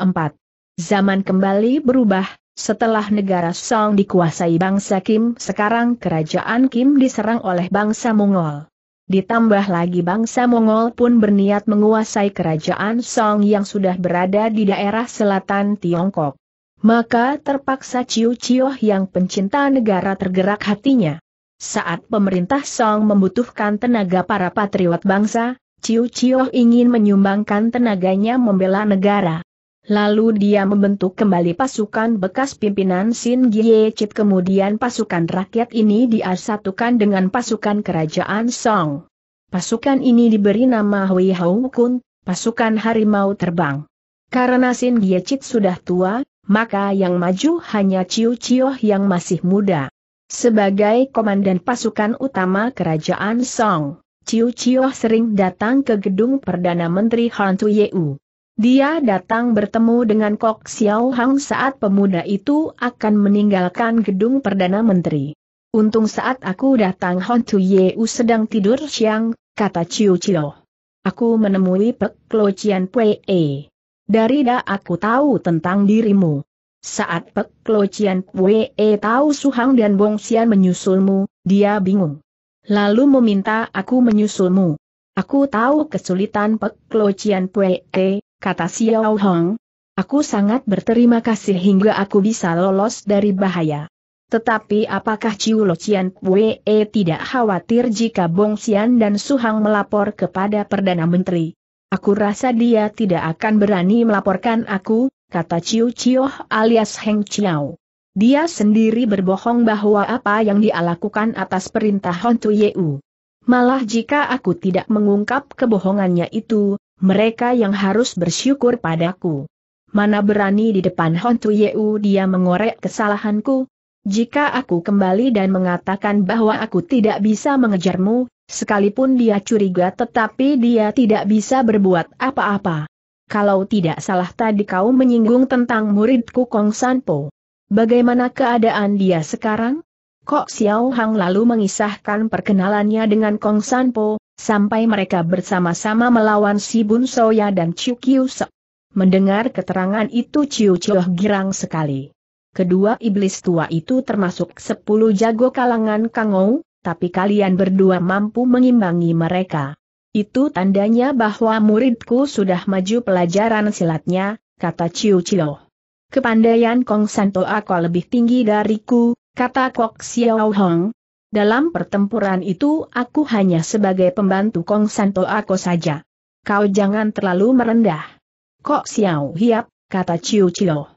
Zaman kembali berubah, setelah negara Song dikuasai bangsa Kim sekarang kerajaan Kim diserang oleh bangsa Mongol. Ditambah lagi bangsa Mongol pun berniat menguasai kerajaan Song yang sudah berada di daerah selatan Tiongkok. Maka terpaksa Ciu Ciu yang pencinta negara tergerak hatinya. Saat pemerintah Song membutuhkan tenaga para patriot bangsa, Ciu Ciu ingin menyumbangkan tenaganya membela negara. Lalu dia membentuk kembali pasukan bekas pimpinan Sin Gie Chip kemudian pasukan rakyat ini diasatukan dengan pasukan kerajaan Song. Pasukan ini diberi nama Hui Hou Kun, pasukan harimau terbang. Karena Sin Gie Chip sudah tua, maka yang maju hanya Chiu Chiu yang masih muda. Sebagai komandan pasukan utama kerajaan Song, Chiu Chiu sering datang ke gedung Perdana Menteri Han Yeu. Dia datang bertemu dengan Kok Xiao Hang saat pemuda itu akan meninggalkan gedung Perdana Menteri. Untung saat aku datang Hon Tu Yeu sedang tidur siang, kata Chiu Chiu. Aku menemui Pek Lo Chian Pue. E. Dari da aku tahu tentang dirimu. Saat Pek Lo Chian Pue e tahu Suhang dan Bong Xian menyusulmu, dia bingung. Lalu meminta aku menyusulmu. Aku tahu kesulitan Pek Lo Chian Pue, e kata Xiao Hong. Aku sangat berterima kasih hingga aku bisa lolos dari bahaya. Tetapi apakah Ciu Lo Cian Pue tidak khawatir jika Bong Xian dan Suhang melapor kepada Perdana Menteri? Aku rasa dia tidak akan berani melaporkan aku, kata Ciu Cioh alias Heng Chiao. Dia sendiri berbohong bahwa apa yang dia lakukan atas perintah Hon Tu Malah jika aku tidak mengungkap kebohongannya itu, mereka yang harus bersyukur padaku. Mana berani di depan Hontu Yeu dia mengorek kesalahanku? Jika aku kembali dan mengatakan bahwa aku tidak bisa mengejarmu, sekalipun dia curiga tetapi dia tidak bisa berbuat apa-apa. Kalau tidak salah tadi kau menyinggung tentang muridku Kong Sanpo. Bagaimana keadaan dia sekarang? Kok Xiao Hang lalu mengisahkan perkenalannya dengan Kong Sanpo, sampai mereka bersama-sama melawan Si Bun Soya dan Chiu Kiu Se. Mendengar keterangan itu Chiu Chiu girang sekali. Kedua iblis tua itu termasuk sepuluh jago kalangan Kangou, tapi kalian berdua mampu mengimbangi mereka. Itu tandanya bahwa muridku sudah maju pelajaran silatnya, kata Chiu Chiu. Kepandaian Kong Santo Ako lebih tinggi dariku, kata Kok Xiao Hong, dalam pertempuran itu aku hanya sebagai pembantu Kong Santo aku saja. Kau jangan terlalu merendah. Kok Xiao Hiap, kata Ciu Chiu.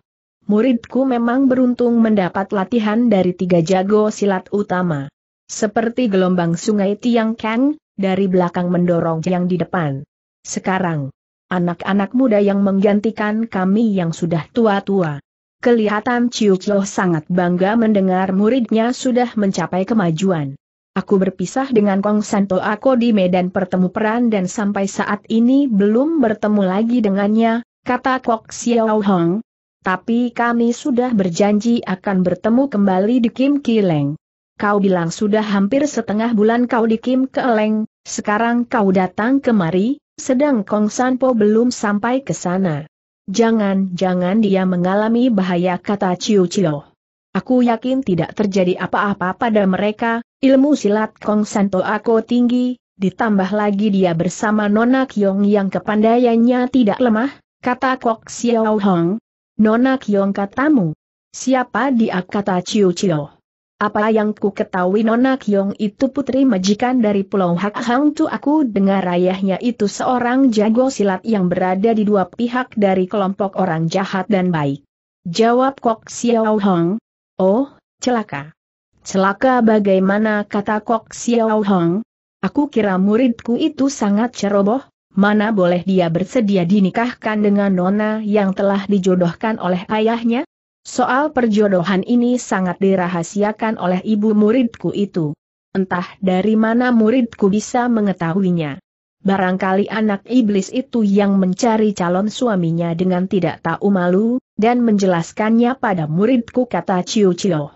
Muridku memang beruntung mendapat latihan dari tiga jago silat utama. Seperti gelombang sungai Tiang Kang, dari belakang mendorong yang di depan. Sekarang, anak-anak muda yang menggantikan kami yang sudah tua-tua. Kelihatan Chiu Choh sangat bangga mendengar muridnya sudah mencapai kemajuan. Aku berpisah dengan Kong Santo Ako di medan pertemu peran dan sampai saat ini belum bertemu lagi dengannya, kata Kok Xiao Hong. Tapi kami sudah berjanji akan bertemu kembali di Kim Kileng. Kau bilang sudah hampir setengah bulan kau di Kim Keleng, sekarang kau datang kemari, sedang Kong Sanpo belum sampai ke sana. Jangan-jangan dia mengalami bahaya kata Ciu Cio. Aku yakin tidak terjadi apa-apa pada mereka, ilmu silat Kong Santo aku tinggi, ditambah lagi dia bersama Nona Kyong yang kepandaiannya tidak lemah, kata Kok Xiao Hong. Nona Kyong katamu. Siapa dia kata Ciu Cio? Apa yang ku ketahui Nona Kyong itu putri majikan dari Pulau Hak Hang Tu aku dengar ayahnya itu seorang jago silat yang berada di dua pihak dari kelompok orang jahat dan baik. Jawab Kok Xiao Hong. Oh, celaka. Celaka bagaimana kata Kok Xiao Hong? Aku kira muridku itu sangat ceroboh, mana boleh dia bersedia dinikahkan dengan Nona yang telah dijodohkan oleh ayahnya? Soal perjodohan ini sangat dirahasiakan oleh ibu muridku itu. Entah dari mana muridku bisa mengetahuinya. Barangkali anak iblis itu yang mencari calon suaminya dengan tidak tahu malu, dan menjelaskannya pada muridku kata Ciu Ciu.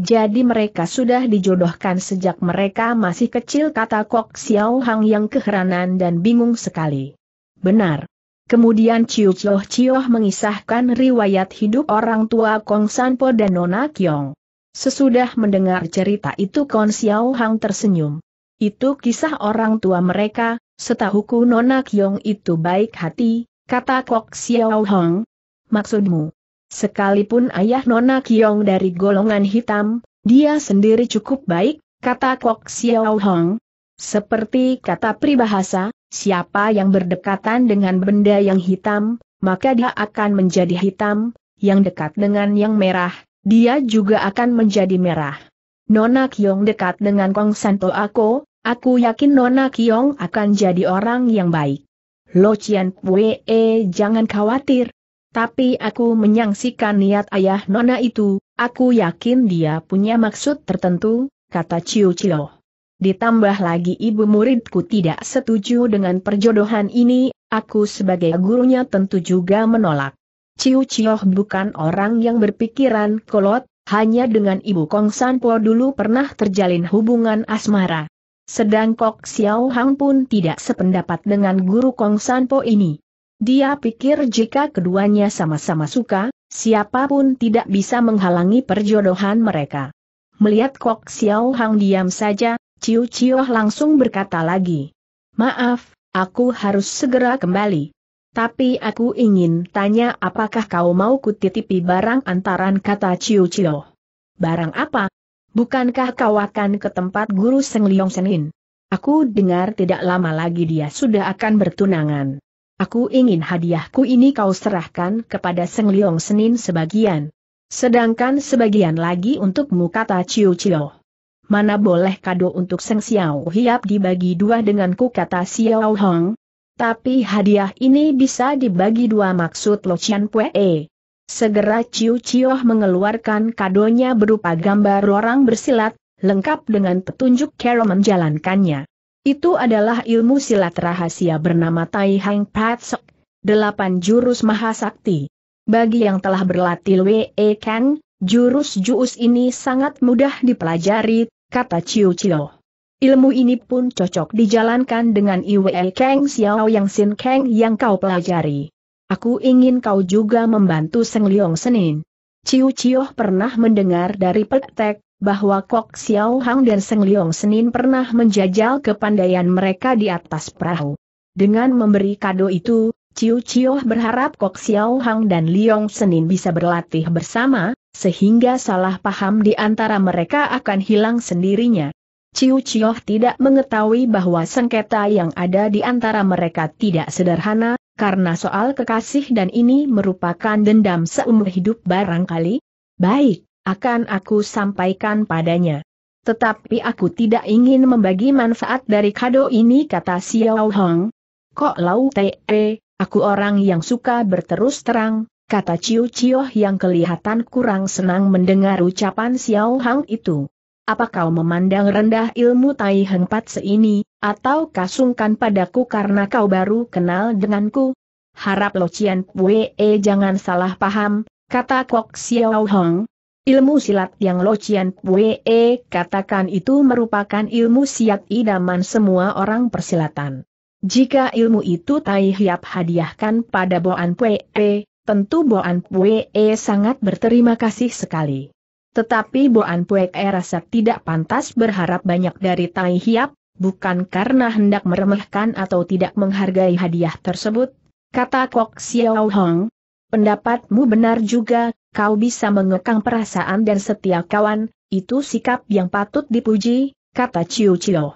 Jadi mereka sudah dijodohkan sejak mereka masih kecil kata Kok Xiao Hang yang keheranan dan bingung sekali. Benar, Kemudian Chiu Chioh Chioh mengisahkan riwayat hidup orang tua Kong Sanpo dan Nona Yong. Sesudah mendengar cerita itu Kong Xiao Hang tersenyum. Itu kisah orang tua mereka, setahuku Nona Yong itu baik hati, kata Kong Xiao Hang. Maksudmu? Sekalipun ayah Nona Yong dari golongan hitam, dia sendiri cukup baik, kata Kok Xiao Hang. Seperti kata pribahasa, Siapa yang berdekatan dengan benda yang hitam, maka dia akan menjadi hitam, yang dekat dengan yang merah, dia juga akan menjadi merah. Nona Kyong dekat dengan Kong Santo Ako, aku yakin Nona Kyong akan jadi orang yang baik. Lo Chian Pue eh, jangan khawatir. Tapi aku menyaksikan niat ayah Nona itu, aku yakin dia punya maksud tertentu, kata Ciu Ciu. Ditambah lagi ibu muridku tidak setuju dengan perjodohan ini, aku sebagai gurunya tentu juga menolak. Ciu Cioh bukan orang yang berpikiran kolot, hanya dengan ibu Kong San Po dulu pernah terjalin hubungan asmara. Sedang Kok Xiao Hang pun tidak sependapat dengan guru Kong San Po ini. Dia pikir jika keduanya sama-sama suka, siapapun tidak bisa menghalangi perjodohan mereka. Melihat Kok Xiao Hang diam saja, Ciu Cioh langsung berkata lagi. Maaf, aku harus segera kembali. Tapi aku ingin tanya apakah kau mau kutitipi barang antaran kata Ciu Cioh. Barang apa? Bukankah kau akan ke tempat guru Seng Liong Senin? Aku dengar tidak lama lagi dia sudah akan bertunangan. Aku ingin hadiahku ini kau serahkan kepada Seng Liong Senin sebagian. Sedangkan sebagian lagi untukmu kata Ciu Ciu mana boleh kado untuk Seng Xiao Hiap dibagi dua denganku kata Xiao Hong. Tapi hadiah ini bisa dibagi dua maksud Lo Chian Pue. Segera Ciu Cioh mengeluarkan kadonya berupa gambar orang bersilat, lengkap dengan petunjuk cara menjalankannya. Itu adalah ilmu silat rahasia bernama Tai Hang Patsok, delapan jurus mahasakti. Bagi yang telah berlatih Wei Kang, Jurus-jurus ini sangat mudah dipelajari, kata Ciu Chiu. Ilmu ini pun cocok dijalankan dengan Iwe Kang Xiao Yang Sin Kang yang kau pelajari. Aku ingin kau juga membantu Seng Leong Senin. Ciu Chiu pernah mendengar dari Petek bahwa Kok Xiao Hang dan Seng Leong Senin pernah menjajal kepandaian mereka di atas perahu. Dengan memberi kado itu, Ciu Chiu berharap Kok Xiao Hang dan Leong Senin bisa berlatih bersama, sehingga salah paham di antara mereka akan hilang sendirinya. Ciu Ciu tidak mengetahui bahwa sengketa yang ada di antara mereka tidak sederhana, karena soal kekasih dan ini merupakan dendam seumur hidup barangkali. Baik, akan aku sampaikan padanya. Tetapi aku tidak ingin membagi manfaat dari kado ini kata Xiao Hong. Kok lau te, aku orang yang suka berterus terang, kata Ciu Cioh yang kelihatan kurang senang mendengar ucapan Xiao Hang itu. Apa kau memandang rendah ilmu Tai Heng Pat seini, atau kasungkan padaku karena kau baru kenal denganku? Harap Lo Cian Pue eh, jangan salah paham, kata Kok Xiao Hang. Ilmu silat yang Lo Cian Pue eh, katakan itu merupakan ilmu siat idaman semua orang persilatan. Jika ilmu itu Tai Hiap hadiahkan pada Boan Pue, eh, Tentu Boan Pue eh, sangat berterima kasih sekali. Tetapi Boan Pue eh, rasa tidak pantas berharap banyak dari Tai Hiap, bukan karena hendak meremehkan atau tidak menghargai hadiah tersebut, kata Kok Xiao Hong. Pendapatmu benar juga, kau bisa mengekang perasaan dan setia kawan, itu sikap yang patut dipuji, kata Chiu Chiu.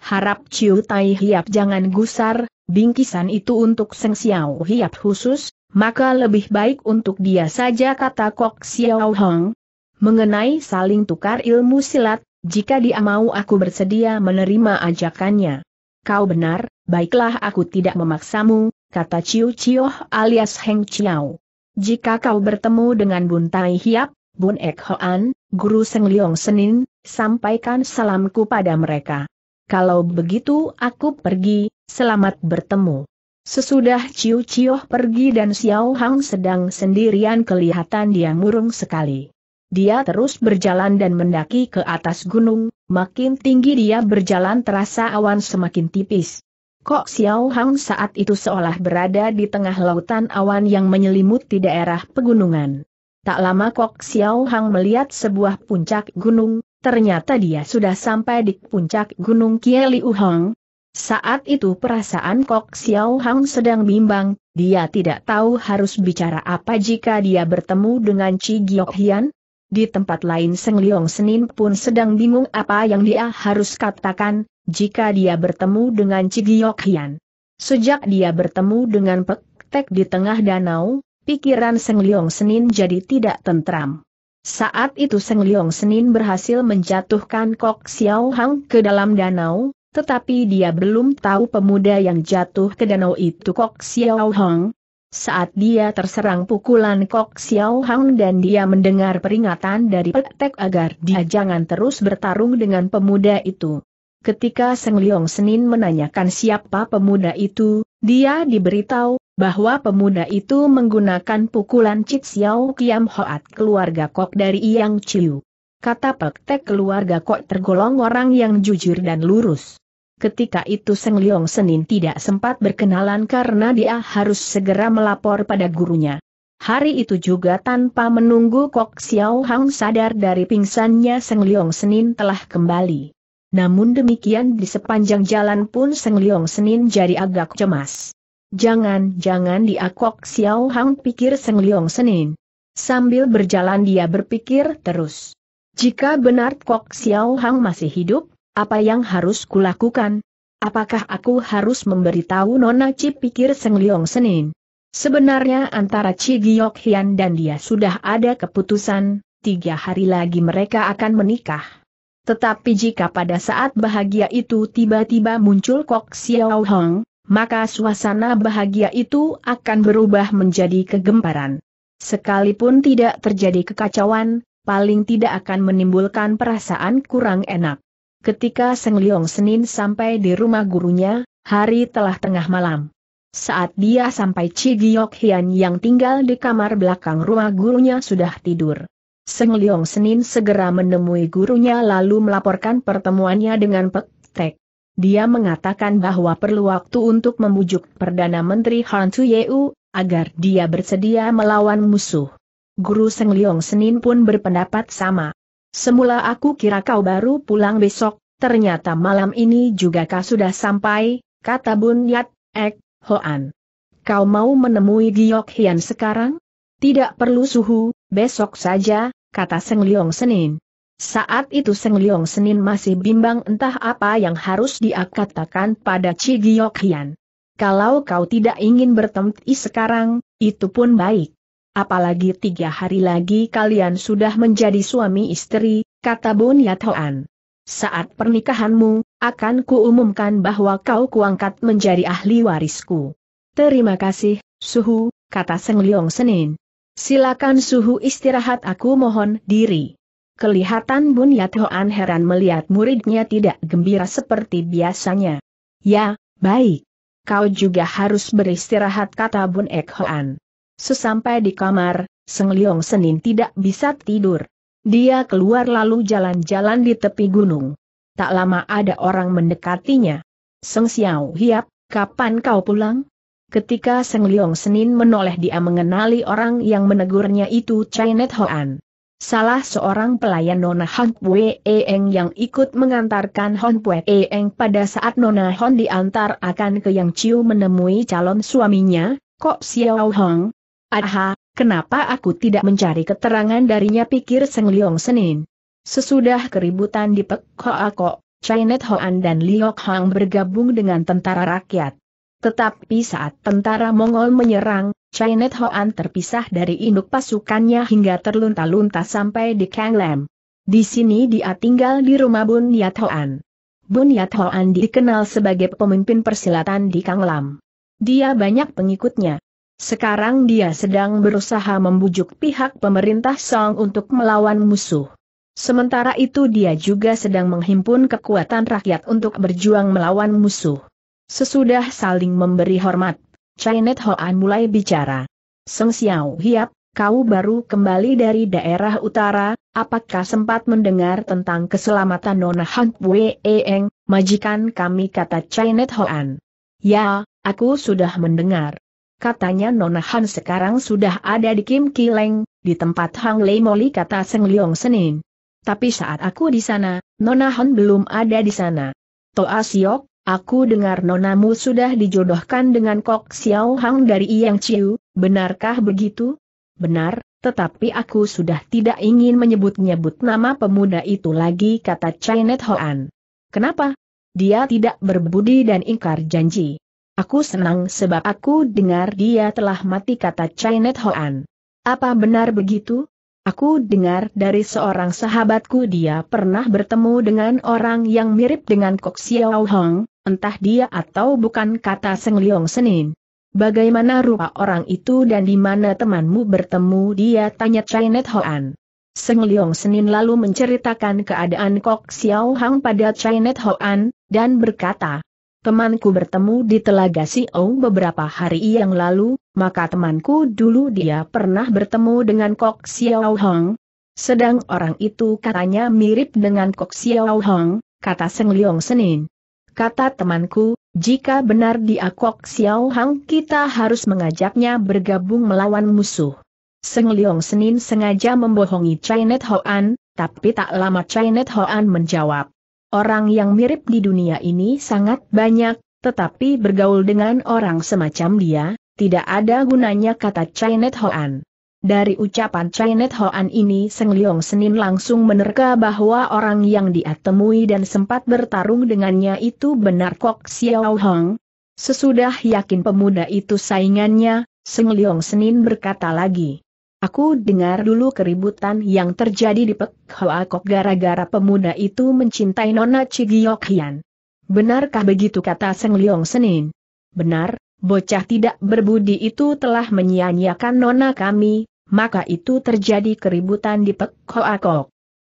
Harap Chiu Tai Hiap jangan gusar, bingkisan itu untuk Seng Xiao Hiap khusus, maka lebih baik untuk dia saja kata Kok Xiao Hong. Mengenai saling tukar ilmu silat, jika dia mau aku bersedia menerima ajakannya. Kau benar, baiklah aku tidak memaksamu, kata Ciu Ciu alias Heng Chiao. Jika kau bertemu dengan Bun Tai Hiap, Bun Ek Hoan, Guru Seng Leong Senin, sampaikan salamku pada mereka. Kalau begitu aku pergi, selamat bertemu. Sesudah Ciu Ciu pergi dan Xiao Hang sedang sendirian kelihatan dia murung sekali. Dia terus berjalan dan mendaki ke atas gunung, makin tinggi dia berjalan terasa awan semakin tipis. Kok Xiao Hang saat itu seolah berada di tengah lautan awan yang menyelimuti daerah pegunungan. Tak lama Kok Xiao Hang melihat sebuah puncak gunung, ternyata dia sudah sampai di puncak gunung Kieli Uhong, saat itu perasaan Kok Xiao Hang sedang bimbang, dia tidak tahu harus bicara apa jika dia bertemu dengan Chi Giok Hian. Di tempat lain Seng Liong Senin pun sedang bingung apa yang dia harus katakan, jika dia bertemu dengan Chi Giok Hian. Sejak dia bertemu dengan Pek Tek di tengah danau, pikiran Seng Liong Senin jadi tidak tentram. Saat itu Seng Liong Senin berhasil menjatuhkan Kok Xiao Hang ke dalam danau, tetapi dia belum tahu pemuda yang jatuh ke danau itu Kok Xiao Hong. Saat dia terserang pukulan Kok Xiao Hong dan dia mendengar peringatan dari Petek agar dia jangan terus bertarung dengan pemuda itu. Ketika Seng Leong Senin menanyakan siapa pemuda itu, dia diberitahu bahwa pemuda itu menggunakan pukulan Cik Xiao Kiam Hoat keluarga Kok dari Yang Chiu. Kata Tek keluarga Kok tergolong orang yang jujur dan lurus. Ketika itu Seng Liong Senin tidak sempat berkenalan karena dia harus segera melapor pada gurunya. Hari itu juga tanpa menunggu Kok Xiao Hang sadar dari pingsannya Seng Liong Senin telah kembali. Namun demikian di sepanjang jalan pun Seng Liong Senin jadi agak cemas. Jangan-jangan dia Kok Xiao Hang pikir Seng Liong Senin. Sambil berjalan dia berpikir terus. Jika benar Kok Xiao Hang masih hidup, apa yang harus kulakukan? Apakah aku harus memberitahu Nona Cipikir pikir Seng Liong Senin? Sebenarnya antara Ci Giyok Hian dan dia sudah ada keputusan, tiga hari lagi mereka akan menikah. Tetapi jika pada saat bahagia itu tiba-tiba muncul Kok Xiao Hong, maka suasana bahagia itu akan berubah menjadi kegemparan. Sekalipun tidak terjadi kekacauan, paling tidak akan menimbulkan perasaan kurang enak. Ketika Seng Leong Senin sampai di rumah gurunya, hari telah tengah malam. Saat dia sampai Cigiok Hian yang tinggal di kamar belakang rumah gurunya sudah tidur. Seng Leong Senin segera menemui gurunya lalu melaporkan pertemuannya dengan Pek Tek. Dia mengatakan bahwa perlu waktu untuk membujuk Perdana Menteri Han Yeu, agar dia bersedia melawan musuh. Guru Seng Leong Senin pun berpendapat sama. Semula aku kira kau baru pulang besok, ternyata malam ini juga kau sudah sampai, kata Bunyat, Ek, Hoan. Kau mau menemui Giok Hian sekarang? Tidak perlu suhu, besok saja, kata Seng Leong Senin. Saat itu Seng Leong Senin masih bimbang entah apa yang harus dia katakan pada Ci Giok Hian. Kalau kau tidak ingin bertemu sekarang, itu pun baik apalagi tiga hari lagi kalian sudah menjadi suami istri, kata Bun Yatoan. Saat pernikahanmu, akan kuumumkan bahwa kau kuangkat menjadi ahli warisku. Terima kasih, Suhu, kata Seng Leong Senin. Silakan Suhu istirahat aku mohon diri. Kelihatan Bun Hoan heran melihat muridnya tidak gembira seperti biasanya. Ya, baik. Kau juga harus beristirahat kata Bun Ek Sesampai di kamar, Seng Leong Senin tidak bisa tidur. Dia keluar lalu jalan-jalan di tepi gunung. Tak lama ada orang mendekatinya. Seng Xiao Hiap, kapan kau pulang? Ketika Seng Leong Senin menoleh dia mengenali orang yang menegurnya itu Chinet Hoan. Salah seorang pelayan Nona Hon Pue Eng yang ikut mengantarkan Hon Pue Eng pada saat Nona Hon diantar akan ke Yang Chiu menemui calon suaminya, Kok Xiao Hong, Aha, kenapa aku tidak mencari keterangan darinya pikir Seng Leong Senin. Sesudah keributan di Pek Hoa Kok, Hoan dan Liok Hang bergabung dengan tentara rakyat. Tetapi saat tentara Mongol menyerang, Chainet Hoan terpisah dari induk pasukannya hingga terlunta-lunta sampai di Kanglem. Di sini dia tinggal di rumah Bun Yat Hoan. Bun Yat Hoan dikenal sebagai pemimpin persilatan di Kanglam. Dia banyak pengikutnya, sekarang dia sedang berusaha membujuk pihak pemerintah Song untuk melawan musuh. Sementara itu dia juga sedang menghimpun kekuatan rakyat untuk berjuang melawan musuh. Sesudah saling memberi hormat, Chinet Hoan mulai bicara. Seng Xiao Hiap, kau baru kembali dari daerah utara, apakah sempat mendengar tentang keselamatan Nona Han Wei Eng, majikan kami kata Chinet Hoan? Ya, aku sudah mendengar. Katanya Nona Han sekarang sudah ada di Kim Kileng, di tempat Hang Lei Moli kata Seng Leong Senin. Tapi saat aku di sana, Nona Han belum ada di sana. Toa Siok, aku dengar nonamu sudah dijodohkan dengan Kok Xiao Hang dari Yang Chiu, benarkah begitu? Benar, tetapi aku sudah tidak ingin menyebut-nyebut nama pemuda itu lagi kata Chinet Hoan. Kenapa? Dia tidak berbudi dan ingkar janji. Aku senang sebab aku dengar dia telah mati kata Chinet Hoan. Apa benar begitu? Aku dengar dari seorang sahabatku dia pernah bertemu dengan orang yang mirip dengan Kok Xiao Hong, entah dia atau bukan kata Seng Leong Senin. Bagaimana rupa orang itu dan di mana temanmu bertemu dia tanya Chinet Hoan. Seng Leong Senin lalu menceritakan keadaan Kok Xiao Hong pada Chinet Hoan, dan berkata, Temanku bertemu di Telaga Siou beberapa hari yang lalu, maka temanku dulu dia pernah bertemu dengan Kok Xiao Hong. Sedang orang itu katanya mirip dengan Kok Xiao Hong, kata Seng Leong Senin. Kata temanku, jika benar dia Kok Xiao Hong kita harus mengajaknya bergabung melawan musuh. Seng Leong Senin sengaja membohongi Chinet Hoan, tapi tak lama Chinet Hoan menjawab. Orang yang mirip di dunia ini sangat banyak, tetapi bergaul dengan orang semacam dia, tidak ada gunanya kata Chinet Hoan. Dari ucapan Chinet Hoan ini Seng Leong Senin langsung menerka bahwa orang yang dia temui dan sempat bertarung dengannya itu benar Kok Xiao Hong. Sesudah yakin pemuda itu saingannya, Seng Leong Senin berkata lagi. Aku dengar dulu keributan yang terjadi di Pek Hoa gara-gara pemuda itu mencintai Nona Cigiok Benarkah begitu kata Seng Leong Senin? Benar, bocah tidak berbudi itu telah menyia-nyiakan Nona kami, maka itu terjadi keributan di Pek Hoa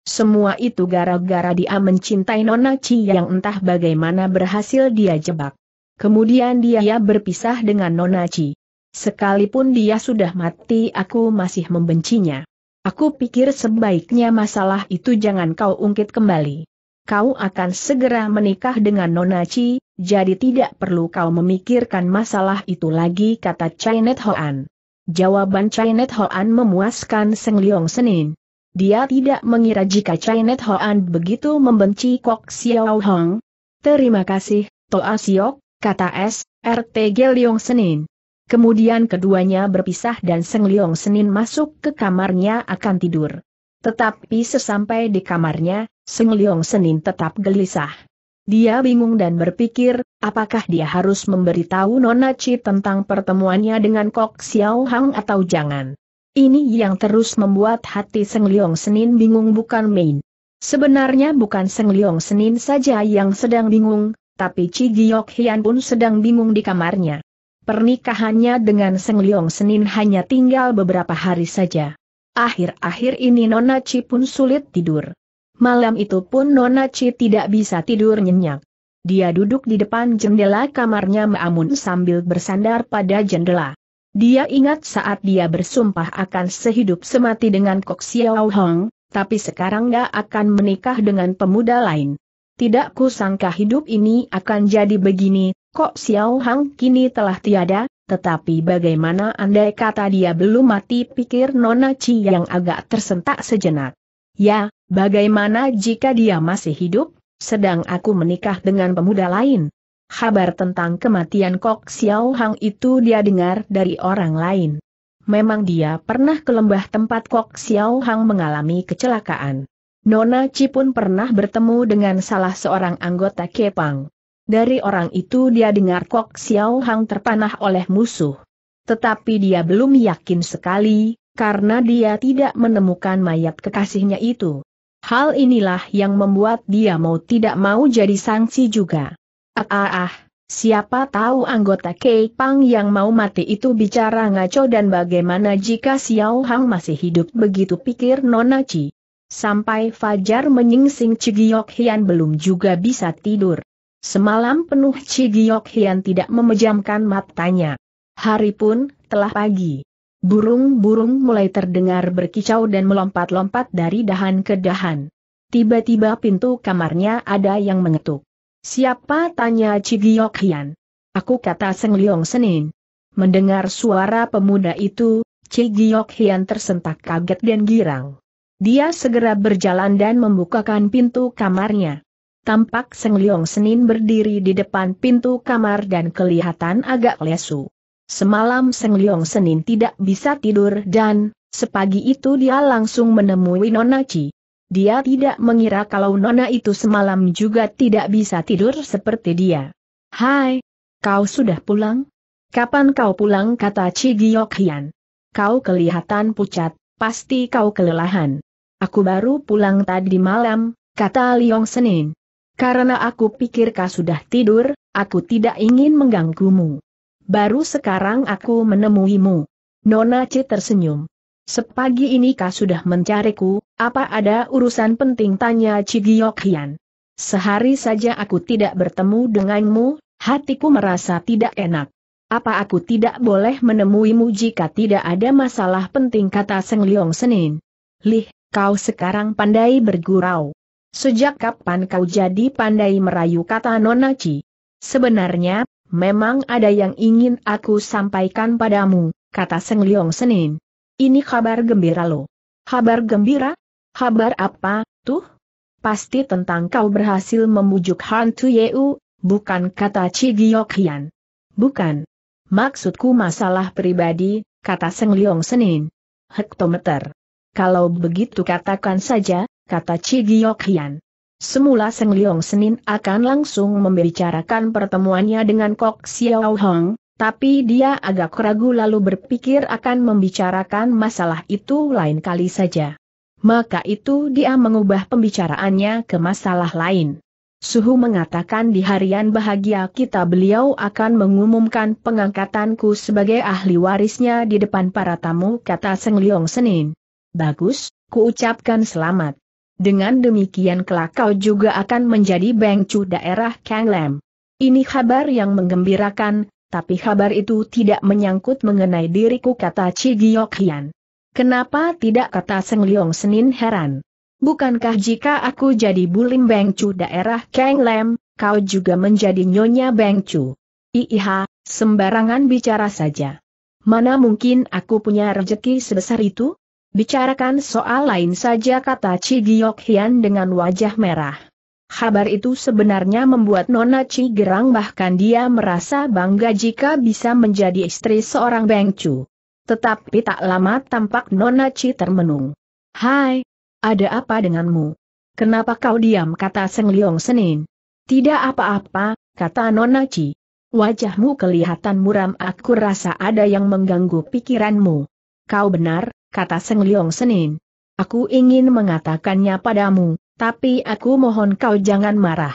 Semua itu gara-gara dia mencintai Nona Ci yang entah bagaimana berhasil dia jebak. Kemudian dia berpisah dengan Nona Ci. Sekalipun dia sudah mati aku masih membencinya. Aku pikir sebaiknya masalah itu jangan kau ungkit kembali. Kau akan segera menikah dengan Nonachi, jadi tidak perlu kau memikirkan masalah itu lagi kata Chinet Hoan. Jawaban Chinet Hoan memuaskan Seng Leong Senin. Dia tidak mengira jika Chinet Hoan begitu membenci Kok Xiao Hong. Terima kasih, Toa Siok, kata S. Gel Geliong Senin. Kemudian keduanya berpisah dan Seng Leong Senin masuk ke kamarnya akan tidur. Tetapi sesampai di kamarnya, Seng Leong Senin tetap gelisah. Dia bingung dan berpikir, apakah dia harus memberitahu Nona Chi tentang pertemuannya dengan Kok Xiao Hang atau jangan. Ini yang terus membuat hati Seng Leong Senin bingung bukan main. Sebenarnya bukan Seng Leong Senin saja yang sedang bingung, tapi Chi Giok Hian pun sedang bingung di kamarnya. Pernikahannya dengan Seng Liong Senin hanya tinggal beberapa hari saja. Akhir-akhir ini Nona Chi pun sulit tidur. Malam itu pun Nona Chi tidak bisa tidur nyenyak. Dia duduk di depan jendela kamarnya Maamun sambil bersandar pada jendela. Dia ingat saat dia bersumpah akan sehidup semati dengan Kok Xiao Hong, tapi sekarang dia akan menikah dengan pemuda lain. Tidak kusangka hidup ini akan jadi begini, Kok Xiao Hang kini telah tiada, tetapi bagaimana andai kata dia belum mati pikir Nona Ci yang agak tersentak sejenak. Ya, bagaimana jika dia masih hidup, sedang aku menikah dengan pemuda lain? Kabar tentang kematian Kok Xiao Hang itu dia dengar dari orang lain. Memang dia pernah ke lembah tempat Kok Xiao Hang mengalami kecelakaan. Nona Ci pun pernah bertemu dengan salah seorang anggota Kepang. Dari orang itu dia dengar Kok Xiao Hang terpanah oleh musuh. Tetapi dia belum yakin sekali, karena dia tidak menemukan mayat kekasihnya itu. Hal inilah yang membuat dia mau tidak mau jadi sanksi juga. Ah ah ah, siapa tahu anggota Kei Pang yang mau mati itu bicara ngaco dan bagaimana jika Xiao Hang masih hidup begitu pikir Nona Chi. Sampai Fajar menyingsing Cigiok Hian belum juga bisa tidur. Semalam penuh Chi Hian tidak memejamkan matanya. Hari pun telah pagi. Burung-burung mulai terdengar berkicau dan melompat-lompat dari dahan ke dahan. Tiba-tiba pintu kamarnya ada yang mengetuk. Siapa tanya Cigiok Hian? Aku kata Seng Leong Senin. Mendengar suara pemuda itu, Cigiok Hian tersentak kaget dan girang. Dia segera berjalan dan membukakan pintu kamarnya tampak Seng Liong Senin berdiri di depan pintu kamar dan kelihatan agak lesu. Semalam Seng Liong Senin tidak bisa tidur dan, sepagi itu dia langsung menemui Nona Chi. Dia tidak mengira kalau Nona itu semalam juga tidak bisa tidur seperti dia. Hai, kau sudah pulang? Kapan kau pulang kata Chi Giok Hian. Kau kelihatan pucat, pasti kau kelelahan. Aku baru pulang tadi malam, kata Liong Senin. Karena aku pikir kau sudah tidur, aku tidak ingin mengganggumu. Baru sekarang aku menemuimu. Nona C tersenyum. Sepagi ini kau sudah mencariku, apa ada urusan penting tanya Cigiok Hian. Sehari saja aku tidak bertemu denganmu, hatiku merasa tidak enak. Apa aku tidak boleh menemuimu jika tidak ada masalah penting kata Seng Leong Senin? Lih, kau sekarang pandai bergurau. Sejak kapan kau jadi pandai merayu kata Nonaci? Sebenarnya, memang ada yang ingin aku sampaikan padamu, kata Seng Leong Senin. Ini kabar gembira lo. Kabar gembira? Kabar apa, tuh? Pasti tentang kau berhasil memujuk Han Tu Yeu, bukan kata Chi Hian. Bukan. Maksudku masalah pribadi, kata Seng Leong Senin. Hektometer. Kalau begitu katakan saja, kata Cigiok Hian. Semula Seng Liong Senin akan langsung membicarakan pertemuannya dengan Kok Xiao Hong, tapi dia agak ragu lalu berpikir akan membicarakan masalah itu lain kali saja. Maka itu dia mengubah pembicaraannya ke masalah lain. Suhu mengatakan di harian bahagia kita beliau akan mengumumkan pengangkatanku sebagai ahli warisnya di depan para tamu kata Seng Liong Senin. Bagus, kuucapkan selamat. Dengan demikian kelak kau juga akan menjadi bengcu daerah Kanglem. Ini kabar yang menggembirakan, tapi kabar itu tidak menyangkut mengenai diriku kata Chi Hian. Kenapa tidak kata Seng Leong Senin heran? Bukankah jika aku jadi bulim bengcu daerah Kanglem, kau juga menjadi nyonya bengcu? Iiha, sembarangan bicara saja. Mana mungkin aku punya rezeki sebesar itu? Bicarakan soal lain saja kata Cigiok Hian dengan wajah merah. Kabar itu sebenarnya membuat Nona Chi gerang bahkan dia merasa bangga jika bisa menjadi istri seorang Beng Chu. Tetapi tak lama tampak Nona Chi termenung. Hai, ada apa denganmu? Kenapa kau diam kata Seng Leong Senin? Tidak apa-apa, kata Nona Chi. Wajahmu kelihatan muram aku rasa ada yang mengganggu pikiranmu. Kau benar, kata Seng Liong Senin. Aku ingin mengatakannya padamu, tapi aku mohon kau jangan marah.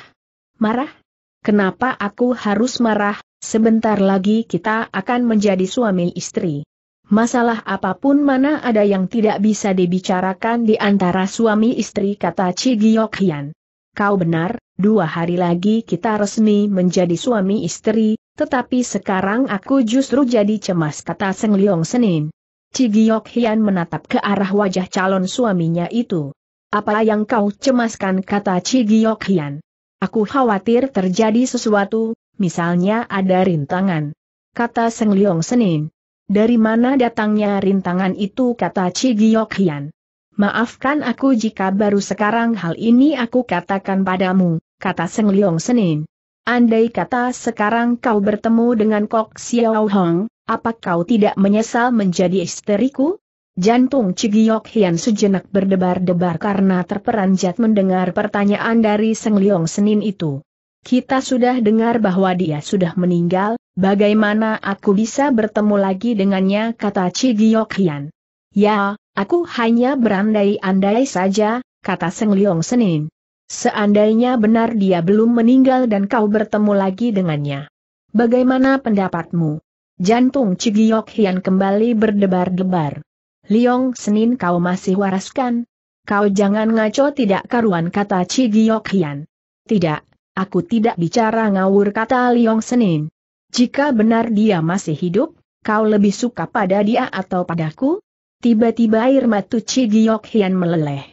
Marah? Kenapa aku harus marah? Sebentar lagi kita akan menjadi suami istri. Masalah apapun mana ada yang tidak bisa dibicarakan di antara suami istri kata Cigiok Hian. Kau benar, dua hari lagi kita resmi menjadi suami istri, tetapi sekarang aku justru jadi cemas kata Seng Liong Senin. Cigiok Hian menatap ke arah wajah calon suaminya itu. Apa yang kau cemaskan kata Cigiok Hian? Aku khawatir terjadi sesuatu, misalnya ada rintangan. Kata Seng Liong Senin. Dari mana datangnya rintangan itu kata Cigiok Hian? Maafkan aku jika baru sekarang hal ini aku katakan padamu, kata Seng Liong Senin. Andai kata sekarang kau bertemu dengan Kok Xiao Hong, apa kau tidak menyesal menjadi isteriku? Jantung Cigiok Hian sejenak berdebar-debar karena terperanjat mendengar pertanyaan dari Seng Leong Senin itu. Kita sudah dengar bahwa dia sudah meninggal, bagaimana aku bisa bertemu lagi dengannya kata Cigiok Hian. Ya, aku hanya berandai-andai saja, kata Seng Leong Senin. Seandainya benar dia belum meninggal dan kau bertemu lagi dengannya. Bagaimana pendapatmu? Jantung Cigiok Hian kembali berdebar-debar. Liong Senin kau masih waraskan? Kau jangan ngaco tidak karuan kata Cigiok Hian. Tidak, aku tidak bicara ngawur kata Liong Senin. Jika benar dia masih hidup, kau lebih suka pada dia atau padaku? Tiba-tiba air mata Cigiok Hian meleleh.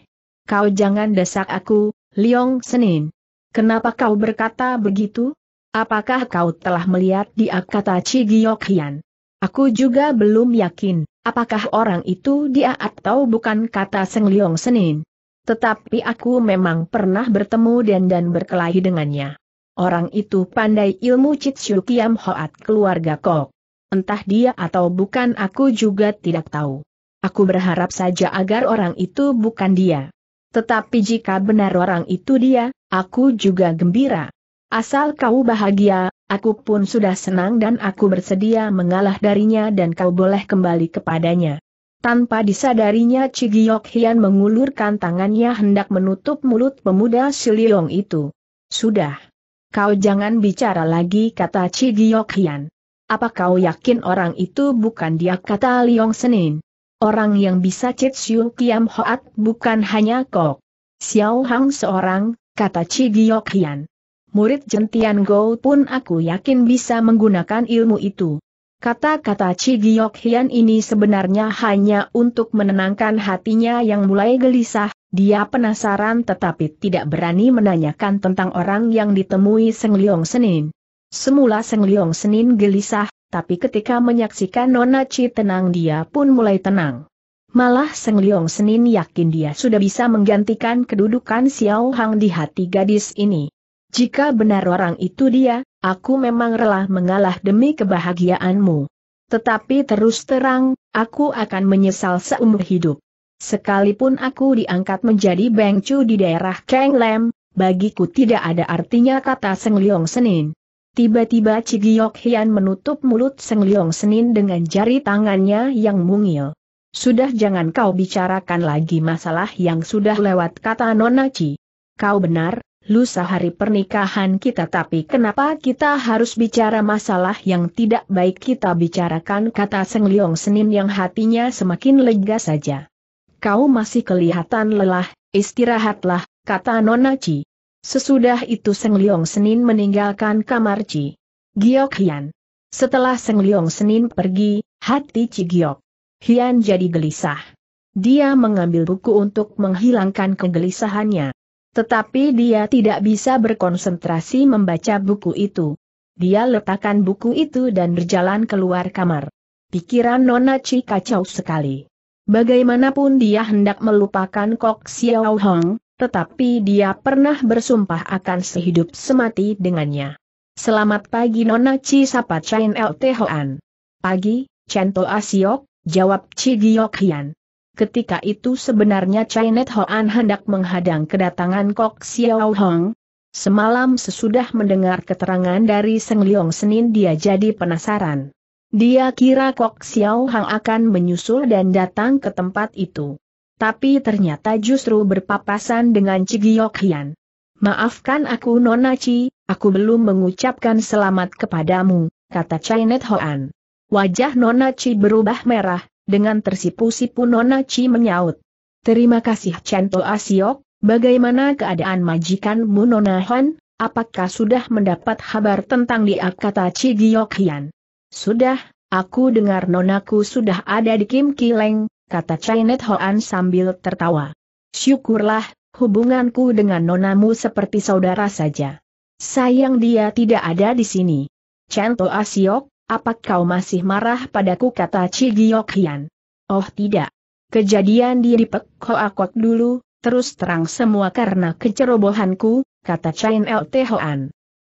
Kau jangan desak aku, Liong Senin. Kenapa kau berkata begitu? Apakah kau telah melihat dia kata Cigiok Hian? Aku juga belum yakin, apakah orang itu dia atau bukan kata Seng Liong Senin. Tetapi aku memang pernah bertemu dan dan berkelahi dengannya. Orang itu pandai ilmu Chitsu Kiam Hoat keluarga Kok. Entah dia atau bukan aku juga tidak tahu. Aku berharap saja agar orang itu bukan dia. Tetapi jika benar orang itu dia, aku juga gembira. Asal kau bahagia, aku pun sudah senang dan aku bersedia mengalah darinya dan kau boleh kembali kepadanya. Tanpa disadarinya Cigiok Hian mengulurkan tangannya hendak menutup mulut pemuda Siliong itu. Sudah. Kau jangan bicara lagi kata Cigiok Hian. Apa kau yakin orang itu bukan dia kata Liong Senin? orang yang bisa cek Siu Kiam Hoat bukan hanya Kok. Xiao Hang seorang, kata Chi Giok Hian. Murid Jentian Go pun aku yakin bisa menggunakan ilmu itu. Kata-kata Chi Giok Hian ini sebenarnya hanya untuk menenangkan hatinya yang mulai gelisah, dia penasaran tetapi tidak berani menanyakan tentang orang yang ditemui Seng Leong Senin. Semula Seng Leong Senin gelisah, tapi ketika menyaksikan Nona Chi tenang dia pun mulai tenang. Malah Seng Liong Senin yakin dia sudah bisa menggantikan kedudukan Xiao Hang di hati gadis ini. Jika benar orang itu dia, aku memang rela mengalah demi kebahagiaanmu. Tetapi terus terang, aku akan menyesal seumur hidup. Sekalipun aku diangkat menjadi bengcu di daerah Kang Lem, bagiku tidak ada artinya kata Seng Liong Senin. Tiba-tiba Cigiok Hian menutup mulut Seng Leong Senin dengan jari tangannya yang mungil. Sudah jangan kau bicarakan lagi masalah yang sudah lewat kata Nona Ci. Kau benar, lusa hari pernikahan kita tapi kenapa kita harus bicara masalah yang tidak baik kita bicarakan kata Seng Leong Senin yang hatinya semakin lega saja. Kau masih kelihatan lelah, istirahatlah, kata Nona Ci. Sesudah itu Seng Leong Senin meninggalkan kamar Ci Giok Hian. Setelah Seng Leong Senin pergi, hati Ci Giok Hian jadi gelisah. Dia mengambil buku untuk menghilangkan kegelisahannya. Tetapi dia tidak bisa berkonsentrasi membaca buku itu. Dia letakkan buku itu dan berjalan keluar kamar. Pikiran Nona Ci kacau sekali. Bagaimanapun dia hendak melupakan Kok Xiao Hong, tetapi dia pernah bersumpah akan sehidup semati dengannya. Selamat pagi Nona Chi sapa Chen Hoan. Pagi, Chen To Asiok, jawab Chi Giok Hian. Ketika itu sebenarnya Chainet Hoan hendak menghadang kedatangan Kok Xiao Hong. Semalam sesudah mendengar keterangan dari Seng Leong Senin dia jadi penasaran. Dia kira Kok Xiao Hong akan menyusul dan datang ke tempat itu tapi ternyata justru berpapasan dengan Cigiok Hian. Maafkan aku Nona Ci, aku belum mengucapkan selamat kepadamu, kata Chinet Hoan. Wajah Nona Ci berubah merah, dengan tersipu-sipu Nona Ci menyaut. Terima kasih Cento Asiok, bagaimana keadaan majikanmu Nona Han? Apakah sudah mendapat kabar tentang dia kata Cigiok Hian? Sudah, aku dengar nonaku sudah ada di Kim Kileng, kata Chinet Hoan sambil tertawa. Syukurlah, hubunganku dengan nonamu seperti saudara saja. Sayang dia tidak ada di sini. Cento Asiok, apa kau masih marah padaku kata Chigiyok Hian? Oh tidak. Kejadian di Ripek Hoakok dulu, terus terang semua karena kecerobohanku, kata Chain El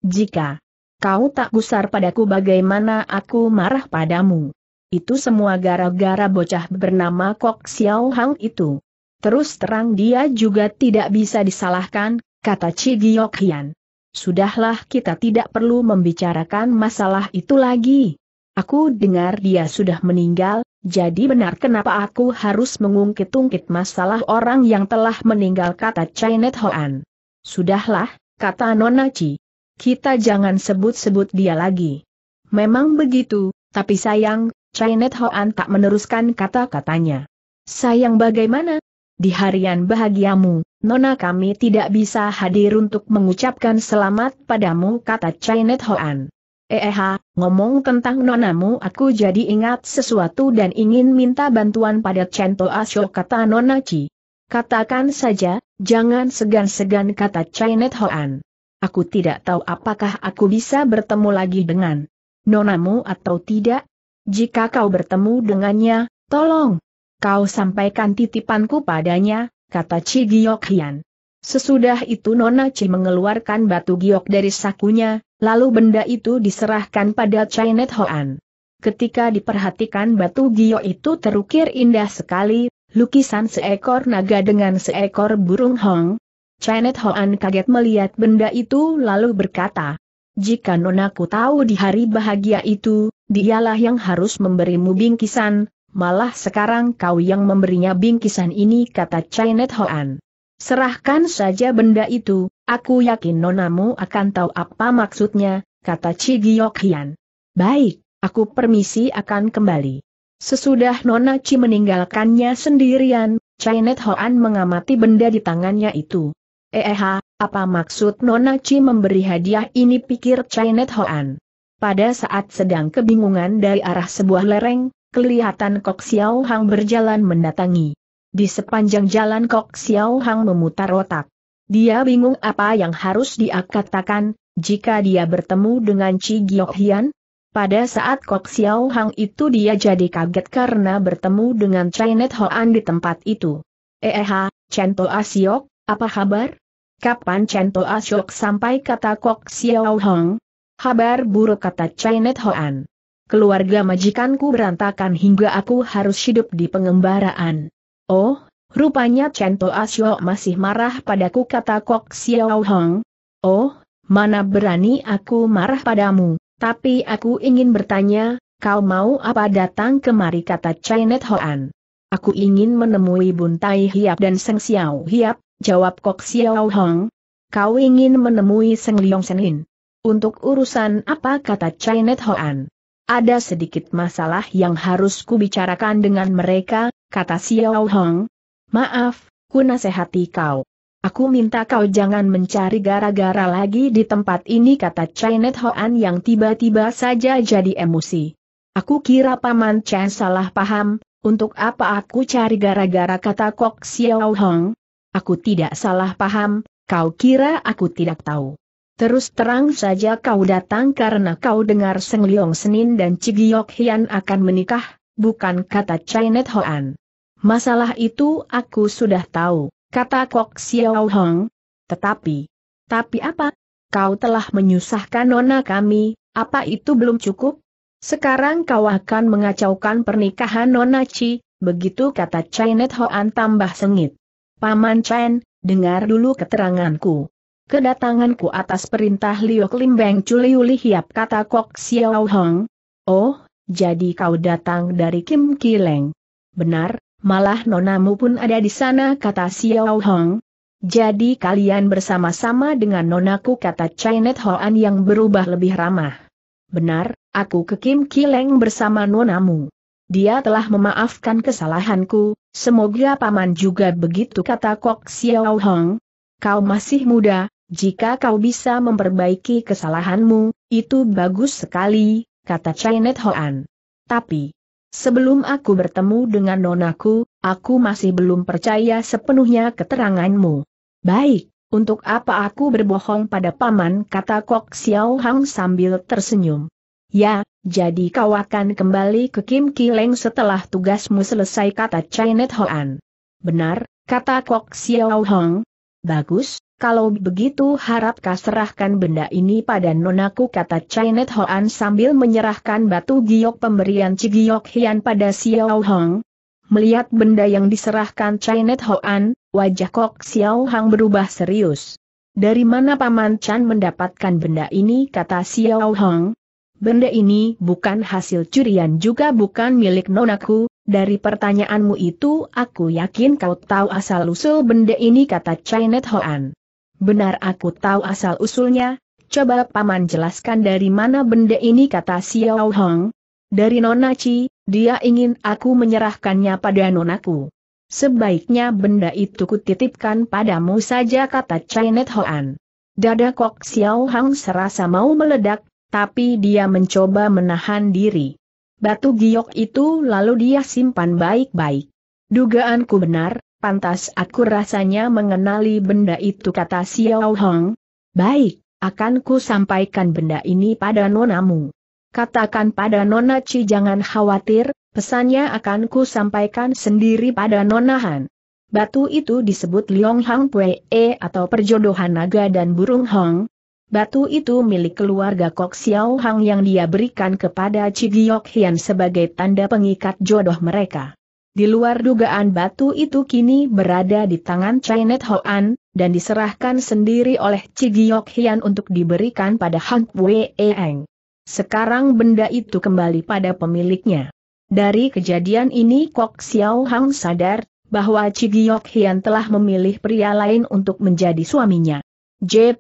Jika kau tak gusar padaku bagaimana aku marah padamu? Itu semua gara-gara bocah bernama Kok Xiao Hang itu. Terus terang dia juga tidak bisa disalahkan, kata Chi Giok Hian. Sudahlah kita tidak perlu membicarakan masalah itu lagi. Aku dengar dia sudah meninggal, jadi benar kenapa aku harus mengungkit-ungkit masalah orang yang telah meninggal kata Chinet Hoan. Sudahlah, kata Nona Chi. Kita jangan sebut-sebut dia lagi. Memang begitu, tapi sayang, Chainet Hoan tak meneruskan kata-katanya. Sayang bagaimana? Di harian bahagiamu, Nona kami tidak bisa hadir untuk mengucapkan selamat padamu kata Chainet Hoan. Eha, eh, ngomong tentang nonamu aku jadi ingat sesuatu dan ingin minta bantuan pada Cento Asyo kata Nona Chi. Katakan saja, jangan segan-segan kata Chainet Hoan. Aku tidak tahu apakah aku bisa bertemu lagi dengan nonamu atau tidak, jika kau bertemu dengannya, tolong. Kau sampaikan titipanku padanya, kata Chi Giok Hian. Sesudah itu Nona Chi mengeluarkan batu giok dari sakunya, lalu benda itu diserahkan pada Chinet Hoan. Ketika diperhatikan batu giok itu terukir indah sekali, lukisan seekor naga dengan seekor burung hong. Chinet Hoan kaget melihat benda itu lalu berkata, jika nonaku tahu di hari bahagia itu, dialah yang harus memberimu bingkisan, malah sekarang kau yang memberinya bingkisan ini kata Chinet Hoan. Serahkan saja benda itu, aku yakin nonamu akan tahu apa maksudnya, kata Chi Giok Hian. Baik, aku permisi akan kembali. Sesudah Nona Chi meninggalkannya sendirian, Chinet Hoan mengamati benda di tangannya itu. Eh, eh, apa maksud Nona Chi memberi hadiah ini pikir Chinet Hoan. Pada saat sedang kebingungan dari arah sebuah lereng, kelihatan Kok Xiao Hang berjalan mendatangi. Di sepanjang jalan Kok Xiao Hang memutar otak. Dia bingung apa yang harus dia katakan, jika dia bertemu dengan Chi Giok Hian. Pada saat Kok Xiao Hang itu dia jadi kaget karena bertemu dengan Chinet Hoan di tempat itu. Eh, eh Chen Toa Siok, apa kabar? Kapan Chen To sampai kata Kok Xiao Hong? Habar buruk kata Chinet Hoan. Keluarga majikanku berantakan hingga aku harus hidup di pengembaraan. Oh, rupanya Chen To masih marah padaku kata Kok Xiao Hong. Oh, mana berani aku marah padamu, tapi aku ingin bertanya, kau mau apa datang kemari kata Chinet Hoan. Aku ingin menemui Buntai Hiap dan Seng Xiao Hiap, jawab Kok Xiao Hong. Kau ingin menemui Seng Leong Senin. Untuk urusan apa kata Chinet Hoan? Ada sedikit masalah yang harus kubicarakan dengan mereka, kata Xiao Hong. Maaf, ku nasihati kau. Aku minta kau jangan mencari gara-gara lagi di tempat ini kata Chinet Hoan yang tiba-tiba saja jadi emosi. Aku kira Paman Chen salah paham, untuk apa aku cari gara-gara kata Kok Xiao Hong? Aku tidak salah paham, kau kira aku tidak tahu. Terus terang saja kau datang karena kau dengar Seng Liong Senin dan Cigiok Hian akan menikah, bukan kata Chinet Hoan. Masalah itu aku sudah tahu, kata Kok Xiao Hong. Tetapi, tapi apa? Kau telah menyusahkan nona kami, apa itu belum cukup? Sekarang kau akan mengacaukan pernikahan nona Chi, begitu kata Chinet Hoan tambah sengit. Paman Chen, dengar dulu keteranganku. Kedatanganku atas perintah Liu Klimbeng Chuliu Lihiap kata Kok Xiao Hong. Oh, jadi kau datang dari Kim Kileng. Benar, malah nonamu pun ada di sana kata Xiao Hong. Jadi kalian bersama-sama dengan nonaku kata Chinet Hoan yang berubah lebih ramah. Benar, aku ke Kim Kileng bersama nonamu. Dia telah memaafkan kesalahanku, semoga paman juga begitu kata Kok Xiao Hong. Kau masih muda, jika kau bisa memperbaiki kesalahanmu, itu bagus sekali, kata Chinet Hoan. Tapi, sebelum aku bertemu dengan nonaku, aku masih belum percaya sepenuhnya keteranganmu. Baik, untuk apa aku berbohong pada paman kata Kok Xiao Hang sambil tersenyum. Ya, jadi kau akan kembali ke Kim Kileng setelah tugasmu selesai kata Chinet Hoan. Benar, kata Kok Xiao Hong. Bagus, kalau begitu harap kau serahkan benda ini pada nonaku kata Chinet Hoan sambil menyerahkan batu giok pemberian Cigiok Hian pada Xiao Hong. Melihat benda yang diserahkan Chinet Hoan, wajah Kok Xiao Hong berubah serius. Dari mana Paman Chan mendapatkan benda ini kata Xiao Hong? Benda ini bukan hasil curian juga bukan milik nonaku, dari pertanyaanmu itu aku yakin kau tahu asal-usul benda ini kata Chinet Hoan. Benar aku tahu asal-usulnya, coba paman jelaskan dari mana benda ini kata Xiao Hong. Dari nonaci, dia ingin aku menyerahkannya pada nonaku. Sebaiknya benda itu kutitipkan padamu saja kata Chinet Hoan. Dada Kok Xiao Hong serasa mau meledak, tapi dia mencoba menahan diri. Batu giok itu lalu dia simpan baik-baik. Dugaanku benar, pantas aku rasanya mengenali benda itu kata Xiao Hong. Baik, akan ku sampaikan benda ini pada nonamu. Katakan pada Nona Ci jangan khawatir, pesannya akan ku sampaikan sendiri pada Nona Han. Batu itu disebut Liong Hang Pue atau perjodohan naga dan burung Hong, Batu itu milik keluarga Kok Xiao Hang yang dia berikan kepada Cigiok Hian sebagai tanda pengikat jodoh mereka. Di luar dugaan batu itu kini berada di tangan Chinet Hoan, dan diserahkan sendiri oleh Cigiok Hian untuk diberikan pada Hang Wei Eng. Sekarang benda itu kembali pada pemiliknya. Dari kejadian ini Kok Xiao Hang sadar bahwa Cigiok Hian telah memilih pria lain untuk menjadi suaminya. J.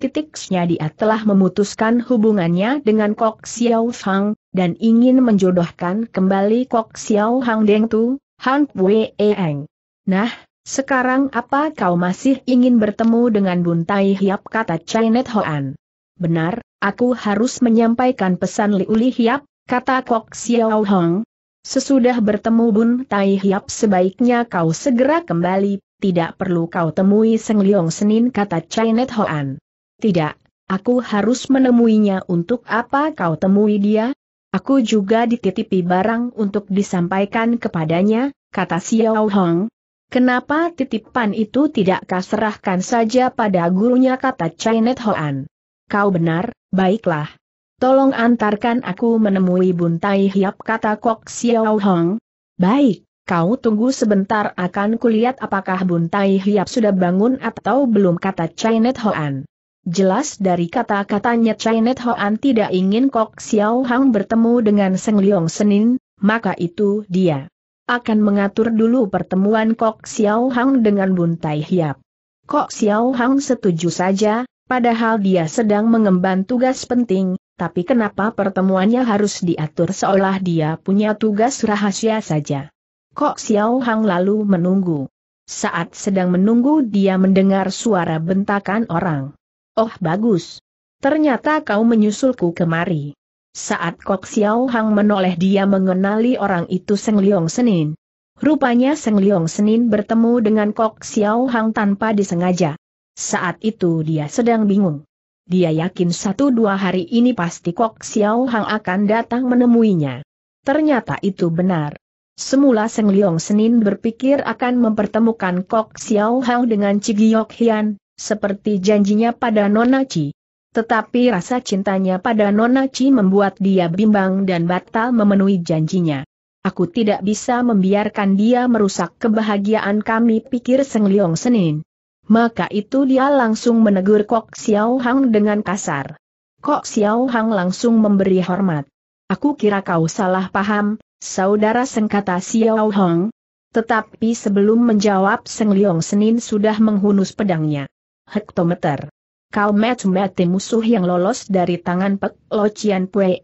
Nya dia telah memutuskan hubungannya dengan Kok Xiao Fang, dan ingin menjodohkan kembali Kok Xiao Hang Deng Tu, Han Wei Eng. Nah, sekarang apa kau masih ingin bertemu dengan Tai Hiap kata Chinet Hoan? Benar, aku harus menyampaikan pesan Liuli Hiap, kata Kok Xiao Hang. Sesudah bertemu Bun Tai Hiap sebaiknya kau segera kembali tidak perlu kau temui Seng Leong Senin kata Chinet Hoan. Tidak, aku harus menemuinya untuk apa kau temui dia? Aku juga dititipi barang untuk disampaikan kepadanya, kata Xiao Hong. Kenapa titipan itu tidak kau serahkan saja pada gurunya kata Chinet Hoan? Kau benar, baiklah. Tolong antarkan aku menemui Buntai Hiap kata Kok Xiao Hong. Baik. Kau tunggu sebentar akan kulihat apakah Bun Tai Hiap sudah bangun atau belum kata Chinet Hoan. Jelas dari kata-katanya Chinet Hoan tidak ingin Kok Xiao Hang bertemu dengan Seng Leong Senin, maka itu dia akan mengatur dulu pertemuan Kok Xiao Hang dengan Tai Hiap. Kok Xiao Hang setuju saja, padahal dia sedang mengemban tugas penting, tapi kenapa pertemuannya harus diatur seolah dia punya tugas rahasia saja. Kok Xiao Hang lalu menunggu. Saat sedang menunggu dia mendengar suara bentakan orang. Oh bagus. Ternyata kau menyusulku kemari. Saat Kok Xiao Hang menoleh dia mengenali orang itu Seng Leong Senin. Rupanya Seng Leong Senin bertemu dengan Kok Xiao Hang tanpa disengaja. Saat itu dia sedang bingung. Dia yakin satu dua hari ini pasti Kok Xiao Hang akan datang menemuinya. Ternyata itu benar. Semula Seng Liong Senin berpikir akan mempertemukan Kok Xiao Hao dengan Cigiok Hian, seperti janjinya pada Nona Chi. Tetapi rasa cintanya pada Nona Chi membuat dia bimbang dan batal memenuhi janjinya. Aku tidak bisa membiarkan dia merusak kebahagiaan kami pikir Seng Liong Senin. Maka itu dia langsung menegur Kok Xiao Hang dengan kasar. Kok Xiao Hang langsung memberi hormat. Aku kira kau salah paham, saudara sengkata Xiao Hong. Tetapi sebelum menjawab Seng Leong Senin sudah menghunus pedangnya. Hektometer. Kau mati-mati musuh yang lolos dari tangan Pek Lo Cian Pue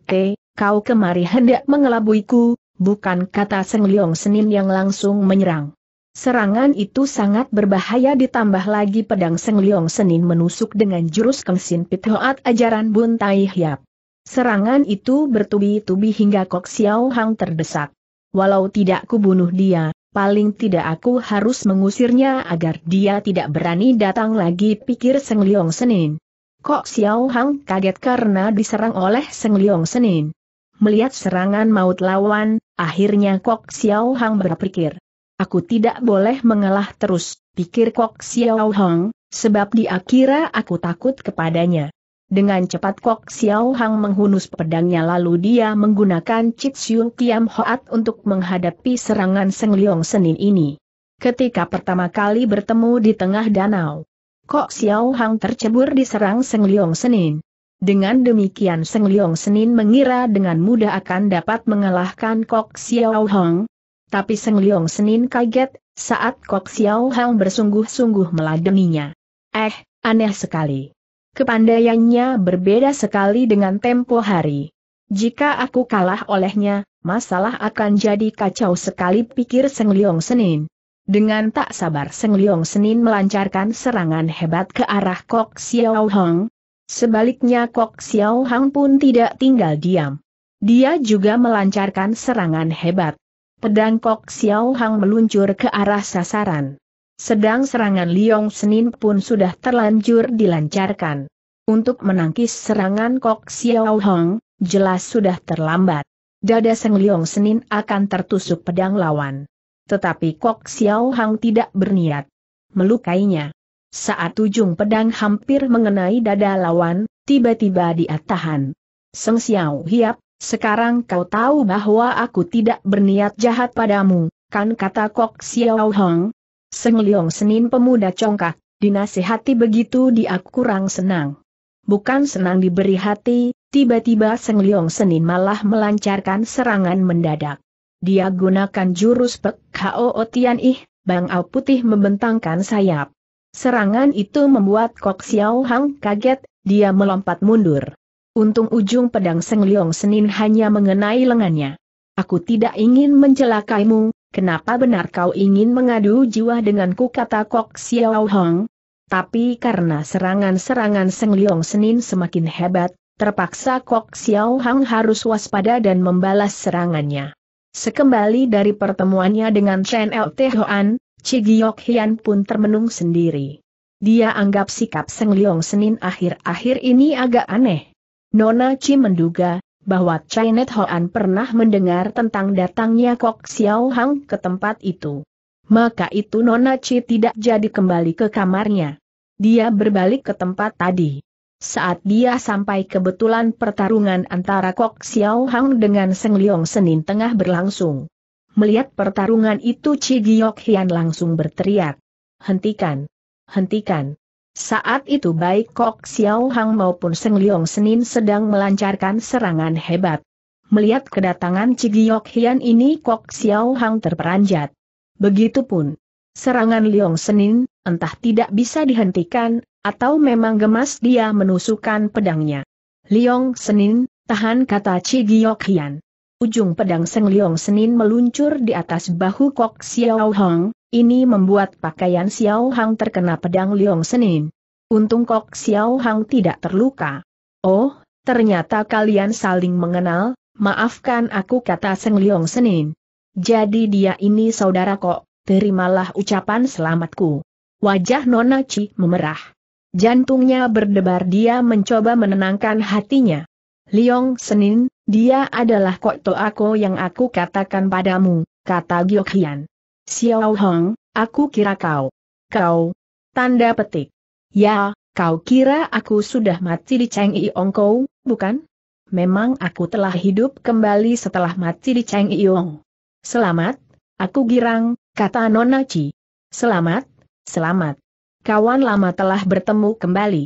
kau kemari hendak mengelabuiku, bukan kata Seng Leong Senin yang langsung menyerang. Serangan itu sangat berbahaya ditambah lagi pedang Seng Leong Senin menusuk dengan jurus Kengsin Pithoat ajaran Bun Tai Hiap. Serangan itu bertubi-tubi hingga Kok Xiao Hang terdesak. Walau tidak kubunuh dia, paling tidak aku harus mengusirnya agar dia tidak berani datang lagi pikir Seng Leong Senin. Kok Xiao Hang kaget karena diserang oleh Seng Leong Senin. Melihat serangan maut lawan, akhirnya Kok Xiao Hang berpikir. Aku tidak boleh mengalah terus, pikir Kok Xiao Hang, sebab di akhirnya aku takut kepadanya. Dengan cepat Kok Xiao Hang menghunus pedangnya lalu dia menggunakan Chit Siu Kiam Hoat untuk menghadapi serangan Seng Liong Senin ini. Ketika pertama kali bertemu di tengah danau, Kok Xiao Hang tercebur diserang Seng Liong Senin. Dengan demikian Seng Liong Senin mengira dengan mudah akan dapat mengalahkan Kok Xiao Hang. Tapi Seng Liong Senin kaget saat Kok Xiao Hang bersungguh-sungguh meladeninya. Eh, aneh sekali. Kepandaiannya berbeda sekali dengan tempo hari. Jika aku kalah olehnya, masalah akan jadi kacau sekali pikir Seng Liong Senin. Dengan tak sabar Seng Liong Senin melancarkan serangan hebat ke arah Kok Xiao Hong. Sebaliknya Kok Xiao Hong pun tidak tinggal diam. Dia juga melancarkan serangan hebat. Pedang Kok Xiao Hong meluncur ke arah sasaran. Sedang serangan Liong Senin pun sudah terlanjur dilancarkan. Untuk menangkis serangan Kok Xiao Hong, jelas sudah terlambat. Dada Seng Liong Senin akan tertusuk pedang lawan. Tetapi Kok Xiao Hong tidak berniat melukainya. Saat ujung pedang hampir mengenai dada lawan, tiba-tiba dia tahan. Seng Xiao Hiap, sekarang kau tahu bahwa aku tidak berniat jahat padamu, kan kata Kok Xiao Hong, Seng Leong Senin pemuda congkak, dinasihati begitu dia kurang senang. Bukan senang diberi hati, tiba-tiba Seng Leong Senin malah melancarkan serangan mendadak. Dia gunakan jurus Pek Hao Tian Ih, Bang Ao Putih membentangkan sayap. Serangan itu membuat Kok Xiao Hang kaget, dia melompat mundur. Untung ujung pedang Seng Leong Senin hanya mengenai lengannya. Aku tidak ingin mencelakaimu, Kenapa benar kau ingin mengadu jiwa denganku kata Kok Xiao Hong? Tapi karena serangan-serangan Seng Liong Senin semakin hebat, terpaksa Kok Xiao Hong harus waspada dan membalas serangannya. Sekembali dari pertemuannya dengan Chen El Tehoan, Cigiok Hian pun termenung sendiri. Dia anggap sikap Seng Liong Senin akhir-akhir ini agak aneh. Nona Chi menduga, bahwa Chinet Hoan pernah mendengar tentang datangnya Kok Xiao Hang ke tempat itu. Maka itu Nona Chi tidak jadi kembali ke kamarnya. Dia berbalik ke tempat tadi. Saat dia sampai kebetulan pertarungan antara Kok Xiao Hang dengan Seng Leong Senin tengah berlangsung. Melihat pertarungan itu Chi Giok Hian langsung berteriak. Hentikan! Hentikan! Saat itu baik Kok Xiao Hang maupun Seng Liong Senin sedang melancarkan serangan hebat. Melihat kedatangan Cigiok Hian ini Kok Xiao Hang terperanjat. Begitupun. Serangan Liong Senin, entah tidak bisa dihentikan, atau memang gemas dia menusukkan pedangnya. Liong Senin, tahan kata Cigiok Hian. Ujung pedang Seng Liong Senin meluncur di atas bahu Kok Xiao Hang, ini membuat pakaian Xiao Hang terkena pedang Liong Senin. Untung Kok Xiao Hang tidak terluka. Oh, ternyata kalian saling mengenal, maafkan aku kata Seng Liong Senin. Jadi dia ini saudara kok, terimalah ucapan selamatku. Wajah Nona Chi memerah. Jantungnya berdebar dia mencoba menenangkan hatinya. Liong Senin, dia adalah kok toako yang aku katakan padamu, kata Hian. Xiao Hong, aku kira kau. Kau. Tanda petik. Ya, kau kira aku sudah mati di Cheng I Ongkou, bukan? Memang aku telah hidup kembali setelah mati di Cheng I Ong. Selamat, aku girang, kata Nona Chi. Selamat, selamat. Kawan lama telah bertemu kembali.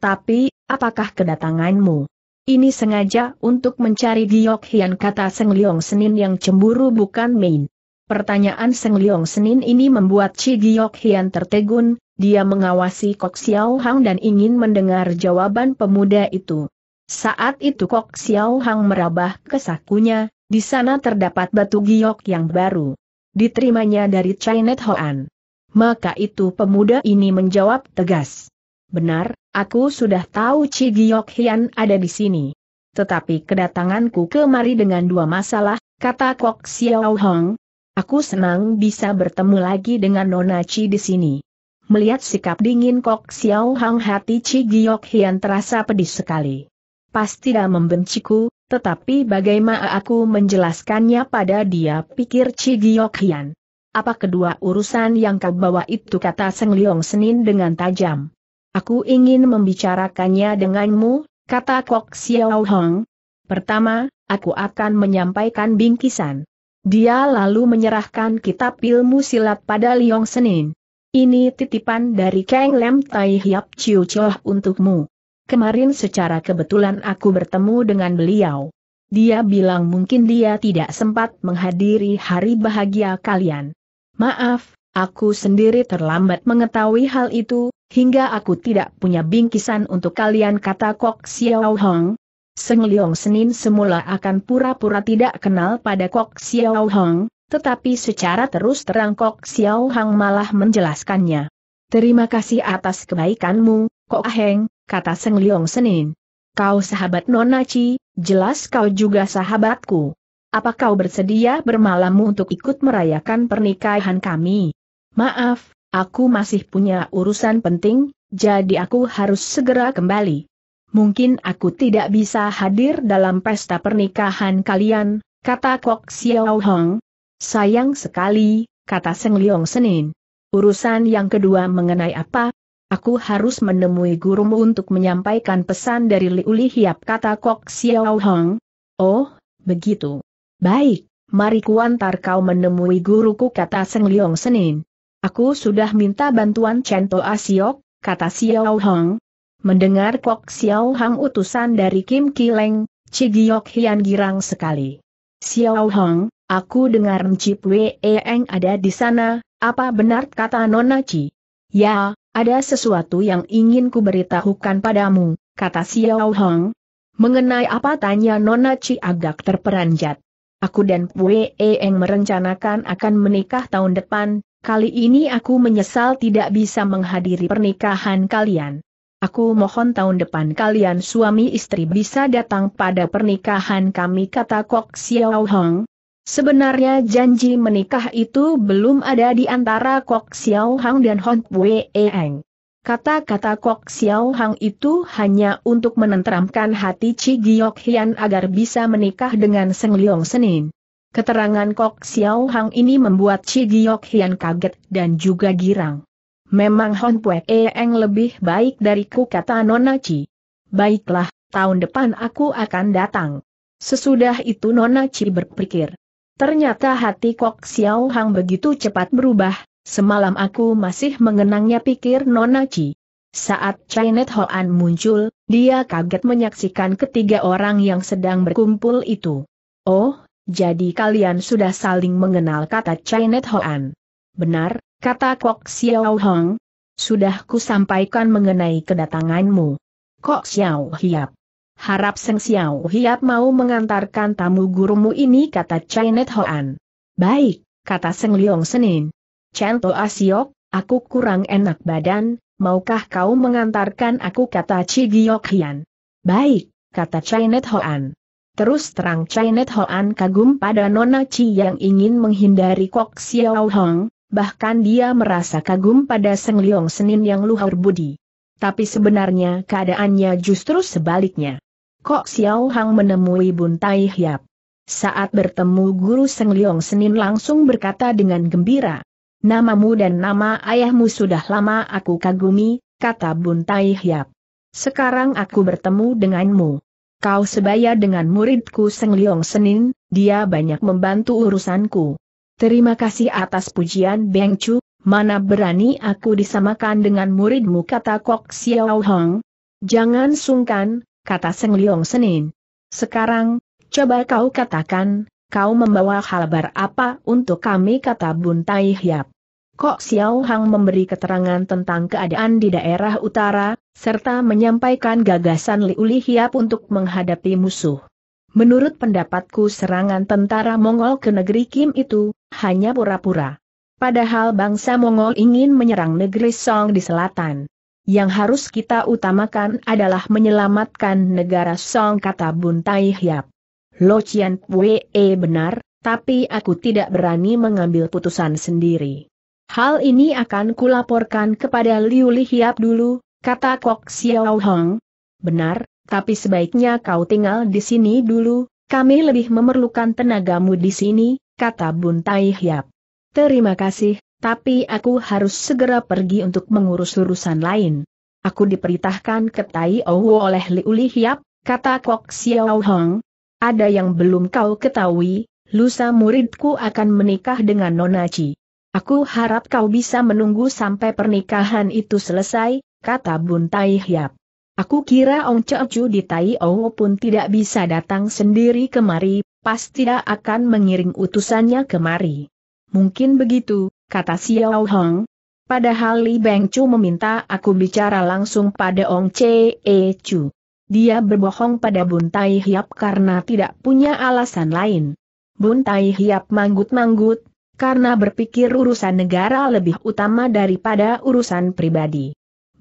Tapi, apakah kedatanganmu? Ini sengaja untuk mencari Giok Hian kata Seng Liong Senin yang cemburu bukan main. Pertanyaan Seng Leong Senin ini membuat Chi Giok Hian tertegun, dia mengawasi Kok Xiao Hang dan ingin mendengar jawaban pemuda itu. Saat itu Kok Xiao Hang merabah ke sakunya, di sana terdapat batu giok yang baru. Diterimanya dari Chinet Hoan. Maka itu pemuda ini menjawab tegas. Benar, aku sudah tahu Chi Giok Hian ada di sini. Tetapi kedatanganku kemari dengan dua masalah, kata Kok Xiao Hang, Aku senang bisa bertemu lagi dengan Nona Chi di sini. Melihat sikap dingin Kok Xiao Hang hati Chi Giok Hian terasa pedih sekali. Pasti dia membenciku, tetapi bagaimana aku menjelaskannya pada dia pikir Chi Giok Hian. Apa kedua urusan yang kau bawa itu kata Seng Leong Senin dengan tajam. Aku ingin membicarakannya denganmu, kata Kok Xiao Hong. Pertama, aku akan menyampaikan bingkisan. Dia lalu menyerahkan kitab ilmu silat pada Liong Senin. Ini titipan dari Kang Lem Tai Hiap Chiu Choh untukmu. Kemarin secara kebetulan aku bertemu dengan beliau. Dia bilang mungkin dia tidak sempat menghadiri hari bahagia kalian. Maaf, aku sendiri terlambat mengetahui hal itu, hingga aku tidak punya bingkisan untuk kalian kata Kok Xiao Hong, Seng Liong Senin semula akan pura-pura tidak kenal pada Kok Xiao Hang, tetapi secara terus terang Kok Xiao Hang malah menjelaskannya. Terima kasih atas kebaikanmu, Kok Aheng, kata Seng Liong Senin. Kau sahabat Nona jelas kau juga sahabatku. Apa kau bersedia bermalam untuk ikut merayakan pernikahan kami? Maaf, aku masih punya urusan penting, jadi aku harus segera kembali. Mungkin aku tidak bisa hadir dalam pesta pernikahan kalian, kata Kok Xiao Hong. Sayang sekali, kata Seng Liong Senin. Urusan yang kedua mengenai apa? Aku harus menemui gurumu untuk menyampaikan pesan dari Liu Li kata Kok Xiao Hong. Oh, begitu. Baik, mari kuantar kau menemui guruku kata Seng Liong Senin. Aku sudah minta bantuan Chen Toa Siok, kata Xiao Hong, Mendengar Kok Xiao Hang utusan dari Kim Kileng, Cigiok Hian girang sekali. Xiao Hang, aku dengar Mcip Wee Eng ada di sana, apa benar kata Nona Ci? Ya, ada sesuatu yang ingin ku beritahukan padamu, kata Xiao Hang. Mengenai apa tanya Nona Ci agak terperanjat. Aku dan Wee Eng merencanakan akan menikah tahun depan, kali ini aku menyesal tidak bisa menghadiri pernikahan kalian. Aku mohon tahun depan kalian suami istri bisa datang pada pernikahan kami kata Kok Xiao Hong. Sebenarnya janji menikah itu belum ada di antara Kok Xiao Hang dan Hong Wei Eng. Kata-kata Kok Xiao Hang itu hanya untuk menenteramkan hati Chi Giok Hian agar bisa menikah dengan Seng Liong Senin. Keterangan Kok Xiao Hang ini membuat Chi Giok Hian kaget dan juga girang. Memang Hon Pue Eng lebih baik dariku kata Nona Chi. Baiklah, tahun depan aku akan datang. Sesudah itu Nona Chi berpikir. Ternyata hati Kok Xiao Hang begitu cepat berubah, semalam aku masih mengenangnya pikir Nona Chi. Saat Chinet Hoan muncul, dia kaget menyaksikan ketiga orang yang sedang berkumpul itu. Oh, jadi kalian sudah saling mengenal kata Chinet Hoan. Benar, Kata Kok Xiao Hong. Sudah ku sampaikan mengenai kedatanganmu. Kok Xiao Hiap. Harap Seng Xiao Hiap mau mengantarkan tamu gurumu ini kata Chainet Hoan. Baik, kata Seng Leong Senin. Cento Asiok, ah aku kurang enak badan, maukah kau mengantarkan aku kata Cigiok Hian. Baik, kata Chainet Hoan. Terus terang Chainet Hoan kagum pada Nona Chi yang ingin menghindari Kok Xiao Hong, bahkan dia merasa kagum pada Seng Leong Senin yang luhur budi. Tapi sebenarnya keadaannya justru sebaliknya. Kok Xiao Hang menemui Bun Tai Hiap. Saat bertemu guru Seng Leong Senin langsung berkata dengan gembira. Namamu dan nama ayahmu sudah lama aku kagumi, kata Bun Tai Hiap. Sekarang aku bertemu denganmu. Kau sebaya dengan muridku Seng Leong Senin, dia banyak membantu urusanku. Terima kasih atas pujian Beng Chu, mana berani aku disamakan dengan muridmu kata Kok Xiao Hong. Jangan sungkan, kata Seng Leong Senin. Sekarang, coba kau katakan, kau membawa halbar apa untuk kami kata Bun Tai Hiap. Kok Xiao Hang memberi keterangan tentang keadaan di daerah utara, serta menyampaikan gagasan Liuli Li Hiap untuk menghadapi musuh. Menurut pendapatku serangan tentara Mongol ke negeri Kim itu, hanya pura-pura. Padahal bangsa Mongol ingin menyerang negeri Song di selatan. Yang harus kita utamakan adalah menyelamatkan negara Song kata Buntai Hiap. Lo Chian Pue eh, benar, tapi aku tidak berani mengambil putusan sendiri. Hal ini akan kulaporkan kepada Liu Li Hiap dulu, kata Kok Xiao Hong. Benar, tapi sebaiknya kau tinggal di sini dulu, kami lebih memerlukan tenagamu di sini, kata Bun Tai Hiap. Terima kasih, tapi aku harus segera pergi untuk mengurus urusan lain. Aku diperintahkan ke Tai Owo oleh Liuli Hiap, kata Kok Xiao Hong. Ada yang belum kau ketahui, lusa muridku akan menikah dengan Nona Chi. Aku harap kau bisa menunggu sampai pernikahan itu selesai, kata Bun Tai Hiap. Aku kira Ong Chu di Tai O pun tidak bisa datang sendiri kemari, pasti tidak akan mengiring utusannya kemari. Mungkin begitu, kata Xiao Hong. Padahal Li Beng Chu meminta aku bicara langsung pada Ong Chee Chu. Dia berbohong pada Bun Tai Hiap karena tidak punya alasan lain. Bun Tai Hiap manggut-manggut, karena berpikir urusan negara lebih utama daripada urusan pribadi.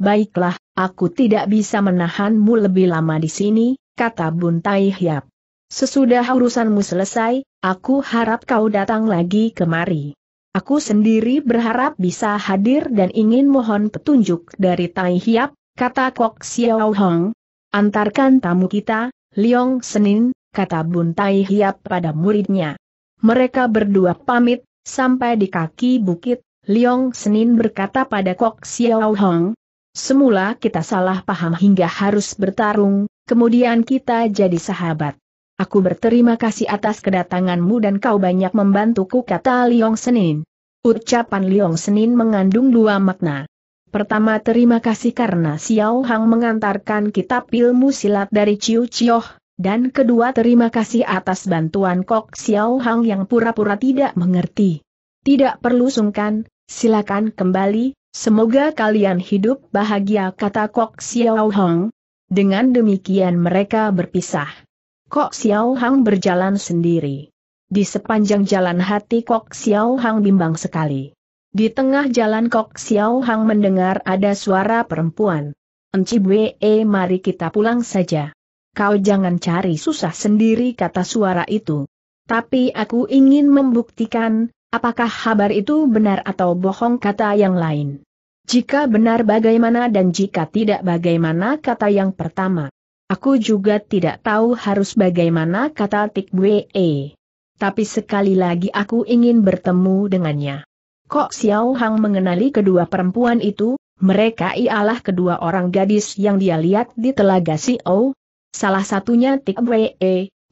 Baiklah, aku tidak bisa menahanmu lebih lama di sini, kata Bun Tai Hiap. Sesudah urusanmu selesai, aku harap kau datang lagi kemari. Aku sendiri berharap bisa hadir dan ingin mohon petunjuk dari Tai Hiap, kata Kok Xiao Hong. Antarkan tamu kita, Liong Senin, kata Bun Tai Hiap pada muridnya. Mereka berdua pamit, sampai di kaki bukit, Liong Senin berkata pada Kok Xiao Hong, Semula kita salah paham hingga harus bertarung, kemudian kita jadi sahabat. Aku berterima kasih atas kedatanganmu dan kau banyak membantuku kata Liong Senin. Ucapan Liong Senin mengandung dua makna. Pertama terima kasih karena Xiao Hang mengantarkan kitab ilmu silat dari Ciu Cioh, dan kedua terima kasih atas bantuan Kok Xiao Hang yang pura-pura tidak mengerti. Tidak perlu sungkan, silakan kembali, Semoga kalian hidup bahagia kata Kok Xiao Hong. Dengan demikian mereka berpisah. Kok Xiao Hang berjalan sendiri. Di sepanjang jalan hati Kok Xiao Hang bimbang sekali. Di tengah jalan Kok Xiao Hang mendengar ada suara perempuan. Enci Bwe, eh, mari kita pulang saja. Kau jangan cari susah sendiri kata suara itu. Tapi aku ingin membuktikan, Apakah kabar itu benar atau bohong kata yang lain? Jika benar bagaimana dan jika tidak bagaimana kata yang pertama. Aku juga tidak tahu harus bagaimana kata Tik Bwe. Tapi sekali lagi aku ingin bertemu dengannya. Kok Xiao Hang mengenali kedua perempuan itu, mereka ialah kedua orang gadis yang dia lihat di telaga Si Salah satunya Tik Bwe,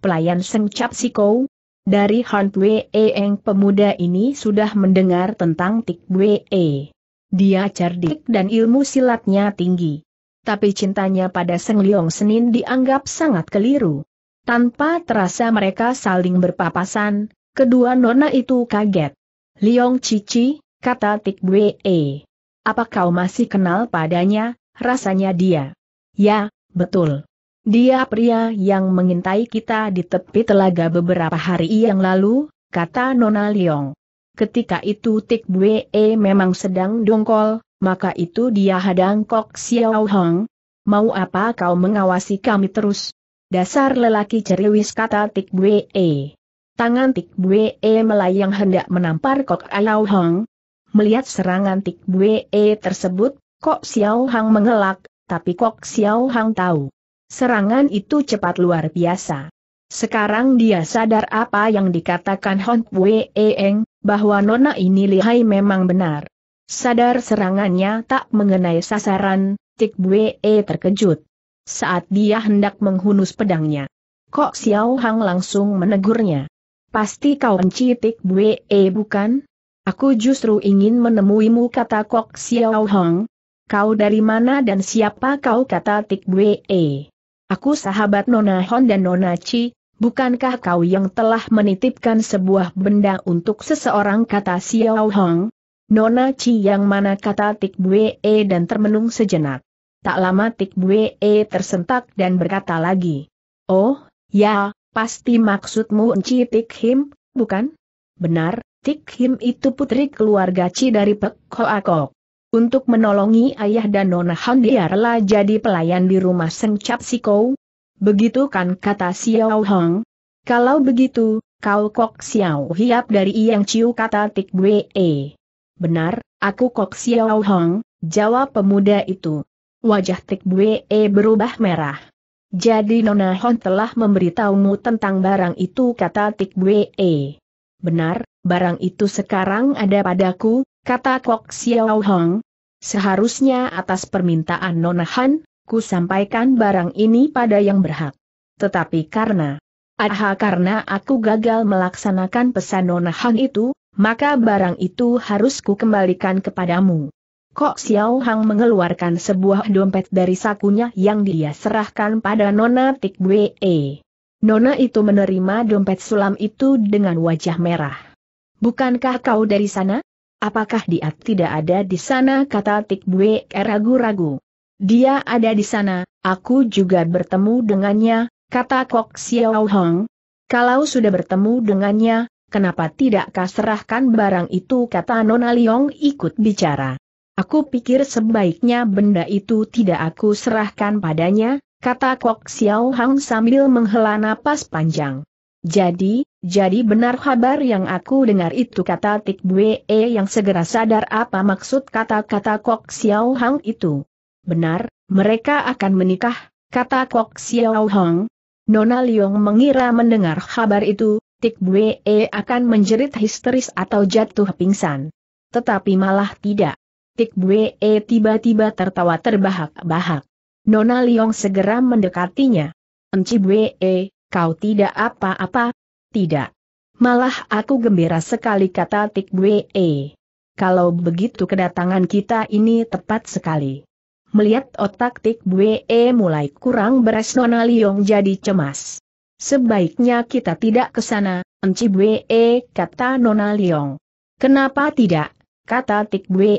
pelayan Seng Cap Siko, dari Han Wei Eng pemuda ini sudah mendengar tentang Tik Wei. Dia cerdik dan ilmu silatnya tinggi. Tapi cintanya pada Seng Leong Senin dianggap sangat keliru. Tanpa terasa mereka saling berpapasan, kedua nona itu kaget. Liong Cici, kata Tik Wei. Apa kau masih kenal padanya, rasanya dia? Ya, betul. Dia pria yang mengintai kita di tepi telaga beberapa hari yang lalu, kata Nona Leong. Ketika itu Tik Bue memang sedang dongkol, maka itu dia hadang Kok Xiao Hong. Mau apa kau mengawasi kami terus? Dasar lelaki ceriwis kata Tik Bue. Tangan Tik Bue melayang hendak menampar Kok Xiao Hong. Melihat serangan Tik Bue tersebut, Kok Xiao Hong mengelak, tapi Kok Xiao Hong tahu Serangan itu cepat luar biasa. Sekarang dia sadar apa yang dikatakan Hon Pue Eng, bahwa nona ini lihai memang benar. Sadar serangannya tak mengenai sasaran, Tik Bue terkejut. Saat dia hendak menghunus pedangnya. Kok Xiao Hang langsung menegurnya. Pasti kau mencitik Tik Bue eh, bukan? Aku justru ingin menemuimu kata Kok Xiao Hang. Kau dari mana dan siapa kau kata Tik Bue Aku sahabat Nona Hon dan Nona Chi, bukankah kau yang telah menitipkan sebuah benda untuk seseorang kata Xiao Hong? Nona Chi yang mana kata Tik Bue e dan termenung sejenak. Tak lama Tik Bue e tersentak dan berkata lagi. Oh, ya, pasti maksudmu Enci Tik Him, bukan? Benar, Tik Him itu putri keluarga Chi dari Pek Koakok untuk menolongi ayah dan Nona Han biarlah jadi pelayan di rumah Seng Cap Sikou. Begitu kan kata Xiao Hong? Kalau begitu, kau kok Xiao Hiap dari Yang Ciu kata Tik Bwe. Benar, aku kok Xiao Hong, jawab pemuda itu. Wajah Tik Bwe berubah merah. Jadi Nona Hon telah memberitahumu tentang barang itu kata Tik Bwe. Benar, barang itu sekarang ada padaku, kata Kok Xiao Hong. Seharusnya atas permintaan Nona Han, ku sampaikan barang ini pada yang berhak. Tetapi karena, aha karena aku gagal melaksanakan pesan Nona Han itu, maka barang itu harus ku kembalikan kepadamu. Kok Xiao Hang mengeluarkan sebuah dompet dari sakunya yang dia serahkan pada Nona Tik Wei. Nona itu menerima dompet sulam itu dengan wajah merah. Bukankah kau dari sana? Apakah dia tidak ada di sana kata Buek ragu-ragu. Dia ada di sana, aku juga bertemu dengannya, kata Kok Xiao Hong. Kalau sudah bertemu dengannya, kenapa tidak kaserahkan serahkan barang itu kata Nona Liong ikut bicara. Aku pikir sebaiknya benda itu tidak aku serahkan padanya, kata Kok Xiao Hang sambil menghela napas panjang. Jadi, jadi benar kabar yang aku dengar itu kata Tik Bue yang segera sadar apa maksud kata-kata Kok Xiao Hang itu. Benar, mereka akan menikah, kata Kok Xiao Hang. Nona Liong mengira mendengar kabar itu, Tik Bue akan menjerit histeris atau jatuh pingsan. Tetapi malah tidak. Tik Bue tiba-tiba tertawa terbahak-bahak. Nona Liong segera mendekatinya. Enci Bue, kau tidak apa-apa, tidak. Malah aku gembira sekali kata Tik Bwe. Kalau begitu kedatangan kita ini tepat sekali. Melihat otak Tik Bwe mulai kurang beres Nona Liong jadi cemas. Sebaiknya kita tidak ke sana, Enci Bwe, kata Nona Liong. Kenapa tidak, kata Tik Bwe.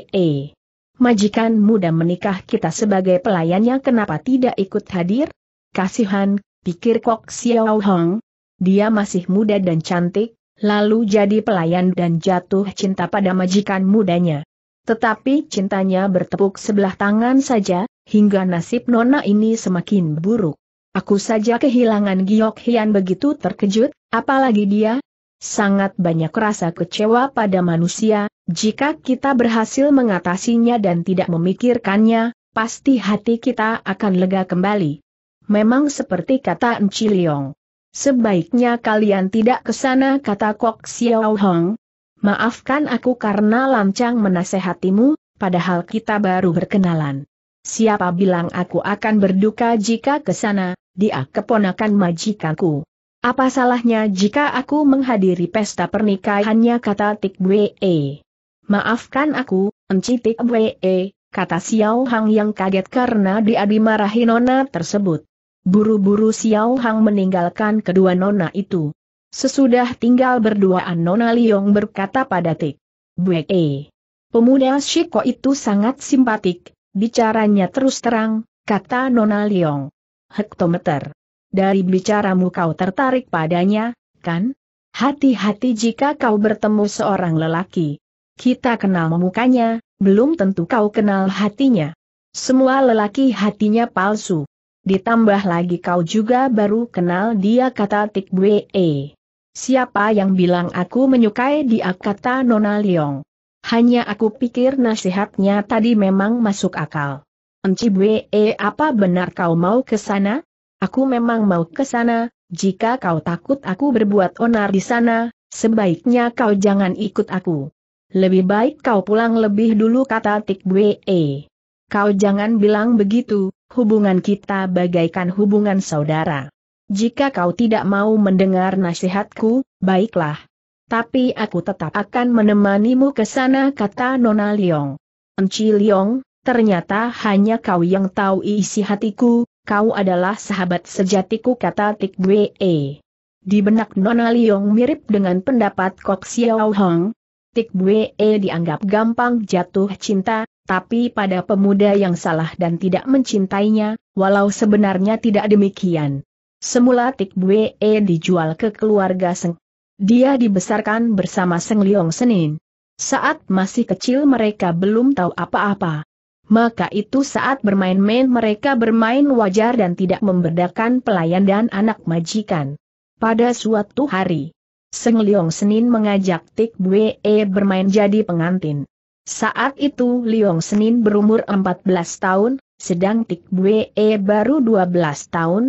Majikan muda menikah kita sebagai pelayannya kenapa tidak ikut hadir? Kasihan, pikir Kok Xiao Hong, dia masih muda dan cantik, lalu jadi pelayan dan jatuh cinta pada majikan mudanya. Tetapi cintanya bertepuk sebelah tangan saja, hingga nasib Nona ini semakin buruk. Aku saja kehilangan Giok Hian begitu terkejut, apalagi dia. Sangat banyak rasa kecewa pada manusia, jika kita berhasil mengatasinya dan tidak memikirkannya, pasti hati kita akan lega kembali. Memang seperti kata Enci Liong. Sebaiknya kalian tidak ke sana kata Kok Xiao Hong. Maafkan aku karena lancang menasehatimu, padahal kita baru berkenalan. Siapa bilang aku akan berduka jika ke sana, dia keponakan majikanku. Apa salahnya jika aku menghadiri pesta pernikahannya kata Tik Bwe. Maafkan aku, Enci Tik Bwe, kata Xiao Hong yang kaget karena dia dimarahi nona tersebut. Buru-buru Xiao Hang meninggalkan kedua nona itu. Sesudah tinggal berduaan nona Liong berkata pada Tik. Bue. Pemuda Shiko itu sangat simpatik, bicaranya terus terang, kata nona Liong. Hektometer. Dari bicaramu kau tertarik padanya, kan? Hati-hati jika kau bertemu seorang lelaki. Kita kenal mukanya, belum tentu kau kenal hatinya. Semua lelaki hatinya palsu. Ditambah lagi kau juga baru kenal dia kata Tik Bue. Siapa yang bilang aku menyukai dia kata Nona Leong. Hanya aku pikir nasihatnya tadi memang masuk akal. Enci Bue apa benar kau mau ke sana? Aku memang mau ke sana, jika kau takut aku berbuat onar di sana, sebaiknya kau jangan ikut aku. Lebih baik kau pulang lebih dulu kata Tik Bue. Kau jangan bilang begitu, hubungan kita bagaikan hubungan saudara. Jika kau tidak mau mendengar nasihatku, baiklah. Tapi aku tetap akan menemanimu ke sana kata Nona Liong. Enci Liong, ternyata hanya kau yang tahu isi hatiku, kau adalah sahabat sejatiku kata Tik Bwe. Di benak Nona Liong mirip dengan pendapat Kok Xiao Hong, Tik Bwe dianggap gampang jatuh cinta, tapi pada pemuda yang salah dan tidak mencintainya, walau sebenarnya tidak demikian. Semula Tik Bue dijual ke keluarga Seng. Dia dibesarkan bersama Seng Leong Senin. Saat masih kecil mereka belum tahu apa-apa. Maka itu saat bermain-main mereka bermain wajar dan tidak memberdakan pelayan dan anak majikan. Pada suatu hari, Seng Leong Senin mengajak Tik Bue bermain jadi pengantin. Saat itu Liong Senin berumur 14 tahun, sedang Tik Bue e baru 12 tahun,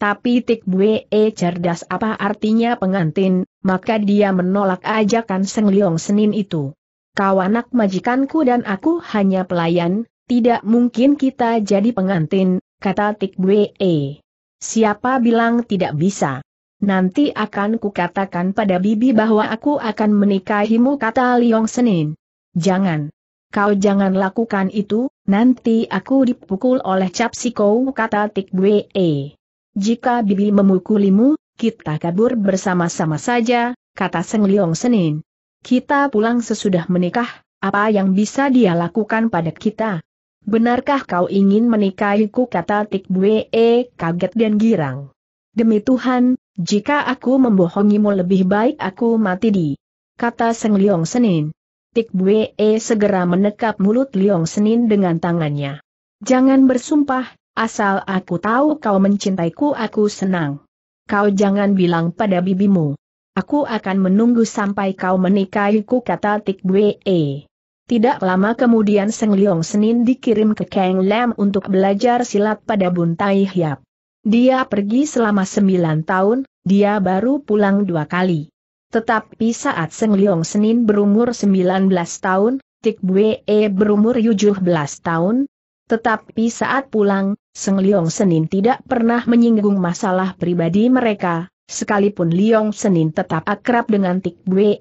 tapi Tik Bue e cerdas apa artinya pengantin, maka dia menolak ajakan Seng Liong Senin itu. Kau anak majikanku dan aku hanya pelayan, tidak mungkin kita jadi pengantin, kata Tik Bue. E. Siapa bilang tidak bisa? Nanti akan kukatakan pada bibi bahwa aku akan menikahimu kata Liong Senin. Jangan. Kau jangan lakukan itu, nanti aku dipukul oleh cap kata kata Tikbue. Jika Bibi memukulimu, kita kabur bersama-sama saja, kata Seng Leong Senin. Kita pulang sesudah menikah, apa yang bisa dia lakukan pada kita? Benarkah kau ingin menikahiku kata Tik Tikbue kaget dan girang. Demi Tuhan, jika aku membohongimu lebih baik aku mati di. Kata Seng Leong Senin. Tik Bue segera menekap mulut Liong Senin dengan tangannya. Jangan bersumpah, asal aku tahu kau mencintaiku aku senang. Kau jangan bilang pada bibimu. Aku akan menunggu sampai kau menikahiku kata Tik Bue. Tidak lama kemudian Seng Leong Senin dikirim ke Kang Lam untuk belajar silat pada Bun Tai Hiap. Dia pergi selama sembilan tahun, dia baru pulang dua kali. Tetapi saat Seng Leong Senin berumur 19 tahun, Tik Bue berumur 17 tahun, tetapi saat pulang, Seng Leong Senin tidak pernah menyinggung masalah pribadi mereka, sekalipun Leong Senin tetap akrab dengan Tik Bue.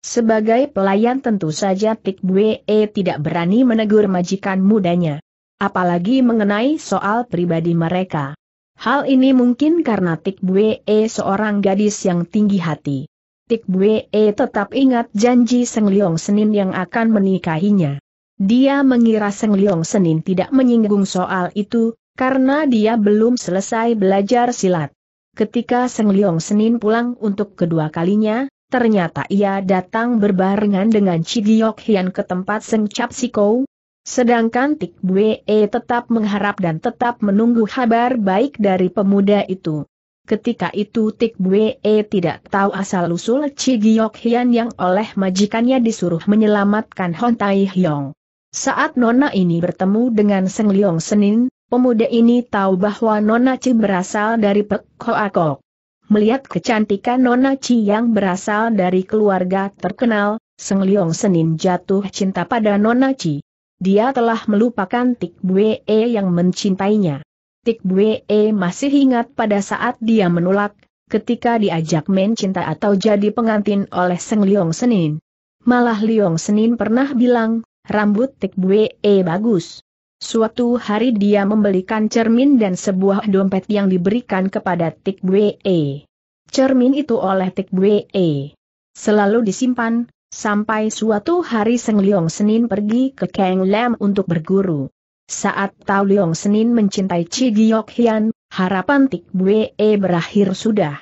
Sebagai pelayan tentu saja Tik Bue tidak berani menegur majikan mudanya. Apalagi mengenai soal pribadi mereka. Hal ini mungkin karena Tik Bue seorang gadis yang tinggi hati. Tik Bue eh, tetap ingat janji Seng Leong Senin yang akan menikahinya. Dia mengira Seng Leong Senin tidak menyinggung soal itu, karena dia belum selesai belajar silat. Ketika Seng Leong Senin pulang untuk kedua kalinya, ternyata ia datang berbarengan dengan Cigiok Hian ke tempat Seng Cap Sedangkan Tik Bue eh, tetap mengharap dan tetap menunggu kabar baik dari pemuda itu. Ketika itu Tik Bue tidak tahu asal-usul Chi Giok Hian yang oleh majikannya disuruh menyelamatkan Hon Tai Hyong. Saat Nona ini bertemu dengan Seng Leong Senin, pemuda ini tahu bahwa Nona Chi berasal dari Pek Hoa Melihat kecantikan Nona Chi yang berasal dari keluarga terkenal, Seng Leong Senin jatuh cinta pada Nona Chi. Dia telah melupakan Tik Bue yang mencintainya. Tik Bue masih ingat pada saat dia menolak, ketika diajak mencinta atau jadi pengantin oleh Seng Liong Senin. Malah Liong Senin pernah bilang, rambut Tik Bue bagus. Suatu hari dia membelikan cermin dan sebuah dompet yang diberikan kepada Tik Bue. Cermin itu oleh Tik Bue selalu disimpan, sampai suatu hari Seng Liong Senin pergi ke Kang Lam untuk berguru. Saat Tao Leong Senin mencintai Chi Giok Hian, harapan Tik Bue e berakhir sudah.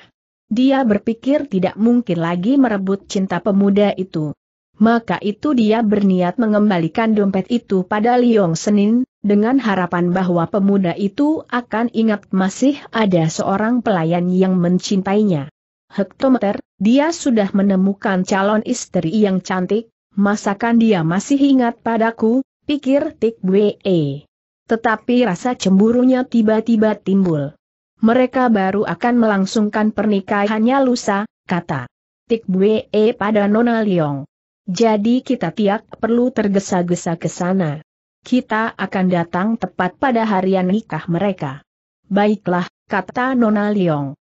Dia berpikir tidak mungkin lagi merebut cinta pemuda itu. Maka itu dia berniat mengembalikan dompet itu pada Leong Senin, dengan harapan bahwa pemuda itu akan ingat masih ada seorang pelayan yang mencintainya. Hektometer, dia sudah menemukan calon istri yang cantik, masakan dia masih ingat padaku, pikir Tik Wee. Tetapi rasa cemburunya tiba-tiba timbul. Mereka baru akan melangsungkan pernikahannya lusa, kata Tik Wee pada Nona Leong. Jadi kita tiap perlu tergesa-gesa ke sana. Kita akan datang tepat pada harian nikah mereka. Baiklah, kata Nona Leong.